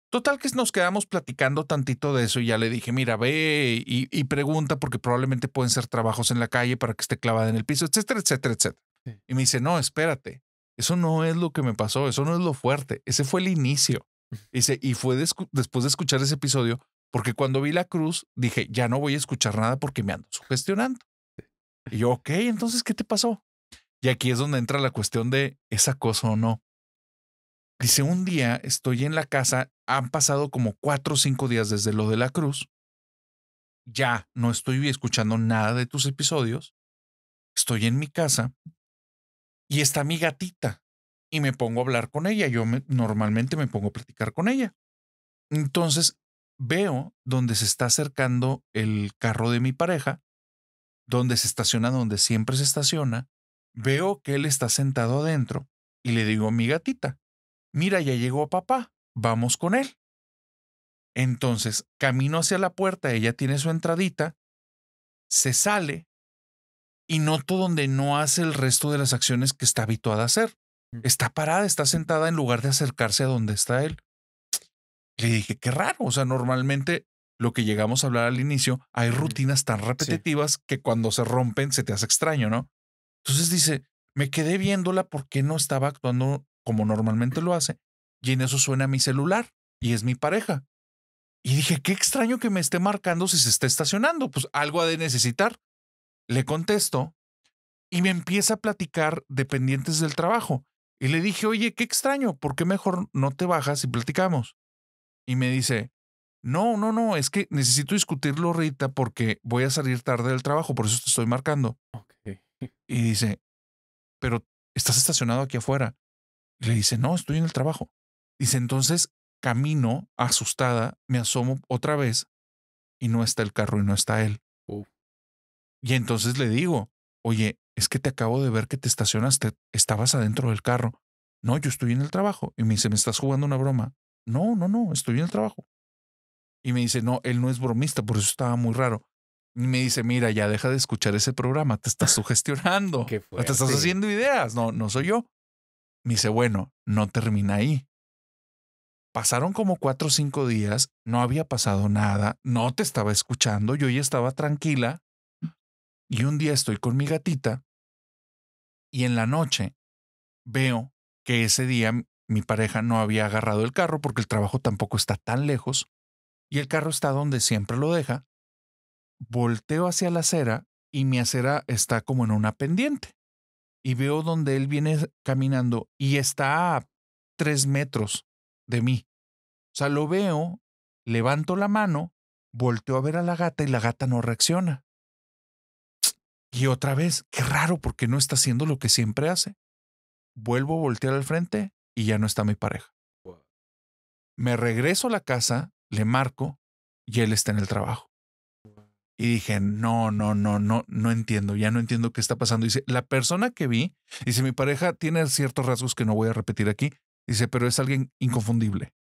Speaker 1: Total que nos quedamos platicando tantito de eso y ya le dije, mira, ve y, pregunta porque probablemente pueden ser trabajos en la calle para que esté clavada en el piso, etcétera, etcétera, etcétera. Y me dice, no, espérate, eso no es lo que me pasó, eso no es lo fuerte, ese fue el inicio. Mm. Y dice, y fue después de escuchar ese episodio, porque cuando vi la cruz, dije, ya no voy a escuchar nada porque me ando sugestionando. Y yo, ok, entonces, ¿qué te pasó? Y aquí es donde entra la cuestión de, ¿es acoso o no? Dice, un día estoy en la casa, han pasado como cuatro o cinco días desde lo de la cruz, ya no estoy escuchando nada de tus episodios, estoy en mi casa y está mi gatita y me pongo a hablar con ella, yo normalmente me pongo a platicar con ella. Entonces veo donde se está acercando el carro de mi pareja donde se estaciona donde siempre se estaciona, veo que él está sentado adentro y le digo a mi gatita, mira, ya llegó papá, vamos con él. Entonces, camino hacia la puerta, ella tiene su entradita, se sale y noto donde no hace el resto de las acciones que está habituada a hacer. Mm. Está parada, está sentada en lugar de acercarse a donde está él. Le dije, qué raro, o sea, normalmente lo que llegamos a hablar al inicio, hay rutinas tan repetitivas que cuando se rompen se te hace extraño, ¿no? Entonces dice, me quedé viéndola porque no estaba actuando como normalmente lo hace, y en eso suena mi celular, y es mi pareja. Y dije, qué extraño que me esté marcando si se está estacionando, pues algo ha de necesitar. Le contesto y me empieza a platicar dependientes del trabajo. Y le dije, oye, qué extraño, ¿por qué mejor no te bajas y platicamos? Y me dice, no, no, no, es que necesito discutirlo Rita, porque voy a salir tarde del trabajo, por eso te estoy marcando. Okay. Y dice, pero estás estacionado aquí afuera. le dice, no, estoy en el trabajo. Dice, entonces camino, asustada, me asomo otra vez y no está el carro y no está él. Y entonces le digo, oye, es que te acabo de ver que te estacionaste, estabas adentro del carro. No, yo estoy en el trabajo. Y me dice, ¿me estás jugando una broma? No, no, no, estoy en el trabajo. Y me dice, no, él no es bromista, por eso estaba muy raro. Y me dice, mira, ya deja de escuchar ese programa, te estás sugestionando, te estás haciendo ideas, no, no soy yo. Me dice, bueno, no termina ahí. Pasaron como cuatro o cinco días, no había pasado nada, no te estaba escuchando, yo ya estaba tranquila. Y un día estoy con mi gatita y en la noche veo que ese día mi pareja no había agarrado el carro porque el trabajo tampoco está tan lejos y el carro está donde siempre lo deja, volteo hacia la acera y mi acera está como en una pendiente. Y veo donde él viene caminando y está a tres metros de mí. O sea, lo veo, levanto la mano, volteo a ver a la gata y la gata no reacciona. Y otra vez, qué raro porque no está haciendo lo que siempre hace. Vuelvo a voltear al frente y ya no está mi pareja. Me regreso a la casa, le marco y él está en el trabajo. Y dije, no, no, no, no, no entiendo, ya no entiendo qué está pasando. Dice, la persona que vi, dice, mi pareja tiene ciertos rasgos que no voy a repetir aquí, dice, pero es alguien inconfundible.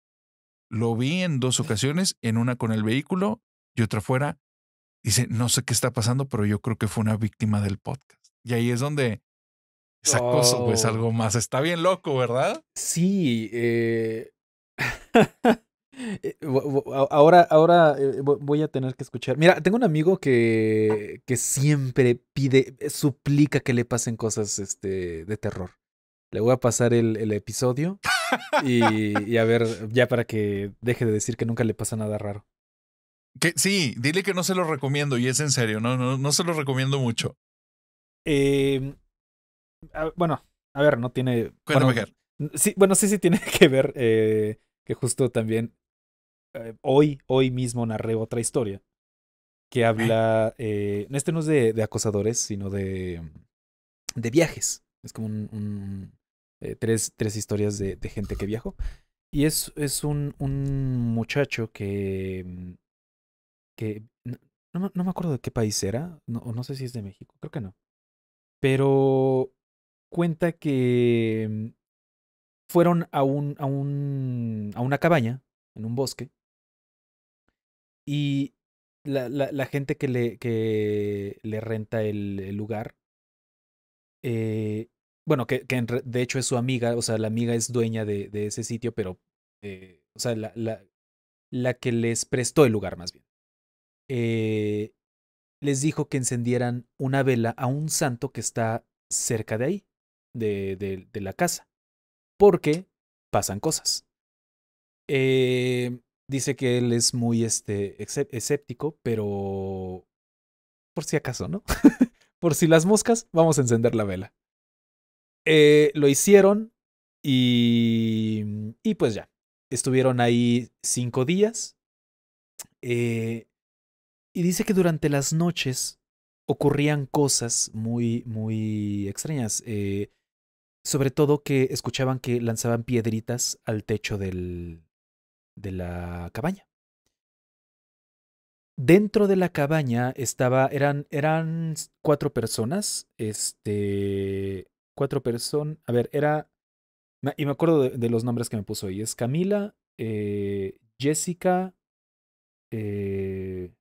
Speaker 1: Lo vi en dos ocasiones, en una con el vehículo y otra fuera. Dice, no sé qué está pasando, pero yo creo que fue una víctima del podcast. Y ahí es donde sacó pues oh. algo más. Está bien loco, ¿verdad? Sí, eh,
Speaker 2: Eh, ahora, ahora eh, voy a tener que escuchar. Mira, tengo un amigo que, que siempre pide, suplica que le pasen cosas este, de terror. Le voy a pasar el, episodio y, a ver, ya para que deje de decir que nunca le pasa nada raro.
Speaker 1: Que, sí, dile que no se lo recomiendo y es en serio, no, no, se lo recomiendo mucho. Em, bueno, a
Speaker 2: ver, no tiene... bueno, sí, sí, tiene que ver eh, que justo también eh, hoy, hoy mismo narré otra historia que habla, eh, este no es de, acosadores, sino de, mm, de viajes. Es como un, eh, tres, tres, historias de, gente que viajó. Y es, es un, un muchacho que, mm, que no, me acuerdo de qué país era, no, no sé si es de México, creo que no. Pero cuenta que mm, fueron a, un, a, un, a una cabaña en un bosque y la, gente que le, que le renta el, lugar, eh, bueno, que, de hecho es su amiga, o sea, la amiga es dueña de, de ese sitio, pero, eh, o sea, la, la, que les prestó el lugar más bien. Eh, les dijo que encendieran una vela a un santo que está cerca de ahí, de, de, de la casa, porque pasan cosas. Eh, dice que él es muy este, escéptico, pero por si acaso, ¿no? por si las moscas, vamos a encender la vela. Eh, lo hicieron y, mm, y pues ya, estuvieron ahí cinco días. Eh, y dice que durante las noches ocurrían cosas muy, muy extrañas. Eh, sobre todo que escuchaban que lanzaban piedritas al techo del, de la cabaña. Dentro de la cabaña estaba, eran, eran cuatro personas, este, cuatro personas, a ver, era, y me acuerdo de, los nombres que me puso ahí, es Camila, eh, Jessica, eh,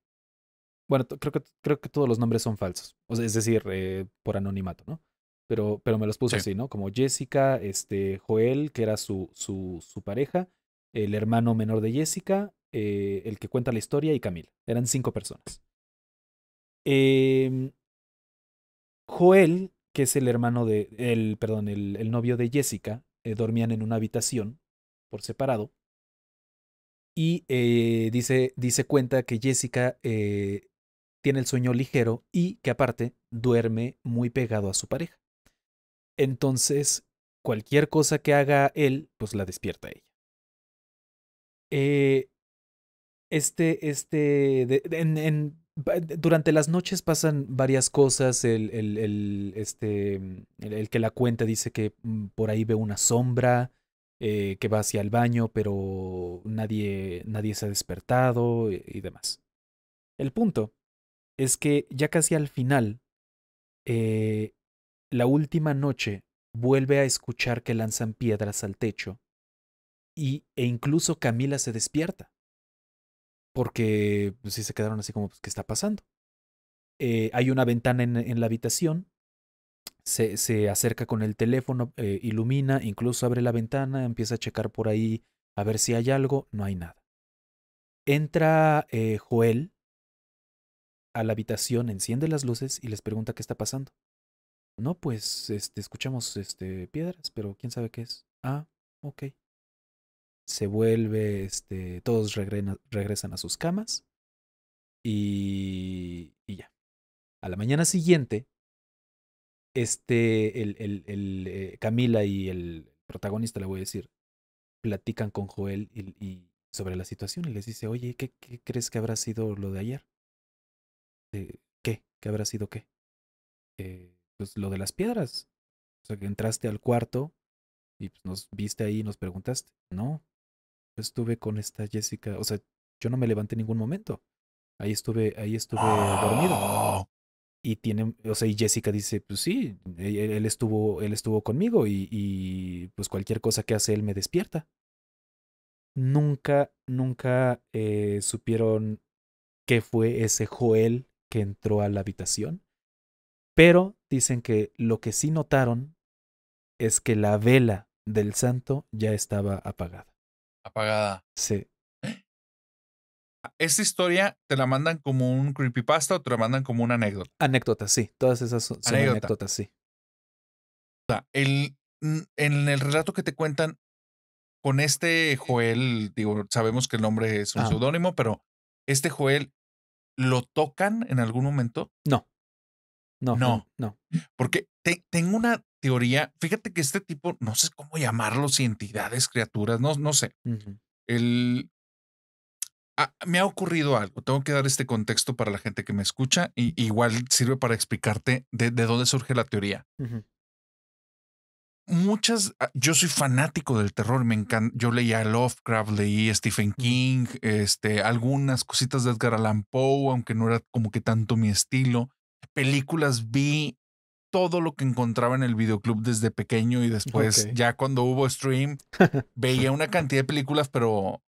Speaker 2: bueno, creo que, creo que todos los nombres son falsos, o es decir, eh, por anonimato, ¿no? Pero, pero me los puso así, ¿no? Como Jessica, este, Joel, que era su, su pareja, el hermano menor de Jessica, eh, el que cuenta la historia y Camila. Eran cinco personas. Em, Joel, que es el hermano de, el, perdón, el, novio de Jessica, eh, dormían en una habitación por separado. Y eh, dice, dice cuenta que Jessica tiene el sueño ligero y que aparte duerme muy pegado a su pareja. Entonces, cualquier cosa que haga él, pues la despierta ella. Eh, este, este, durante las noches pasan varias cosas, el, el, este, mm, el, que la cuenta dice que mm, por ahí ve una sombra, eh, que va hacia el baño, pero nadie, nadie se ha despertado y, demás. El punto es que ya casi al final, eh, la última noche, vuelve a escuchar que lanzan piedras al techo y, e incluso Camila se despierta. Porque pues, sí se quedaron así como, pues, ¿qué está pasando? Eh, hay una ventana en, la habitación. Se, acerca con el teléfono, eh, ilumina, incluso abre la ventana, empieza a checar por ahí a ver si hay algo. No hay nada. Entra eh, Joel a la habitación, enciende las luces y les pregunta qué está pasando. No, pues este, escuchamos este, piedras, pero quién sabe qué es. Ah, ok se vuelve, este, todos regresan, a sus camas y, y, ya. A la mañana siguiente, este, el, el, el eh, Camila y el protagonista, le voy a decir, platican con Joel y, sobre la situación y les dice, oye, ¿qué, ¿qué, crees que habrá sido lo de ayer? Eh, ¿Qué? ¿Qué habrá sido qué? Eh, pues lo de las piedras. O sea, que entraste al cuarto y pues, nos viste ahí y nos preguntaste. No, estuve con esta Jessica, o sea, yo no me levanté en ningún momento. Ahí estuve, ahí estuve dormido. Oh. Y tiene, o sea, y Jessica dice, pues sí, e, e, él, estuvo, él estuvo conmigo y, pues cualquier cosa que hace él me despierta. Nunca, nunca eh, supieron qué fue ese Joel que entró a la habitación. Pero dicen que lo que sí notaron es que la vela del santo ya estaba apagada apagada. Sí.
Speaker 1: Esta historia te la mandan como un creepypasta o te la mandan como una anécdota. Anécdotas, sí. Todas esas son, anécdotas, sí. O sea, el, en el relato que te cuentan con este Joel, digo, sabemos que el nombre es un pseudónimo, seudónimo, pero este Joel, ¿lo tocan en algún momento? No. No. No. No. Porque tengo una teoría, fíjate que este tipo, no sé cómo llamarlos, si entidades, criaturas, no, no sé. El, ah, me ha ocurrido algo, tengo que dar este contexto para la gente que me escucha y igual sirve para explicarte de, dónde surge la teoría. Muchas, ah, yo soy fanático del terror, me encanta. Yo leía Lovecraft, leí Stephen King, este, algunas cositas de Edgar Allan Poe, aunque no era como que tanto mi estilo películas vi todo lo que encontraba en el videoclub desde pequeño y después ya cuando hubo stream veía una cantidad de películas, pero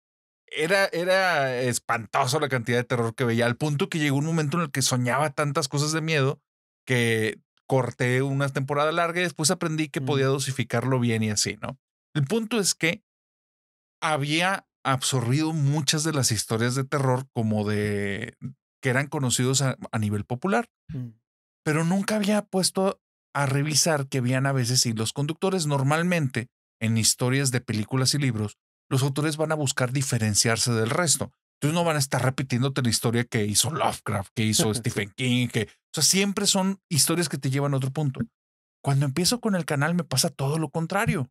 Speaker 1: era, era espantoso la cantidad de terror que veía, al punto que llegó un momento en el que soñaba tantas cosas de miedo que corté una temporada larga y después aprendí que podía mm. dosificarlo bien y así, ¿no? El punto es que había absorbido muchas de las historias de terror como de que eran conocidos a, nivel popular. Mm pero nunca había puesto a revisar que habían a veces y los conductores normalmente en historias de películas y libros, los autores van a buscar diferenciarse del resto. Entonces no van a estar repitiéndote la historia que hizo Lovecraft, que hizo Stephen King, que... O sea, siempre son historias que te llevan a otro punto. Cuando empiezo con el canal me pasa todo lo contrario.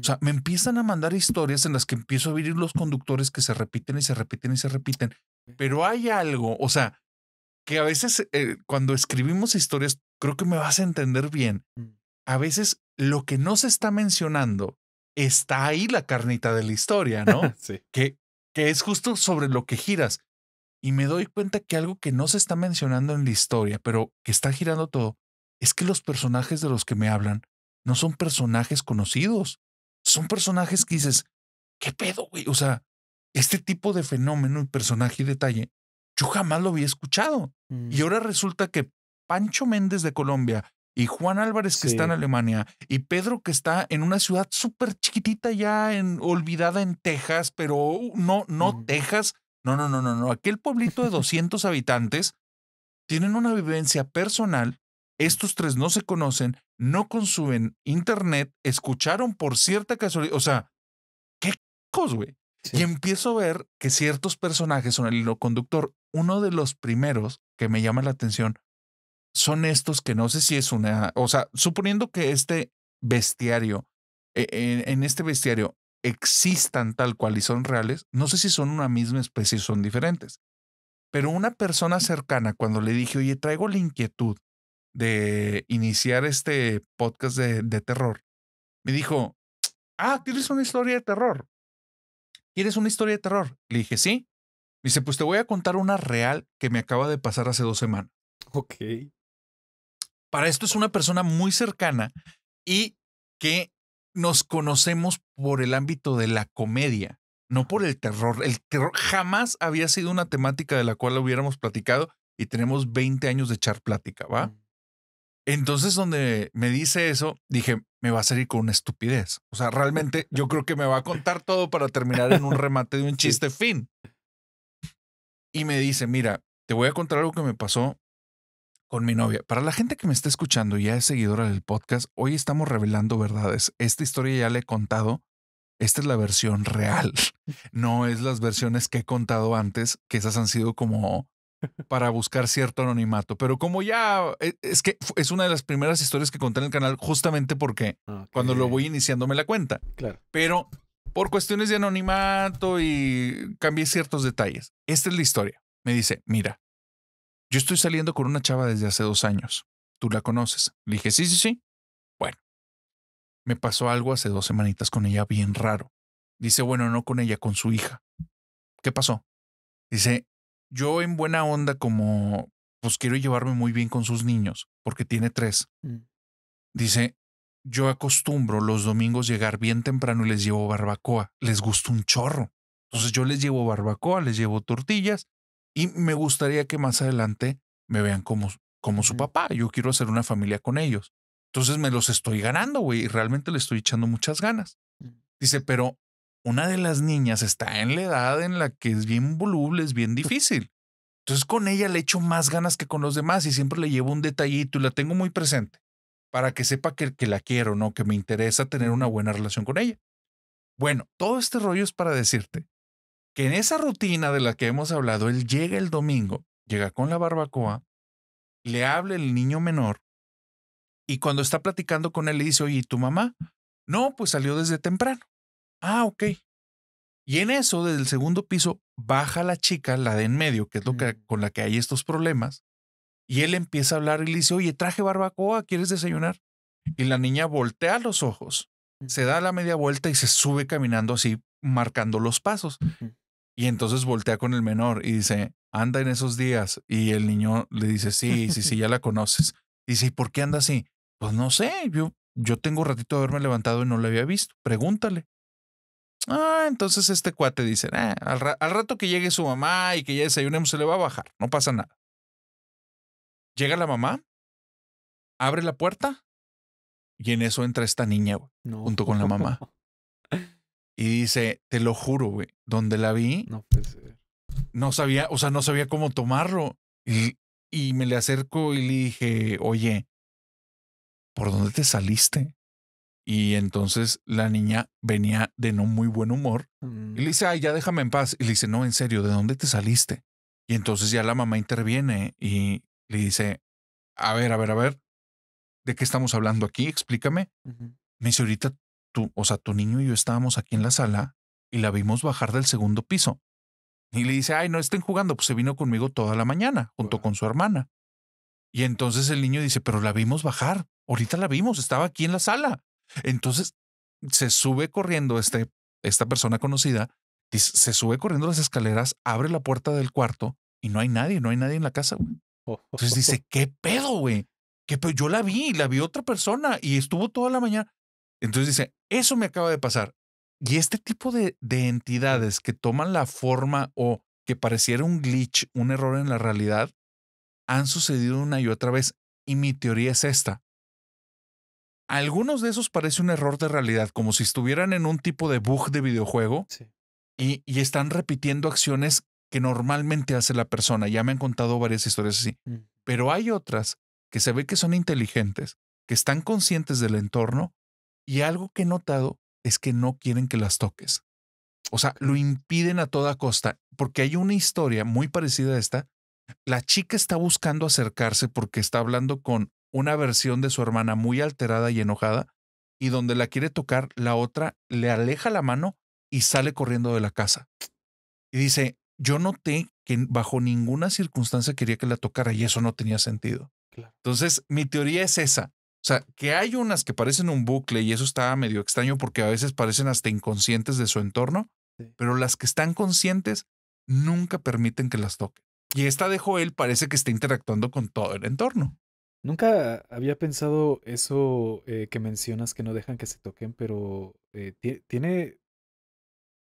Speaker 1: O sea, me empiezan a mandar historias en las que empiezo a vivir los conductores que se repiten y se repiten y se repiten. Pero hay algo, o sea, que a veces eh, cuando escribimos historias, creo que me vas a entender bien. Mm. A veces lo que no se está mencionando está ahí la carnita de la historia, ¿no? sí. Que, que es justo sobre lo que giras. Y me doy cuenta que algo que no se está mencionando en la historia, pero que está girando todo, es que los personajes de los que me hablan no son personajes conocidos. Son personajes que dices, ¿qué pedo, güey? O sea, este tipo de fenómeno y personaje y detalle yo jamás lo había escuchado. Y mm. ahora resulta que Pancho Méndez de Colombia y Juan Álvarez que está en Alemania y Pedro que está en una ciudad súper chiquitita ya en, olvidada en Texas, pero uh, no, no mm. Texas. No, no, no, no, no. Aquel pueblito de 200 habitantes tienen una vivencia personal. Estos tres no se conocen, no consumen internet, escucharon por cierta casualidad. O sea, qué cos, güey. Y empiezo a ver que ciertos personajes son el hilo conductor uno de los primeros que me llama la atención son estos que no sé si es una, o sea, suponiendo que este bestiario, eh, en, este bestiario existan tal cual y son reales, no sé si son una misma especie o son diferentes. Pero una persona cercana, cuando le dije, oye, traigo la inquietud de iniciar este podcast de, de terror, me dijo, ah, ¿tienes una historia de terror? ¿Quieres una historia de terror? Le dije, sí dice, pues te voy a contar una real que me acaba de pasar hace dos semanas. Ok. Para esto es una persona muy cercana y que nos conocemos por el ámbito de la comedia, no por el terror. El terror jamás había sido una temática de la cual hubiéramos platicado y tenemos 20 años de echar plática, ¿va? Mm. Entonces, donde me dice eso, dije, me va a salir con una estupidez. O sea, realmente yo creo que me va a contar todo para terminar en un remate de un chiste fin y me dice, mira, te voy a contar algo que me pasó con mi novia. Para la gente que me está escuchando y ya es seguidora del podcast, hoy estamos revelando verdades. Esta historia ya la he contado. Esta es la versión real. No es las versiones que he contado antes, que esas han sido como para buscar cierto anonimato. Pero como ya e, es que es una de las primeras historias que conté en el canal, justamente porque cuando lo voy iniciando me la cuenta. Claro. Pero por cuestiones de anonimato y cambié ciertos detalles. Esta es la historia. Me dice, mira, yo estoy saliendo con una chava desde hace dos años. Tú la conoces. Le dije, sí, sí, sí. Bueno, me pasó algo hace dos semanitas con ella bien raro. Dice, bueno, no con ella, con su hija. ¿Qué pasó? Dice, yo en buena onda como, pues quiero llevarme muy bien con sus niños, porque tiene tres. Mm. Dice, yo acostumbro los domingos llegar bien temprano y les llevo barbacoa. Les gusta un chorro. Entonces yo les llevo barbacoa, les llevo tortillas y me gustaría que más adelante me vean como, como su papá. Yo quiero hacer una familia con ellos. Entonces me los estoy ganando, güey, y realmente le estoy echando muchas ganas. Mm. Dice, pero una de las niñas está en la edad en la que es bien voluble, es bien difícil. Entonces con ella le echo más ganas que con los demás y siempre le llevo un detallito y la tengo muy presente para que sepa que, que la quiero, ¿no? Que me interesa tener una buena relación con ella. Bueno, todo este rollo es para decirte que en esa rutina de la que hemos hablado, él llega el domingo, llega con la barbacoa, le habla el niño menor y cuando está platicando con él le dice, oye, ¿y tu mamá? No, pues salió desde temprano. Ah, ok. Y en eso, desde el segundo piso, baja la chica, la de en medio, que es mm. con la que hay estos problemas, y él empieza a hablar y le dice, oye, traje barbacoa, ¿quieres desayunar? Y la niña voltea los ojos, se da la media vuelta y se sube caminando así, marcando los pasos. Y entonces voltea con el menor y dice, anda en esos días. Y el niño le dice, sí, sí, sí, ya la conoces. dice, ¿y por qué anda así? Pues no sé, yo, yo tengo ratito de haberme levantado y no la había visto. Pregúntale. Ah, entonces este cuate dice, ah, al, rato que llegue su mamá y que ya desayunemos se le va a bajar, no pasa nada. Llega la mamá, abre la puerta y en eso entra esta niña, junto con la mamá. Y dice, te lo juro, güey, donde la vi, no, sabía, o sea, no sabía cómo tomarlo. Y, y me le acerco y le dije, oye, ¿por dónde te saliste? Y entonces la niña venía de no muy buen humor. Y le mm. dice, ay, ya déjame en paz. Y le dice, no, en serio, ¿de dónde te saliste? Y entonces ya la mamá interviene y le dice, a ver, a ver, a ver, ¿de qué estamos hablando aquí? Explícame. Me dice, ahorita tú, o sea, tu niño y yo estábamos aquí en la sala y la vimos bajar del segundo piso. Y le dice, ay, no estén jugando, pues se vino conmigo toda la mañana, junto con su hermana. Y entonces el niño dice, pero la vimos bajar, ahorita la vimos, estaba aquí en la sala. Entonces se sube corriendo este, esta persona conocida, dice, se sube corriendo las escaleras, abre la puerta del cuarto y no hay nadie, no hay nadie en la casa. Entonces dice, ¿qué pedo, güey? ¿Qué Yo la vi, la vi otra persona y estuvo toda la mañana. Entonces dice, eso me acaba de pasar. Y este tipo de, entidades que toman la forma o que pareciera un glitch, un error en la realidad, han sucedido una y otra vez. Y mi teoría es esta. Algunos de esos parece un error de realidad, como si estuvieran en un tipo de bug de videojuego y, y, están repitiendo acciones que normalmente hace la persona. Ya me han contado varias historias así, mm. pero hay otras que se ve que son inteligentes, que están conscientes del entorno y algo que he notado es que no quieren que las toques. O sea, lo impiden a toda costa, porque hay una historia muy parecida a esta. La chica está buscando acercarse porque está hablando con una versión de su hermana muy alterada y enojada, y donde la quiere tocar, la otra le aleja la mano y sale corriendo de la casa. Y dice, yo noté que bajo ninguna circunstancia quería que la tocara y eso no tenía sentido. Entonces, mi teoría es esa. O sea, que hay unas que parecen un bucle y eso está medio extraño porque a veces parecen hasta inconscientes de su entorno, pero las que están conscientes nunca permiten que las toquen. Y esta de Joel parece que está interactuando con todo el entorno.
Speaker 2: Nunca había pensado eso eh, que mencionas que no dejan que se toquen, pero eh, tiene,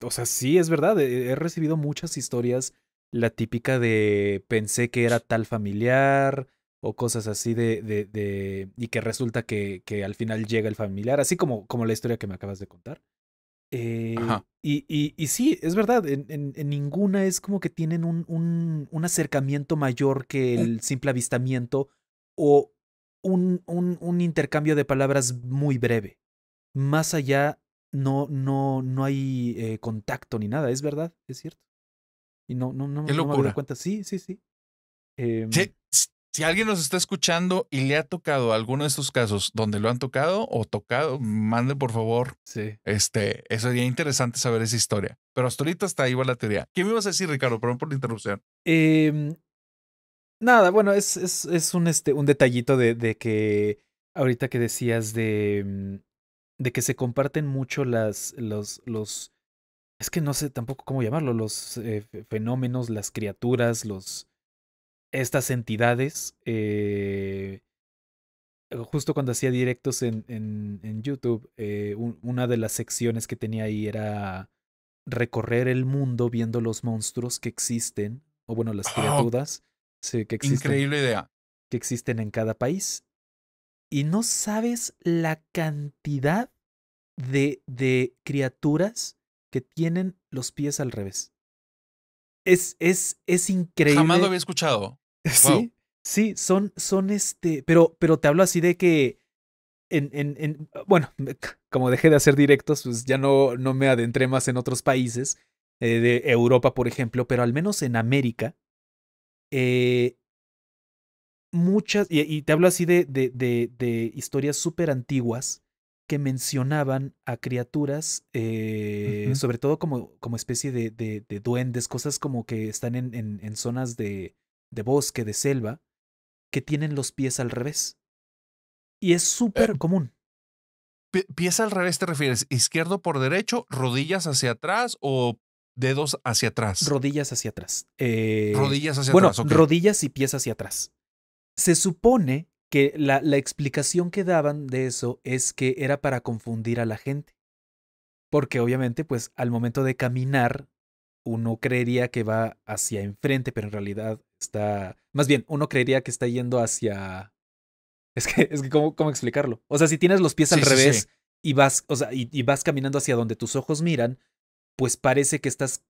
Speaker 2: o sea, sí, es verdad, he, recibido muchas historias, la típica de pensé que era tal familiar o cosas así de, de, y que resulta que, que, al final llega el familiar, así como, como la historia que me acabas de contar. Eh, y, y, sí, es verdad, en, ninguna es como que tienen un, un, un, acercamiento mayor que mm. el simple avistamiento o un, un, intercambio de palabras muy breve. Más allá no, no, no hay eh, contacto ni nada, es verdad, es cierto. Y no, no, no, me cuenta. Sí, sí, sí.
Speaker 1: Em si alguien nos está escuchando y le ha tocado alguno de estos casos donde lo han tocado o tocado, mande por favor. Sí. Este, eso sería interesante saber esa historia. Pero hasta ahorita está ahí va la teoría. ¿Qué me ibas a decir, Ricardo? Perdón por la interrupción.
Speaker 2: Em, nada, bueno, es, es, es, un, este, un detallito de, de que ahorita que decías de, mm, de que se comparten mucho las, los, los, es que no sé tampoco cómo llamarlo, los eh, fenómenos, las criaturas, los, estas entidades. Eh, justo cuando hacía directos en, en, YouTube, eh, una de las secciones que tenía ahí era recorrer el mundo viendo los monstruos que existen, o bueno, las criaturas que existen. Increíble idea. Que existen en cada país. Y no sabes la cantidad de, de criaturas que tienen los pies al revés. Es, es, es increíble. Jamás lo había
Speaker 1: escuchado. Sí,
Speaker 2: sí, son, son este, pero, pero te hablo así de que en, en, en, bueno, como dejé de hacer directos, pues ya no, no me adentré más en otros países eh, de Europa, por ejemplo, pero al menos en América, eh, muchas, y, y te hablo así de, de, de, historias súper antiguas que mencionaban a criaturas, eh, sobre todo como, como especie de, de, de, duendes, cosas como que están en, en, zonas de, de, bosque, de selva, que tienen los pies al revés. Y es eh, súper común.
Speaker 1: ¿Pies al revés te refieres? ¿Izquierdo por derecho? ¿Rodillas hacia atrás o dedos hacia atrás? Rodillas hacia atrás. Eh, rodillas hacia bueno,
Speaker 2: rodillas y pies hacia atrás. Se supone que la, la explicación que daban de eso es que era para confundir a la gente. Porque obviamente, pues al momento de caminar, uno creería que va hacia enfrente, pero en realidad está. Más bien, uno creería que está yendo hacia. Es que, es que ¿cómo, explicarlo? O sea, si tienes los pies al revés y vas, o sea, y, vas caminando hacia donde tus ojos miran, pues parece que estás.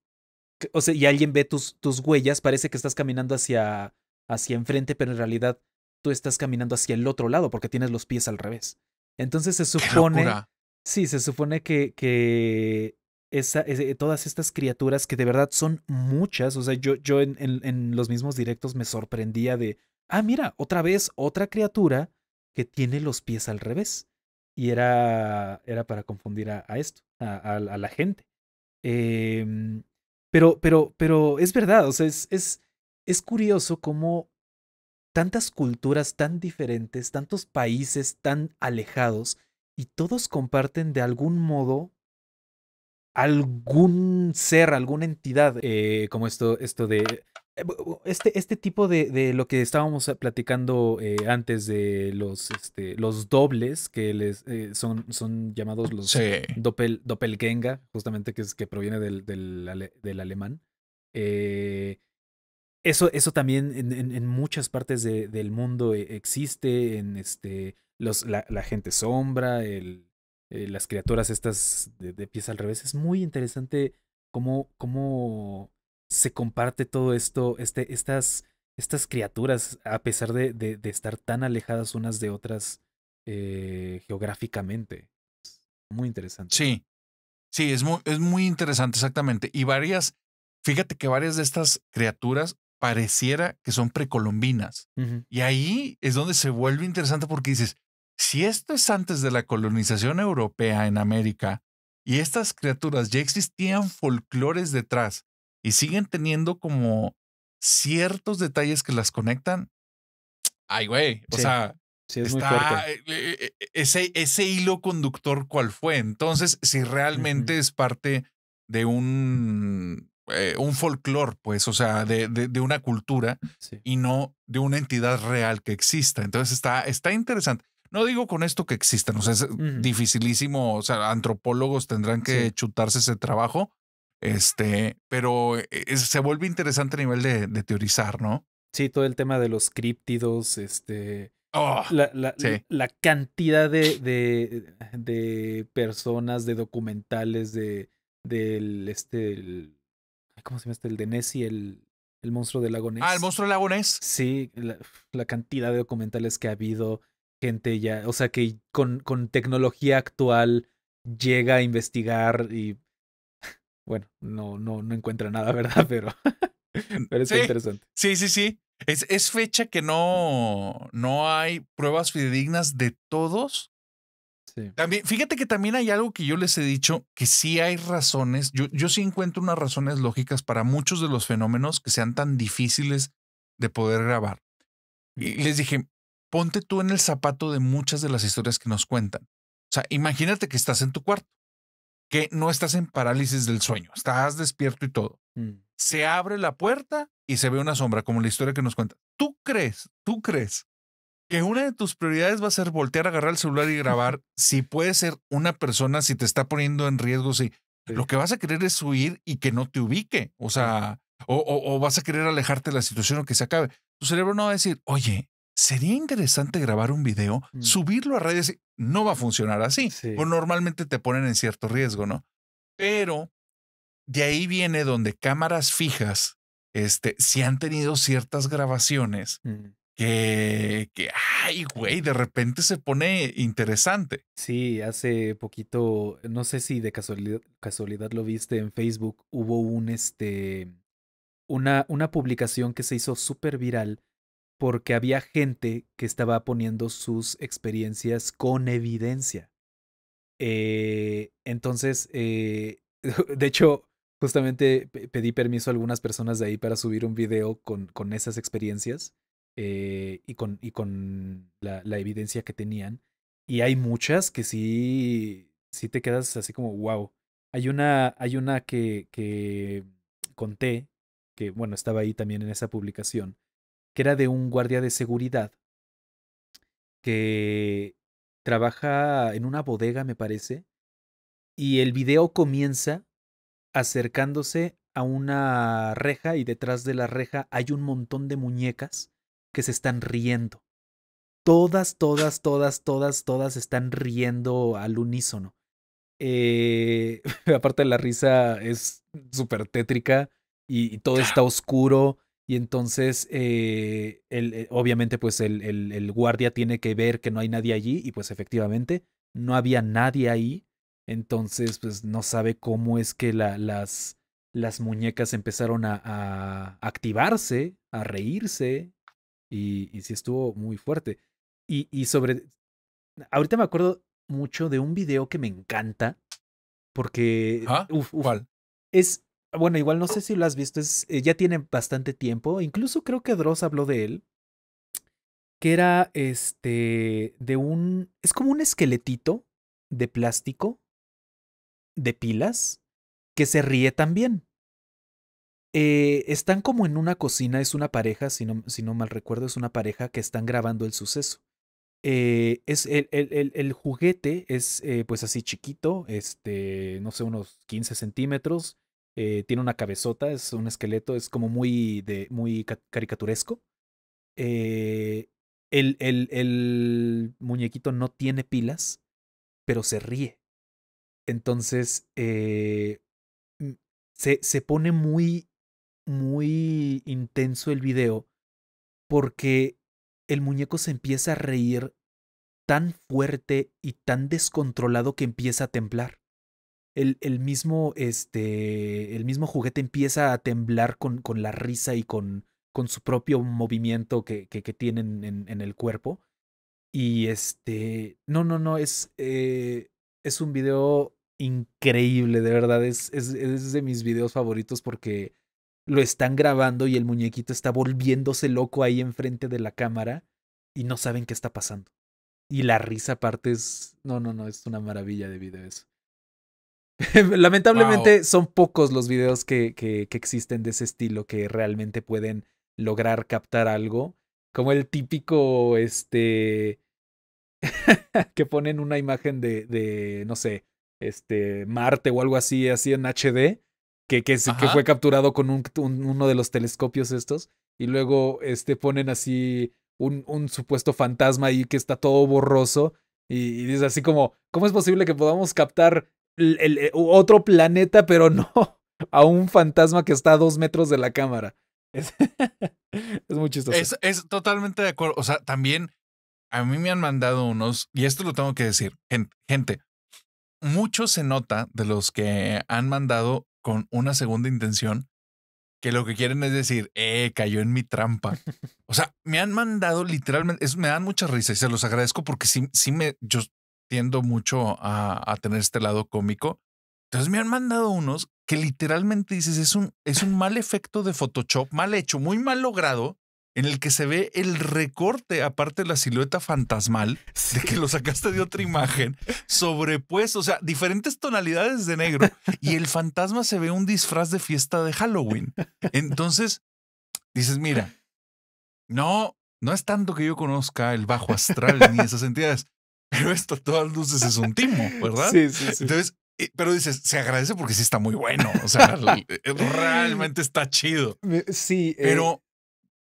Speaker 2: O sea, y alguien ve tus, tus huellas, parece que estás caminando hacia hacia enfrente, pero en realidad tú estás caminando hacia el otro lado porque tienes los pies al revés. Entonces se supone... Sí, se supone que, que todas estas criaturas que de verdad son muchas, o sea, yo, yo en, los mismos directos me sorprendía de, ah, mira, otra vez otra criatura que tiene los pies al revés. Y era, era para confundir a, esto, a, la gente. Em, pero, pero, pero es verdad, o sea, es, es curioso cómo tantas culturas tan diferentes, tantos países tan alejados, y todos comparten de algún modo algún ser, alguna entidad, eh, como esto, esto de... Eh, este, este tipo de, de lo que estábamos eh, platicando antes de los, este, los dobles, que les, son, son llamados los doppel, doppelgänger, justamente que, es, que proviene del, del, alemán eso, también en, muchas partes del mundo eh, existe, en este, los, la, gente sombra, el, eh, las criaturas estas de, pies al revés. Es muy interesante cómo, cómo se comparte todo esto, este, estas, estas criaturas, a pesar de, estar tan alejadas unas de otras eh, geográficamente. Es muy interesante.
Speaker 1: Sí, sí, es muy, es muy interesante, exactamente. Y varias, fíjate que varias de estas criaturas pareciera que son precolombinas. Y ahí es donde se vuelve interesante porque dices, si esto es antes de la colonización europea en América y estas criaturas ya existían folclores detrás y siguen teniendo como ciertos detalles que las conectan, ay güey, o sea, eh, eh, eh, ese, ese hilo conductor cuál fue. Entonces, si realmente es parte de un eh, un folclore, pues, o sea, de, una cultura y no de una entidad real que exista. Entonces está, está interesante. No digo con esto que existan, o sea, es dificilísimo, o sea, antropólogos tendrán que chutarse ese trabajo, este, pero eh, eh, se vuelve interesante a nivel de, teorizar, ¿no? Sí, todo el tema de los críptidos, este, oh, la,
Speaker 2: cantidad de, de, personas, de documentales, de, del, este, ¿Cómo se llama este? El de Nessie, el, el monstruo del lago Ness. Ah, el monstruo del lago Ness. Sí, la, cantidad de documentales que ha habido, gente ya, o sea, que con, tecnología actual llega a investigar y, bueno, no, no, no encuentra nada, ¿verdad? Pero, pero interesante.
Speaker 1: Sí, sí, sí. Es, es fecha que no, no hay pruebas fidedignas de todos también, fíjate que también hay algo que yo les he dicho, que sí hay razones, yo, yo sí encuentro unas razones lógicas para muchos de los fenómenos que sean tan difíciles de poder grabar. les dije, ponte tú en el zapato de muchas de las historias que nos cuentan. O sea, imagínate que estás en tu cuarto, que no estás en parálisis del sueño, estás despierto y todo. Mm. Se abre la puerta y se ve una sombra, como la historia que nos cuenta. ¿Tú crees, tú crees que una de tus prioridades va a ser voltear a agarrar el celular y grabar, si puede ser una persona, si te está poniendo en riesgo, si lo que vas a querer es huir y que no te ubique, o sea, o, vas a querer alejarte de la situación o que se acabe. Tu cerebro no va a decir, oye, sería interesante grabar un video, mm. subirlo a redes. No va a funcionar así. Porque normalmente te ponen en cierto riesgo, ¿no? Pero de ahí viene donde cámaras fijas, este, si han tenido ciertas grabaciones, mm que, que, ay, güey, de repente se pone interesante. Sí, hace poquito, no
Speaker 2: sé si de casualidad, lo viste en Facebook, hubo un, este, una, una publicación que se hizo súper viral porque había gente que estaba poniendo sus experiencias con evidencia. Eh, entonces, eh, de hecho, justamente pedí permiso a algunas personas de ahí para subir un video con, con esas experiencias eh, y con, y con la, la, evidencia que tenían. Y hay muchas que sí, sí te quedas así como, wow. Hay una, hay una que, que conté, que bueno, estaba ahí también en esa publicación, que era de un guardia de seguridad que trabaja en una bodega, me parece, y el video comienza acercándose a una reja y detrás de la reja hay un montón de muñecas que se están riendo. Todas, todas, todas, todas, todas están riendo al unísono. Eh, aparte la risa es súper tétrica y, todo está oscuro. Y entonces, eh, el, eh, obviamente, pues el, el, guardia tiene que ver que no hay nadie allí. Y pues efectivamente, no había nadie ahí. Entonces, pues no sabe cómo es que las, las muñecas empezaron a, activarse, a reírse y, y sí estuvo muy fuerte. Y, y sobre, ahorita me acuerdo mucho de un video que me encanta, porque... Es, bueno, igual no sé si lo has visto, es, eh, ya tiene bastante tiempo, incluso creo que Dross habló de él, que era este, de un, es como un esqueletito de plástico, de pilas, que se ríe también. Eh, están como en una cocina, es una pareja, si no, si no, mal recuerdo, es una pareja que están grabando el suceso. Eh, es el, el, juguete es eh, pues así chiquito, este, no sé, unos 15 centímetros. tiene una cabezota, es un esqueleto, es como muy, de, muy caricaturesco. el muñequito no tiene pilas, pero se ríe. Entonces, mm, se, se, pone muy muy intenso el video porque el muñeco se empieza a reír tan fuerte y tan descontrolado que empieza a temblar. El, el, mismo, este, el mismo juguete empieza a temblar con, con la risa y con, con su propio movimiento que, que, tienen en, el cuerpo. Y este, no, no, no, es, eh, es un video increíble, de verdad, es, es, es de mis videos favoritos porque lo están grabando y el muñequito está volviéndose loco ahí enfrente de la cámara y no saben qué está pasando. Y la risa aparte es... No, no, no, es una maravilla de video eso.
Speaker 5: Lamentablemente
Speaker 2: son pocos los videos que, que, existen de ese estilo que realmente pueden lograr captar algo. Como el típico, este, que ponen una imagen de, de, no sé, este, Marte o algo así, así en HD, que, fue capturado con un, uno de los telescopios estos. Y luego este, ponen así un, supuesto fantasma ahí que está todo borroso. Y, dice así como, ¿cómo es posible que podamos captar el, eh, otro planeta, pero no a un fantasma que está a dos metros de la cámara?
Speaker 1: Es, muy chistoso. Es, totalmente de acuerdo. O sea, también a mí me han mandado unos, y esto lo tengo que decir, gente mucho se nota de los que han mandado con una segunda intención que lo que quieren es decir, eh, cayó en mi trampa. O sea, me han mandado literalmente, es, me dan mucha risa y se los agradezco porque sí, sí me, yo tiendo mucho a, tener este lado cómico. Entonces me han mandado unos que literalmente dices, es un, es un mal efecto de Photoshop, mal hecho, muy mal logrado, en el que se ve el recorte, aparte de la silueta fantasmal, de que lo sacaste de otra imagen, sobrepuesto, o sea, diferentes tonalidades de negro, y el fantasma se ve un disfraz de fiesta de Halloween. Entonces, dices, mira, no, no es tanto que yo conozca el bajo astral ni esas entidades, pero esto a todas luces es un timo, ¿verdad? Sí, sí, sí. Entonces, eh, pero dices, se agradece porque sí está muy bueno. O sea, realmente está chido. Sí. Eh, pero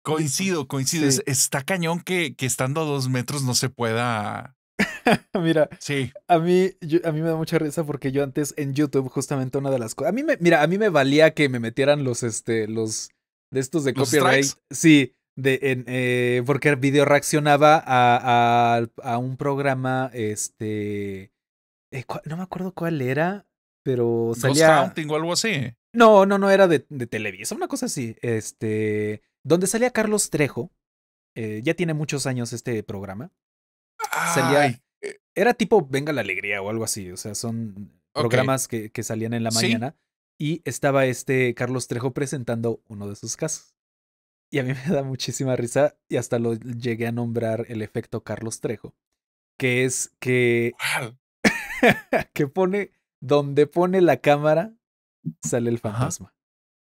Speaker 1: Coincido, coincido. Está cañón que, que estando a dos metros no se pueda mira, sí.
Speaker 2: a, mí, a mí me da mucha risa porque yo antes en YouTube, justamente una de las cosas. A mí me, mira, a mí me valía que me metieran los, este, los de estos de copyright. Sí, de, en, eh, porque video reaccionaba a, a un programa, este. Eh, no me acuerdo cuál era, pero salía. Ghost
Speaker 1: o algo así.
Speaker 2: No, no, no, era de, de Televisa, una cosa así. Este donde salía Carlos Trejo. Eh, ya tiene muchos años este programa. Salía. Eh era tipo Venga la Alegría o algo así. O sea, son programas que, salían en la mañana. Y estaba este Carlos Trejo presentando uno de sus casos. Y a mí me da muchísima risa y hasta lo llegué a nombrar el efecto Carlos Trejo, que es que, que pone, donde pone la cámara, sale el fantasma.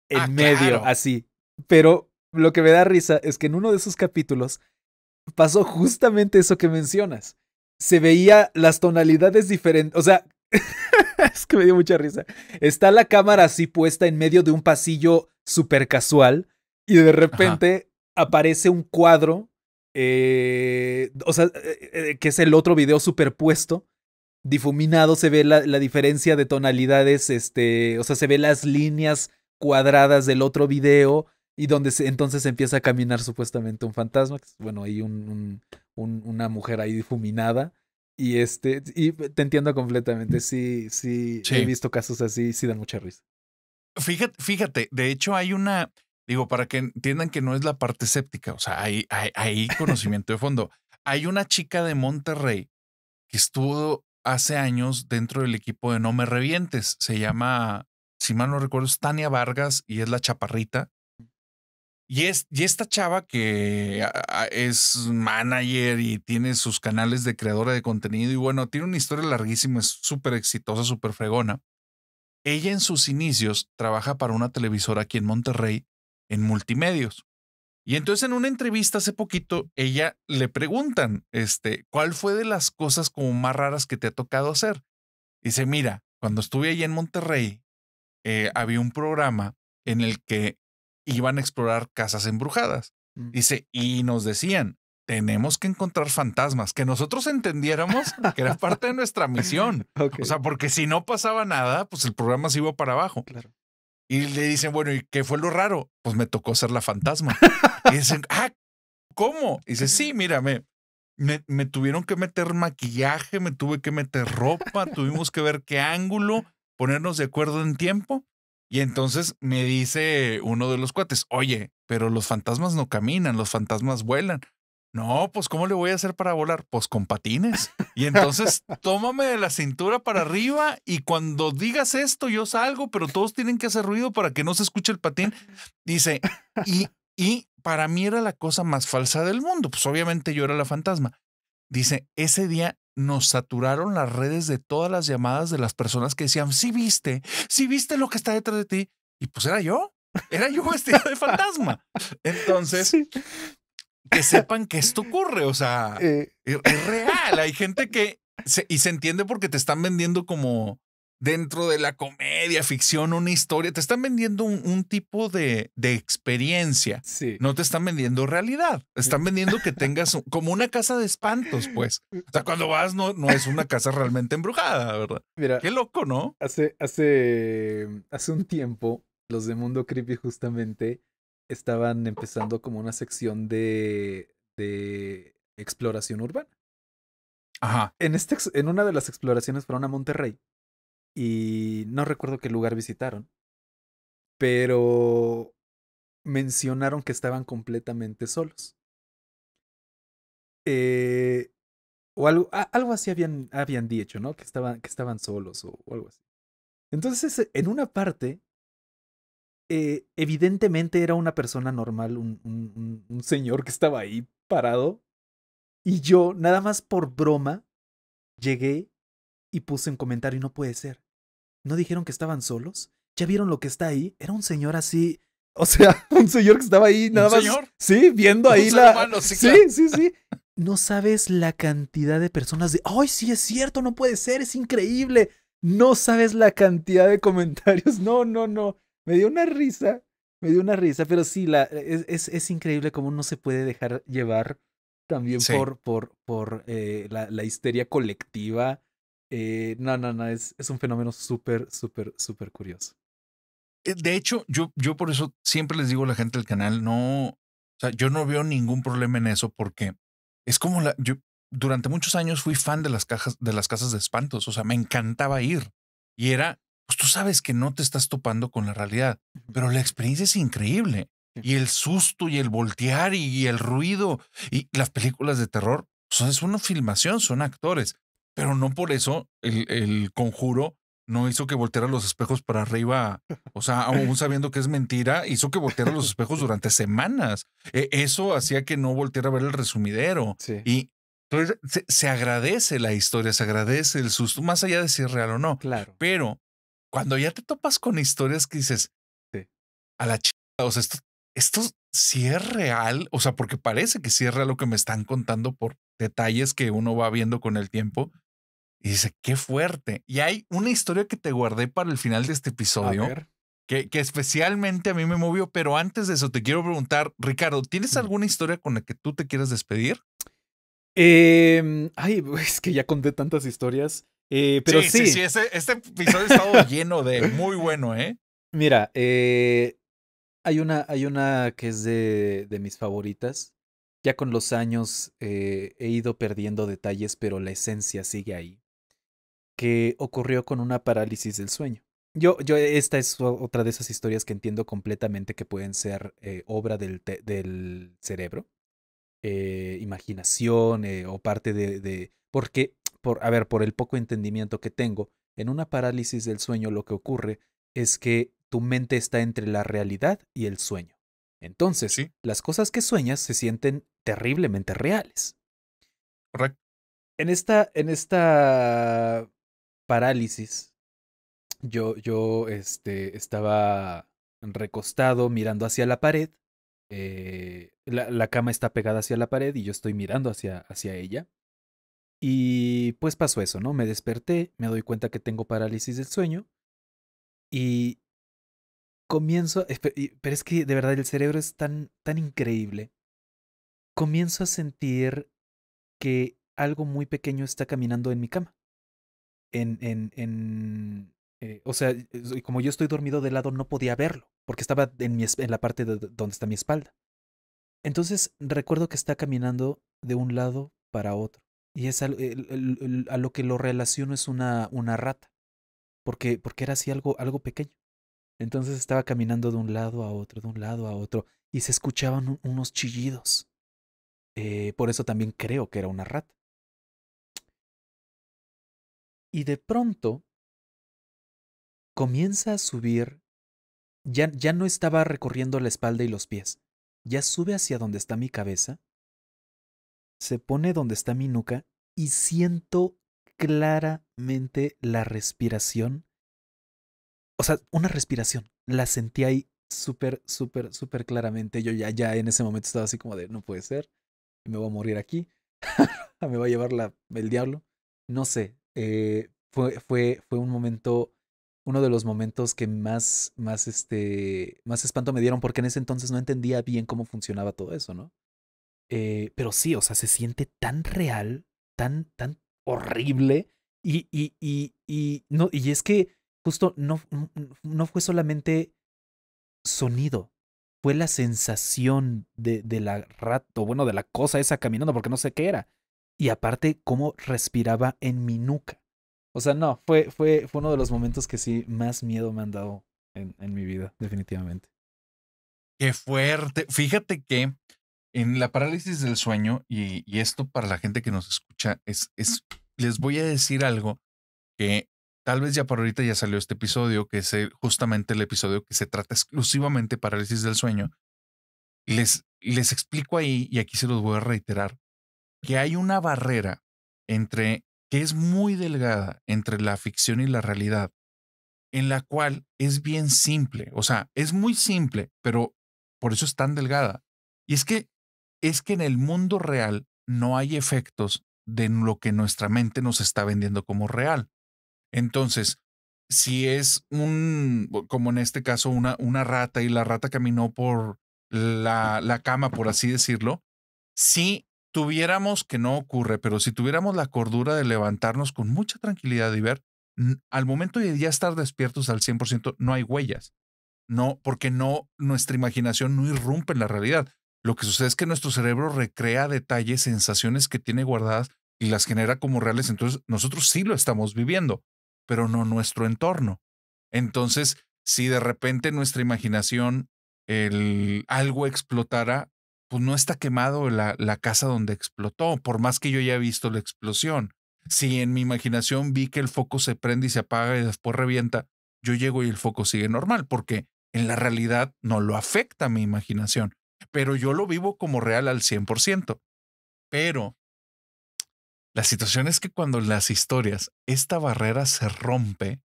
Speaker 2: en ah, medio, así. Pero lo que me da risa es que en uno de esos capítulos pasó justamente eso que mencionas. Se veía las tonalidades diferentes, o sea, es que me dio mucha risa. Está la cámara así puesta en medio de un pasillo super casual y de repente aparece un cuadro, eh, o sea, eh, eh, que es el otro video superpuesto. Difuminado se ve la, la diferencia de tonalidades, este, o sea, se ve las líneas cuadradas del otro video y donde entonces empieza a caminar supuestamente un fantasma, bueno, hay un, un, una mujer ahí difuminada. Y este, y te entiendo completamente, sí, sí, he visto casos así, sí dan mucha risa.
Speaker 1: Fíjate, fíjate, de hecho hay una, digo, para que entiendan que no es la parte séptica, o sea, hay, hay, hay conocimiento de fondo. Hay una chica de Monterrey que estuvo hace años dentro del equipo de No Me Revientes, se llama si mal no recuerdo, es Tania Vargas y es la chaparrita. Y, esta chava que es manager y tiene sus canales de creadora de contenido y bueno, tiene una historia larguísima, es súper exitosa, súper fregona. Ella en sus inicios trabaja para una televisora aquí en Monterrey en multimedios. Y entonces en una entrevista hace poquito, ella le preguntan, este, ¿cuál fue de las cosas como más raras que te ha tocado hacer? Dice, mira, cuando estuve allí en Monterrey, eh, había un programa en el que iban a explorar casas embrujadas. Mm. Dice, y nos decían, tenemos que encontrar fantasmas, que nosotros entendiéramos que era parte de nuestra misión. O sea, porque si no pasaba nada, pues el programa se iba para abajo. Y le dicen, bueno, ¿y qué fue lo raro? Pues me tocó ser la fantasma. y dicen, ah, ¿cómo? dice, sí, mira me, me, tuvieron que meter maquillaje, me tuve que meter ropa, tuvimos que ver qué ángulo, ponernos de acuerdo en tiempo. Y entonces me dice uno de los cuates, oye, pero los fantasmas no caminan, los fantasmas vuelan. No, pues ¿cómo le voy a hacer para volar? Pues con patines. Y entonces tómame de la cintura para arriba y cuando digas esto yo salgo, pero todos tienen que hacer ruido para que no se escuche el patín. Dice, y, y para mí era la cosa más falsa del mundo. Pues obviamente yo era la fantasma. Dice, ese día nos saturaron las redes de todas las llamadas de las personas que decían, sí viste, sí viste lo que está detrás de ti. Y pues era yo, era yo vestido de fantasma. Entonces, que sepan que esto ocurre, o sea, eh. e, es, real. Hay gente que, y se entiende porque te están vendiendo como dentro de la comedia, ficción, una historia. Te están vendiendo un, tipo de, experiencia. Sí. No te están vendiendo realidad. Están vendiendo que tengas como una casa de espantos, pues. O sea, cuando vas, no, es una casa realmente embrujada, ¿verdad? Mira. Qué loco, ¿no?
Speaker 2: Hace, hace, hace un tiempo, los de Mundo Creepy justamente estaban empezando como una sección de, de exploración urbana. Ajá. En, este, en una de las exploraciones fueron a Monterrey y no recuerdo qué lugar visitaron, pero mencionaron que estaban completamente solos. Eh, o algo, así habían, habían dicho, ¿no? Que estaban, que estaban solos o, algo así. Entonces, en una parte, eh, evidentemente era una persona normal, un, un señor que estaba ahí parado, y yo, nada más por broma, llegué y puse en comentario, no puede ser. ¿No dijeron que estaban solos? ¿Ya vieron lo que está ahí? Era un señor así, o sea, un señor que estaba ahí nada ¿Un más. Señor? Sí, viendo ahí la. sí, sí, sí, No sabes la cantidad de personas de. ¡Ay, sí es cierto! No puede ser, es increíble. No sabes la cantidad de comentarios. No, no, no. Me dio una risa. Me dio una risa, pero sí, la, es, increíble cómo uno se puede dejar llevar también por, por, por eh, la, la histeria colectiva eh, no, no, no, es, es un fenómeno súper,
Speaker 1: súper, súper curioso. Eh, de hecho, yo, yo por eso siempre les digo a la gente del canal, no, o sea, yo no veo ningún problema en eso porque es como la, yo durante muchos años fui fan de las cajas, de las casas de espantos, o sea, me encantaba ir y era, pues tú sabes que no te estás topando con la realidad, pero la experiencia es increíble y el susto y el voltear y, el ruido y las películas de terror, o pues, es una filmación, son actores pero no por eso el, conjuro no hizo que volteara los espejos para arriba. O sea, aún sabiendo que es mentira, hizo que volteara los espejos durante semanas. E, eso hacía que no volteara a ver el resumidero. Y se, agradece la historia, se agradece el susto, más allá de si es real o no. Claro. Pero cuando ya te topas con historias que dices, a la chica, o sea, esto, esto sí es real, o sea, porque parece que sí es real lo que me están contando por detalles que uno va viendo con el tiempo. Y dice, qué fuerte. Y hay una historia que te guardé para el final de este episodio. Que, que, especialmente a mí me movió, pero antes de eso te quiero preguntar, Ricardo, ¿tienes alguna historia con la que tú te quieras despedir? Em, ay, es que ya conté tantas historias, eh, pero sí. Sí, sí, este episodio ha estado lleno de muy bueno, ¿eh?
Speaker 2: Mira, eh, hay, una, hay una que es de mis favoritas. Ya con los años eh, he ido perdiendo detalles, pero la esencia sigue ahí que ocurrió con una parálisis del sueño. Yo, yo, esta es otra de esas historias que entiendo completamente que pueden ser eh, obra del, cerebro, eh, imaginación eh, o parte de, Porque, por, a ver, por el poco entendimiento que tengo, en una parálisis del sueño lo que ocurre es que tu mente está entre la realidad y el sueño. Entonces, las cosas que sueñas se sienten terriblemente reales. Correcto. En esta, en esta parálisis, yo, yo este, estaba recostado mirando hacia la pared. Eh, la, la, cama está pegada hacia la pared y yo estoy mirando hacia, hacia ella. Y pues pasó eso, ¿no? Me desperté, me doy cuenta que tengo parálisis del sueño y comienzo, eh, pero es que de verdad el cerebro es tan, tan increíble. Comienzo a sentir que algo muy pequeño está caminando en mi cama en, en, en eh, o sea, como yo estoy dormido de lado no podía verlo, porque estaba en, en la parte de donde está mi espalda. Entonces recuerdo que está caminando de un lado para otro. Y es a, lo que lo relaciono es una, una rata, porque, porque era así algo, algo pequeño. Entonces estaba caminando de un lado a otro, de un lado a otro,
Speaker 5: y se escuchaban unos chillidos. Eh, por eso también creo que era una rata. Y de pronto comienza a subir, ya, ya no estaba recorriendo la espalda y los pies,
Speaker 2: ya sube hacia donde está mi cabeza, se pone donde está mi nuca y siento claramente la respiración. O sea, una respiración. La sentí ahí súper, súper, súper claramente. Yo ya, ya en ese momento estaba así como de, no puede ser, me voy a morir aquí, me va a llevar el diablo. No sé, eh, fue, fue, fue un momento, uno de los momentos que más, más, este, más espanto me dieron, porque en ese entonces no entendía bien cómo funcionaba todo eso, ¿no? Eh, pero sí, o sea, se siente tan real, tan, tan horrible, y, y, y, y, no, y es que justo no, no fue solamente sonido, fue la sensación de, de la rato, bueno, de la cosa esa caminando, porque no sé qué era y aparte cómo respiraba en mi nuca. O sea, no, fue, fue, uno de los momentos que sí más miedo me han dado en, mi vida, definitivamente.
Speaker 1: Qué fuerte. Fíjate que en la parálisis del sueño, y, esto para la gente que nos escucha, es, es, les voy a decir algo que tal vez ya por ahorita ya salió este episodio, que es eh, justamente el episodio que se trata exclusivamente parálisis del sueño. Les, les explico ahí, y aquí se los voy a reiterar, que hay una barrera entre, que es muy delgada entre la ficción y la realidad, en la cual es bien simple, o sea, es muy simple, pero por eso es tan delgada. Y es que, es que en el mundo real no hay efectos de lo que nuestra mente nos está vendiendo como real. Entonces, si es un, como en este caso, una, una rata y la rata caminó por la, la cama, por así decirlo, sí tuviéramos, que no ocurre, pero si tuviéramos la cordura de levantarnos con mucha tranquilidad y ver, al momento de ya estar despiertos al 100%, no hay huellas. No, porque no, nuestra imaginación no irrumpe en la realidad. Lo que sucede es que nuestro cerebro recrea detalles, sensaciones que tiene guardadas y las genera como reales. Entonces, nosotros sí lo estamos viviendo, pero no nuestro entorno. Entonces, si de repente nuestra imaginación el, algo explotara, pues no está quemado la, casa donde explotó, por más que yo haya visto la explosión. Si en mi imaginación vi que el foco se prende y se apaga y después revienta, yo llego y el foco sigue normal, porque en la realidad no lo afecta mi imaginación, pero yo lo vivo como real al 100%. Pero la situación es que cuando en las historias esta barrera se rompe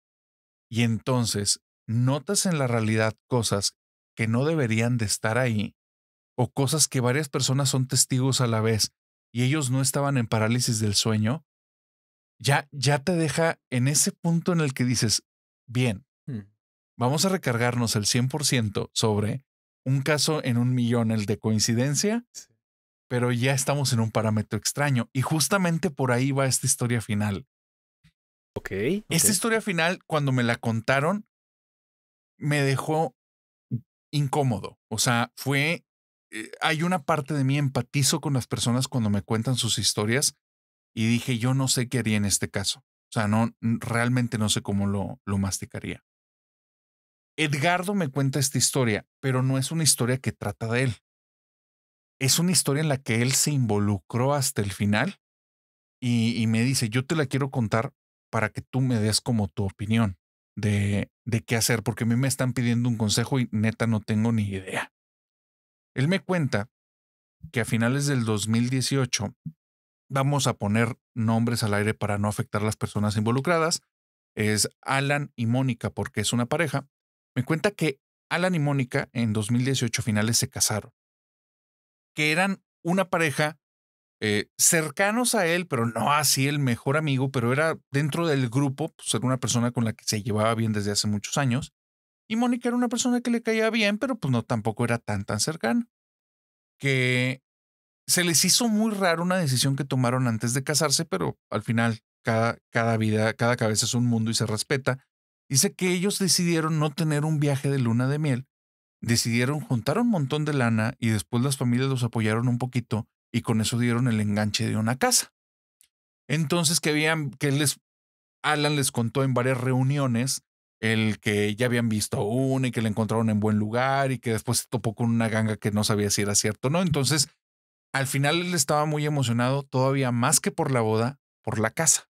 Speaker 1: y entonces notas en la realidad cosas que no deberían de estar ahí o cosas que varias personas son testigos a la vez y ellos no estaban en parálisis del sueño, ya, ya te deja en ese punto en el que dices, bien, mm. vamos a recargarnos el 100% sobre un caso en un millón, el de coincidencia, pero ya estamos en un parámetro extraño. Y justamente por ahí va esta historia final. Ok. Esta historia final, cuando me la contaron, me dejó incómodo. O sea, fue eh, hay una parte de mí empatizo con las personas cuando me cuentan sus historias y dije, yo no sé qué haría en este caso. O sea, no, realmente no sé cómo lo, masticaría. Edgardo me cuenta esta historia, pero no es una historia que trata de él. Es una historia en la que él se involucró hasta el final y, me dice, yo te la quiero contar para que tú me des como tu opinión de, de qué hacer, porque a mí me están pidiendo un consejo y neta no tengo ni idea. Él me cuenta que a finales del 2018 vamos a poner nombres al aire para no afectar a las personas involucradas. Es Alan y Mónica, porque es una pareja. Me cuenta que Alan y Mónica en 2018 finales se casaron, que eran una pareja eh, cercanos a él, pero no así el mejor amigo, pero era dentro del grupo, pues era una persona con la que se llevaba bien desde hace muchos años. Y Mónica era una persona que le caía bien, pero pues no tampoco era tan tan cercana. Que se les hizo muy raro una decisión que tomaron antes de casarse, pero al final cada, cada vida, cada cabeza es un mundo y se respeta. Dice que ellos decidieron no tener un viaje de luna de miel, decidieron juntar un montón de lana y después las familias los apoyaron un poquito y con eso dieron el enganche de una casa. Entonces que habían, que les, Alan les contó en varias reuniones el que ya habían visto aún y que le encontraron en buen lugar y que después se topó con una ganga que no sabía si era cierto o no. Entonces, al final él estaba muy emocionado, todavía más que por la boda, por la casa.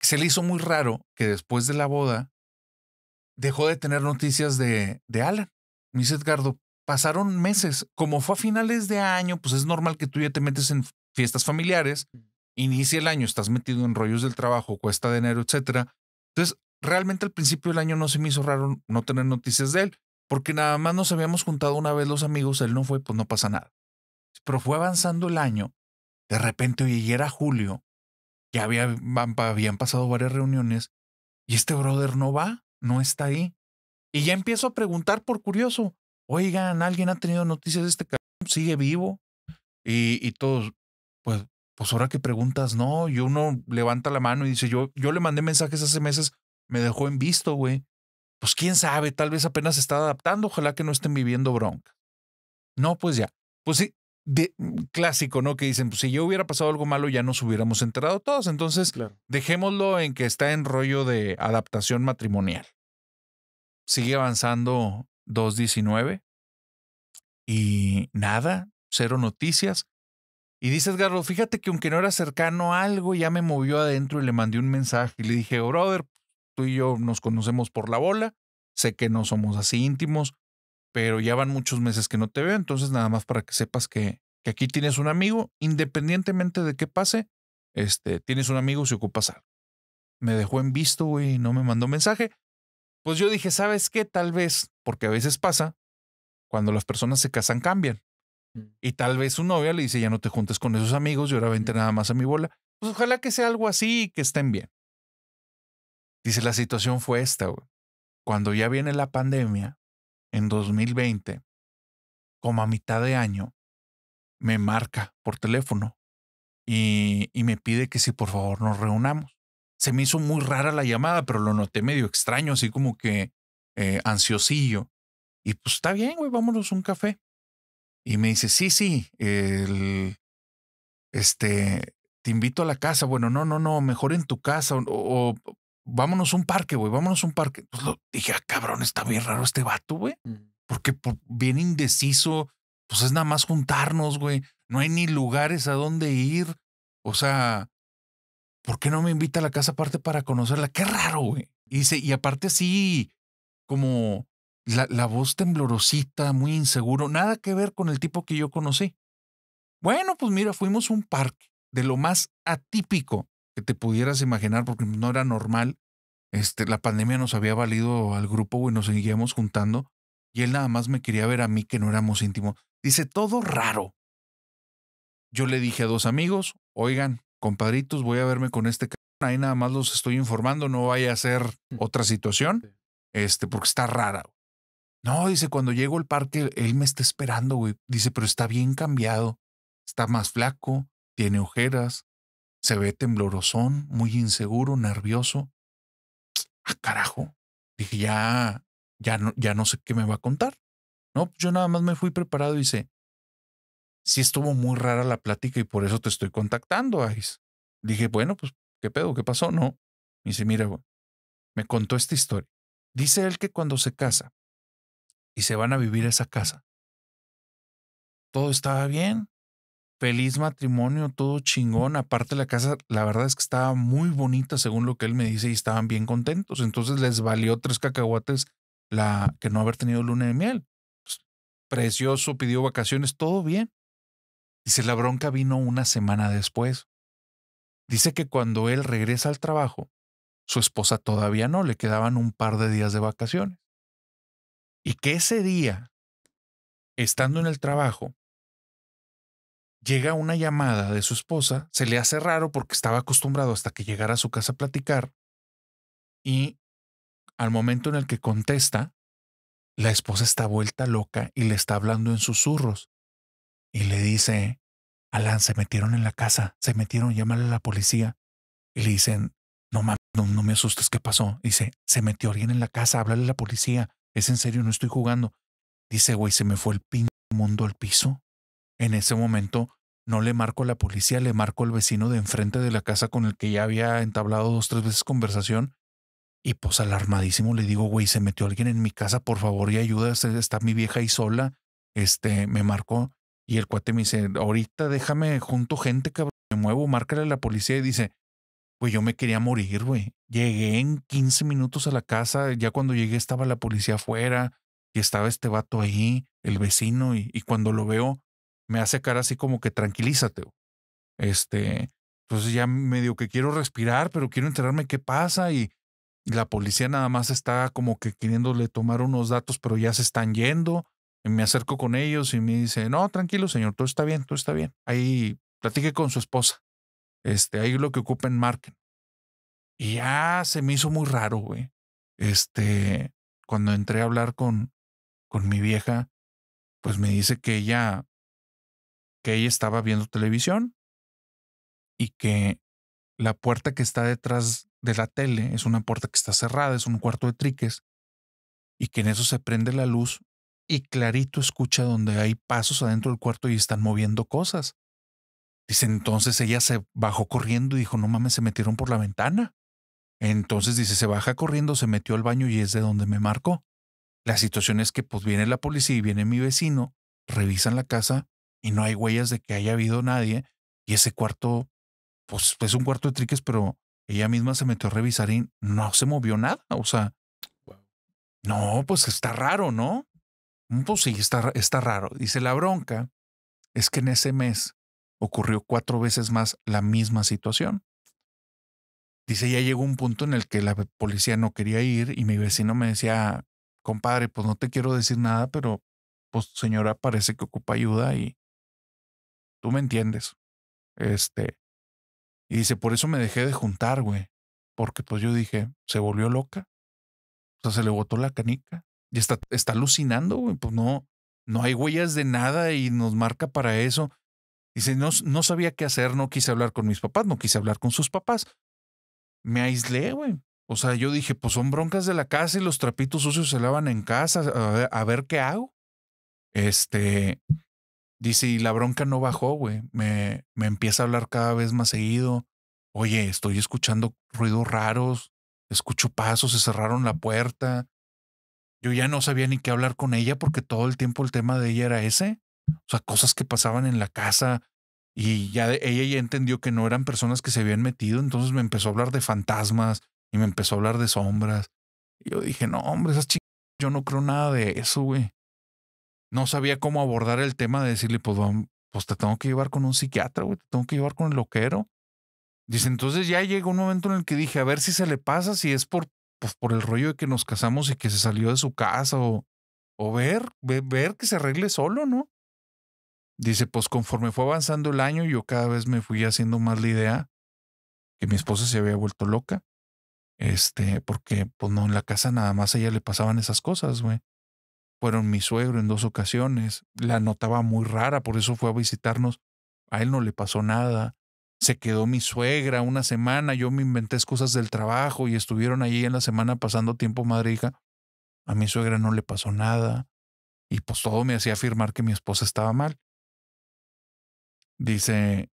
Speaker 1: Se le hizo muy raro que después de la boda dejó de tener noticias de, de Alan. Me dice Edgardo, pasaron meses. Como fue a finales de año, pues es normal que tú ya te metes en fiestas familiares, mm. inicia el año, estás metido en rollos del trabajo, cuesta de enero, etcétera. Entonces, realmente al principio del año no se me hizo raro no tener noticias de él, porque nada más nos habíamos juntado una vez los amigos, él no fue, pues no pasa nada. Pero fue avanzando el año, de repente, oye, y era julio, ya habían pasado varias reuniones, y este brother no va, no está ahí. Y ya empiezo a preguntar por curioso, oigan, ¿alguien ha tenido noticias de este cabrón? ¿Sigue vivo? Y, y todos, pues, pues ahora que preguntas, no, y uno levanta la mano y dice, yo, yo le mandé mensajes hace meses me dejó en visto, güey. Pues quién sabe, tal vez apenas está adaptando, ojalá que no estén viviendo bronca. No, pues ya. Pues sí, de, mm, clásico, ¿no? Que dicen, pues si yo hubiera pasado algo malo ya nos hubiéramos enterado todos. Entonces, dejémoslo en que está en rollo de adaptación matrimonial. Sigue avanzando 2.19 y nada, cero noticias. Y dices, Edgar, fíjate que aunque no era cercano algo, ya me movió adentro y le mandé un mensaje y le dije, brother, y yo nos conocemos por la bola, sé que no somos así íntimos, pero ya van muchos meses que no te veo, entonces nada más para que sepas que, aquí tienes un amigo, independientemente de qué pase, este, tienes un amigo si ocupas algo. Me dejó en visto, güey, no me mandó mensaje. Pues yo dije, ¿sabes qué? Tal vez, porque a veces pasa, cuando las personas se casan cambian. Mm. Y tal vez su novia le dice, ya no te juntes con esos amigos y ahora vente nada más a mi bola. Pues ojalá que sea algo así y que estén bien. Dice, la situación fue esta, güey. Cuando ya viene la pandemia, en 2020, como a mitad de año, me marca por teléfono y, me pide que si por favor nos reunamos. Se me hizo muy rara la llamada, pero lo noté medio extraño, así como que eh, ansiosillo. Y pues está bien, güey, vámonos un café. Y me dice, sí, sí, este, te invito a la casa. Bueno, no, no, no, mejor en tu casa o, vámonos a un parque, güey, vámonos a un parque. Pues lo, dije, ah, cabrón, está bien raro este vato, güey. Mm. Porque pues, bien indeciso, pues es nada más juntarnos, güey. No hay ni lugares a dónde ir. O sea, ¿por qué no me invita a la casa aparte para conocerla? Qué raro, güey. Y y aparte sí, como la, la, voz temblorosita, muy inseguro, nada que ver con el tipo que yo conocí. Bueno, pues mira, fuimos a un parque de lo más atípico te pudieras imaginar, porque no era normal. Este, la pandemia nos había valido al grupo, y nos seguíamos juntando. Y él nada más me quería ver a mí, que no éramos íntimos. Dice, todo raro. Yo le dije a dos amigos, oigan, compadritos, voy a verme con este cabrón. Ahí nada más los estoy informando, no vaya a ser mm. otra situación, este, porque está rara. No, dice, cuando llego al parque, él me está esperando, güey. Dice, pero está bien cambiado. Está más flaco, tiene ojeras, se ve temblorosón, muy inseguro, nervioso. Ah, carajo. Dije, ya, ya no, ya no sé qué me va a contar. No, pues, yo nada más me fui preparado y dice, sí estuvo muy rara la plática y por eso te estoy contactando, Ais. Dije, bueno, pues, ¿qué pedo? ¿Qué pasó? No. Me dice, mira, me contó esta historia. Dice él que cuando se casa y se van a vivir a esa casa, todo estaba bien, feliz matrimonio, todo chingón. Aparte la casa, la verdad es que estaba muy bonita según lo que él me dice y estaban bien contentos. Entonces les valió tres cacahuates la que no haber tenido luna de miel. Pues, precioso, pidió vacaciones, todo bien. Dice, la bronca vino una semana después. Dice que cuando él regresa al trabajo, su esposa todavía no, le quedaban un par de días de vacaciones. Y que ese día, estando en el trabajo, llega una llamada de su esposa, se le hace raro porque estaba acostumbrado hasta que llegara a su casa a platicar y al momento en el que contesta, la esposa está vuelta loca y le está hablando en susurros y le dice, Alan, se metieron en la casa, se metieron, llámale a la policía y le dicen, no mames, no, me asustes, ¿qué pasó? Dice, se metió alguien en la casa, háblale a la policía, es en serio, no estoy jugando. Dice, güey, se me fue el pin mundo al piso en ese momento no le marco a la policía, le marco al vecino de enfrente de la casa con el que ya había entablado dos, tres veces conversación. Y pues alarmadísimo le digo, güey, se metió alguien en mi casa, por favor y ayuda, está mi vieja ahí sola. Este, me marcó y el cuate me dice, ahorita déjame junto gente, cabrón, me muevo, márcale a la policía y dice, pues yo me quería morir, güey. Llegué en 15 minutos a la casa, ya cuando llegué estaba la policía afuera y estaba este vato ahí, el vecino, y, y cuando lo veo, me hace cara así como que tranquilízate. Este, entonces ya medio que quiero respirar, pero quiero enterarme qué pasa y, la policía nada más está como que queriéndole tomar unos datos, pero ya se están yendo. me acerco con ellos y me dice, no, tranquilo, señor, todo está bien, todo está bien. Ahí platiqué con su esposa. Este, ahí lo que ocupen, marquen. Y ya se me hizo muy raro, güey. Este, cuando entré a hablar con, con mi vieja, pues me dice que ella que ella estaba viendo televisión y que la puerta que está detrás de la tele es una puerta que está cerrada, es un cuarto de triques, y que en eso se prende la luz y clarito escucha donde hay pasos adentro del cuarto y están moviendo cosas. Dice, entonces ella se bajó corriendo y dijo, no mames, se metieron por la ventana. Entonces dice, se baja corriendo, se metió al baño y es de donde me marcó. La situación es que pues viene la policía y viene mi vecino, revisan la casa y no hay huellas de que haya habido nadie. Y ese cuarto, pues es un cuarto de triques, pero ella misma se metió a revisar y no se movió nada. O sea, no, pues está raro, ¿no? Mm, pues sí, está, está raro. Dice la bronca es que en ese mes ocurrió cuatro veces más la misma situación. Dice, ya llegó un punto en el que la policía no quería ir y mi vecino me decía, compadre, pues no te quiero decir nada, pero pues señora parece que ocupa ayuda y Tú me entiendes. Este. Y dice, por eso me dejé de juntar, güey. Porque pues yo dije, se volvió loca. O sea, se le botó la canica. Y está, está alucinando, güey. Pues no, no hay huellas de nada y nos marca para eso. Dice, no, no sabía qué hacer, no quise hablar con mis papás, no quise hablar con sus papás. Me aislé, güey. O sea, yo dije, pues son broncas de la casa y los trapitos sucios se lavan en casa, a ver qué hago. Este, Dice, y la bronca no bajó, güey. Me, me empieza a hablar cada vez más seguido. Oye, estoy escuchando ruidos raros, escucho pasos, se cerraron la puerta. Yo ya no sabía ni qué hablar con ella porque todo el tiempo el tema de ella era ese. O sea, cosas que pasaban en la casa, y ya ella ya entendió que no eran personas que se habían metido, entonces me empezó a hablar de fantasmas y me empezó a hablar de sombras. Y yo dije, no, hombre, esas chicas, yo no creo nada de eso, güey no sabía cómo abordar el tema de decirle, pues, pues te tengo que llevar con un psiquiatra, güey, te tengo que llevar con el loquero. Dice, entonces ya llegó un momento en el que dije, a ver si se le pasa, si es por, pues, por el rollo de que nos casamos y que se salió de su casa o, o ver, ver, ver que se arregle solo, ¿no? Dice, pues conforme fue avanzando el año, yo cada vez me fui haciendo más la idea que mi esposa se había vuelto loca. Este, porque, pues no, en la casa nada más a ella le pasaban esas cosas, güey. Fueron mi suegro en dos ocasiones. La notaba muy rara, por eso fue a visitarnos. A él no le pasó nada. Se quedó mi suegra una semana. Yo me inventé excusas del trabajo y estuvieron allí en la semana pasando tiempo madre e hija. A mi suegra no le pasó nada. Y pues todo me hacía afirmar que mi esposa
Speaker 5: estaba mal. Dice,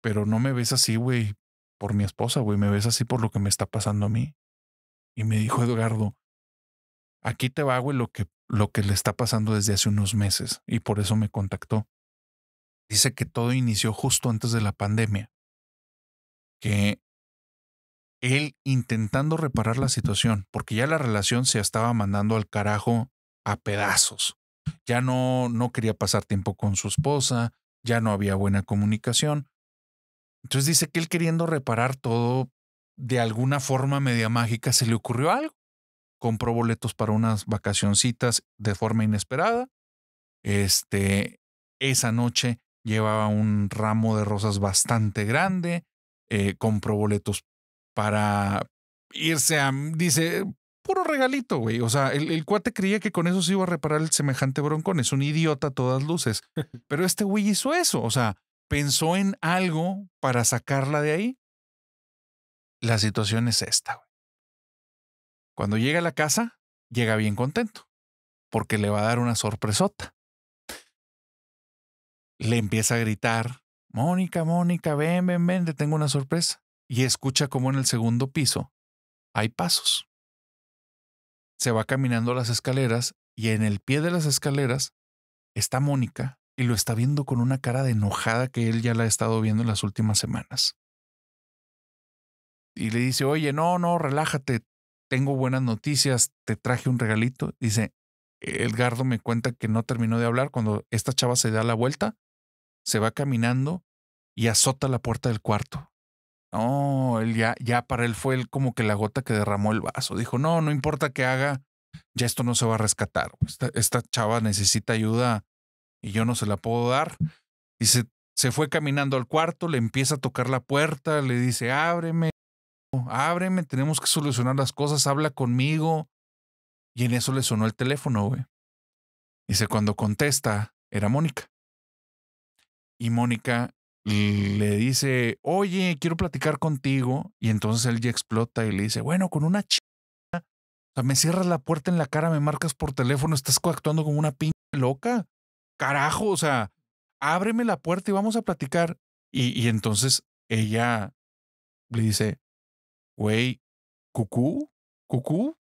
Speaker 5: pero
Speaker 1: no me ves así, güey, por mi esposa, güey, me ves así por lo que me está pasando a mí. Y me dijo Edgardo, aquí te va, lo que, lo que le está pasando desde hace unos meses y por eso me contactó. Dice que todo inició justo antes de la pandemia, que él intentando reparar la situación, porque ya la relación se estaba mandando al carajo a pedazos. Ya no, no quería pasar tiempo con su esposa, ya no había buena comunicación. Entonces dice que él queriendo reparar todo de alguna forma media mágica se le ocurrió algo compró boletos para unas vacacioncitas de forma inesperada. Este, esa noche llevaba un ramo de rosas bastante grande, eh, compró boletos para irse a, dice, puro regalito, güey. O sea, el, el, cuate creía que con eso se iba a reparar el semejante broncón. Es un idiota a todas luces. Pero este güey hizo eso. O sea, pensó en algo para sacarla de ahí. La situación es esta, güey. Cuando llega a la casa, llega bien contento, porque le va a dar una sorpresota. Le empieza a gritar, Mónica, Mónica, ven, ven, ven, te tengo una sorpresa. Y escucha como en el segundo piso hay pasos. Se va caminando las escaleras y en el pie de las escaleras está Mónica y lo está viendo con una cara de enojada que él ya la ha estado viendo en las últimas semanas. Y le dice, oye, no, no, relájate, tengo buenas noticias, te traje un regalito. Dice, Edgardo me cuenta que no terminó de hablar cuando esta chava se da la vuelta, se va caminando y azota la puerta del cuarto. No, él ya, para él fue como que la gota que derramó el vaso. Dijo, no, no importa qué haga, ya esto no se va a rescatar. Esta, esta chava necesita ayuda y yo no se la puedo dar. Dice, se fue caminando al cuarto, le empieza a tocar la puerta, le dice, ábreme, ábreme, tenemos que solucionar las cosas, habla conmigo. Y en eso le sonó el teléfono, güey. Dice, cuando contesta, era Mónica. Y Mónica le dice, oye, quiero platicar contigo. Y entonces él ya explota y le dice, bueno, con una chica, o sea, me cierras la puerta en la cara, me marcas por teléfono, estás actuando como una pinche loca. Carajo, o sea, ábreme la puerta y vamos a platicar. y entonces ella le dice, güey, cucú, cucú,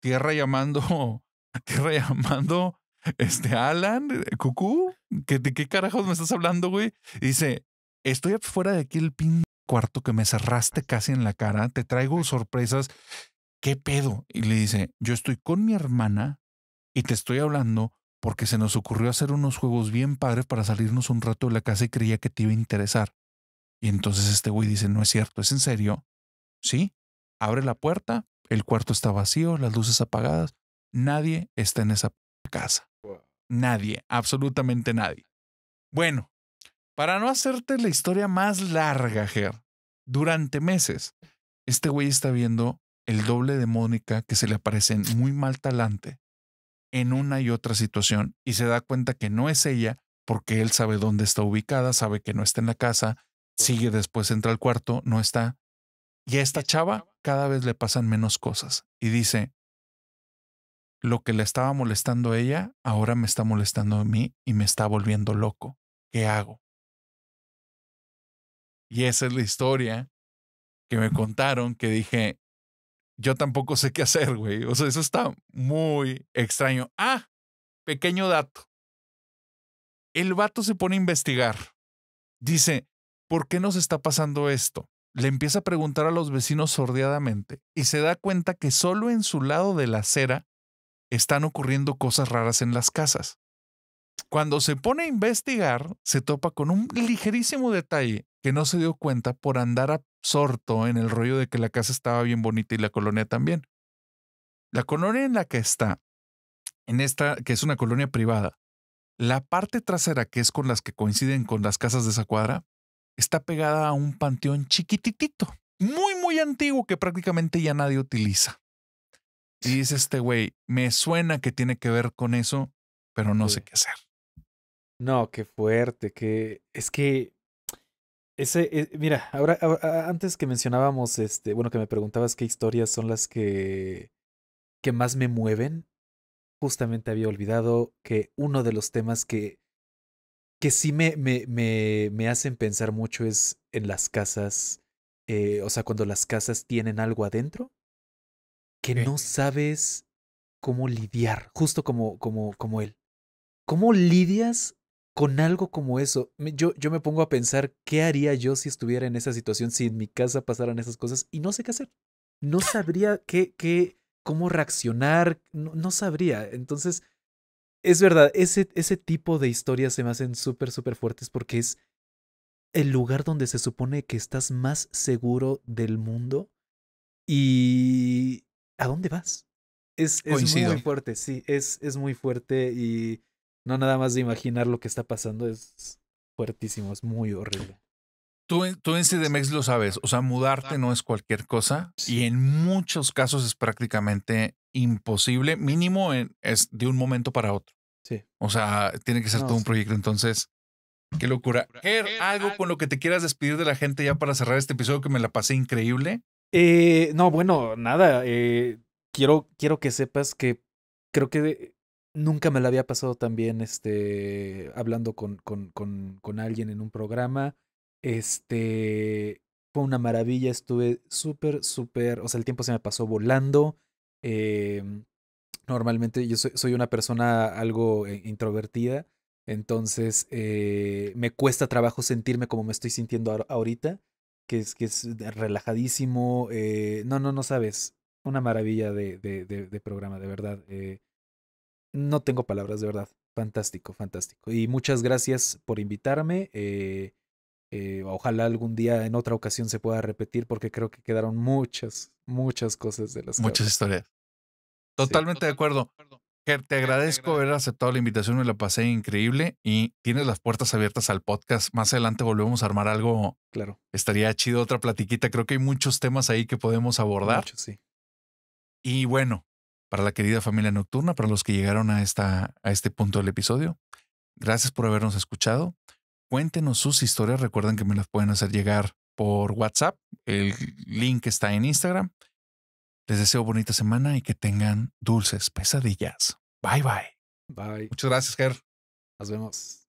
Speaker 1: tierra llamando, tierra llamando, este, Alan, eh, cucú, ¿qué, ¿de qué carajos me estás hablando, güey? dice, estoy afuera de aquí el pin cuarto que me cerraste casi en la cara, te traigo sorpresas, ¿qué pedo? Y le dice, yo estoy con mi hermana y te estoy hablando porque se nos ocurrió hacer unos juegos bien padres para salirnos un rato de la casa y creía que te iba a interesar. Y entonces este güey dice, no es cierto, es en serio. ¿sí? Abre la puerta, el cuarto está vacío, las luces apagadas, nadie está en esa casa. Nadie, absolutamente nadie. Bueno, para no hacerte la historia más larga, Ger, durante meses, este güey está viendo el doble de Mónica que se le aparece en muy mal talante en una y otra situación y se da cuenta que no es ella porque él sabe dónde está ubicada, sabe que no está en la casa, sigue después, entra al cuarto, no está y a esta chava cada vez le pasan menos cosas. Y dice, lo que le estaba molestando a ella, ahora me está molestando a mí y me está volviendo loco. ¿Qué hago? Y esa es la historia que me contaron que dije, yo tampoco sé qué hacer, güey. O sea, eso está muy extraño. Ah, pequeño dato. El vato se pone a investigar. Dice, ¿por qué nos está pasando esto? le empieza a preguntar a los vecinos sordeadamente y se da cuenta que solo en su lado de la acera están ocurriendo cosas raras en las casas. Cuando se pone a investigar, se topa con un ligerísimo detalle que no se dio cuenta por andar absorto en el rollo de que la casa estaba bien bonita y la colonia también. La colonia en la que está, en esta que es una colonia privada, la parte trasera que es con las que coinciden con las casas de esa cuadra, está pegada a un panteón chiquititito, muy, muy antiguo que prácticamente ya nadie utiliza. Y dice este güey, me suena que tiene que ver con eso, pero no sé qué hacer.
Speaker 2: No, qué fuerte, que es que ese, eh, mira, ahora, antes que mencionábamos, este, bueno, que me preguntabas qué historias son las que, que más me mueven, justamente había olvidado que uno de los temas que que sí me, me, me, me hacen pensar mucho es en las casas, eh, o sea, cuando las casas tienen algo adentro que no sabes cómo lidiar, justo como, como, como él. ¿Cómo lidias con algo como eso? Yo, yo me pongo a pensar qué haría yo si estuviera en esa situación, si en mi casa pasaran esas cosas y no sé qué hacer. No sabría qué, qué, cómo reaccionar, no sabría. Entonces, es verdad, ese, ese tipo de historias se me hacen súper, súper fuertes porque es el lugar donde se supone que estás más seguro del mundo. ¿Y a dónde vas? Es, muy fuerte, sí, es, es muy fuerte y no nada más de imaginar lo que está pasando es fuertísimo, es muy horrible.
Speaker 1: Tú, tú en CDMX lo sabes, o sea, mudarte no es cualquier cosa y en muchos casos es prácticamente imposible, mínimo es de un momento para otro. Sí. O sea, tiene que ser todo un proyecto. Entonces, qué locura. Ger, algo con lo que te quieras despedir de la gente ya para cerrar este episodio que me la pasé increíble.
Speaker 2: Eh, no, bueno, nada. Eh, quiero, quiero que sepas que creo que nunca me la había pasado tan bien este, hablando con, con, con alguien en un programa. Este fue una maravilla. Estuve súper, súper. O sea, el tiempo se me pasó volando. Eh, normalmente yo soy, una persona algo eh, introvertida, entonces eh, me cuesta trabajo sentirme como me estoy sintiendo ahorita, que es, que es relajadísimo. Eh, no, no, no sabes. Una maravilla de, de, programa, de verdad. no tengo palabras, de verdad. Fantástico, fantástico. Y muchas gracias por invitarme. ojalá algún día en otra ocasión se pueda repetir porque creo que quedaron muchas, muchas cosas de las Muchas
Speaker 1: historias. Totalmente de acuerdo. te agradezco haber aceptado la invitación, me la pasé increíble y tienes las puertas abiertas al podcast. Más adelante volvemos a armar algo. Claro. Estaría chido otra platiquita. Creo que hay muchos temas ahí que podemos abordar. sí. Y bueno, para la querida familia nocturna, para los que llegaron a, esta, a este punto del episodio, gracias por habernos escuchado. Cuéntenos sus historias. Recuerden que me las pueden hacer llegar por WhatsApp. El link está en Instagram. Les deseo bonita semana y que tengan dulces pesadillas. Bye bye. Bye. Muchas gracias, Ger.
Speaker 5: Nos vemos.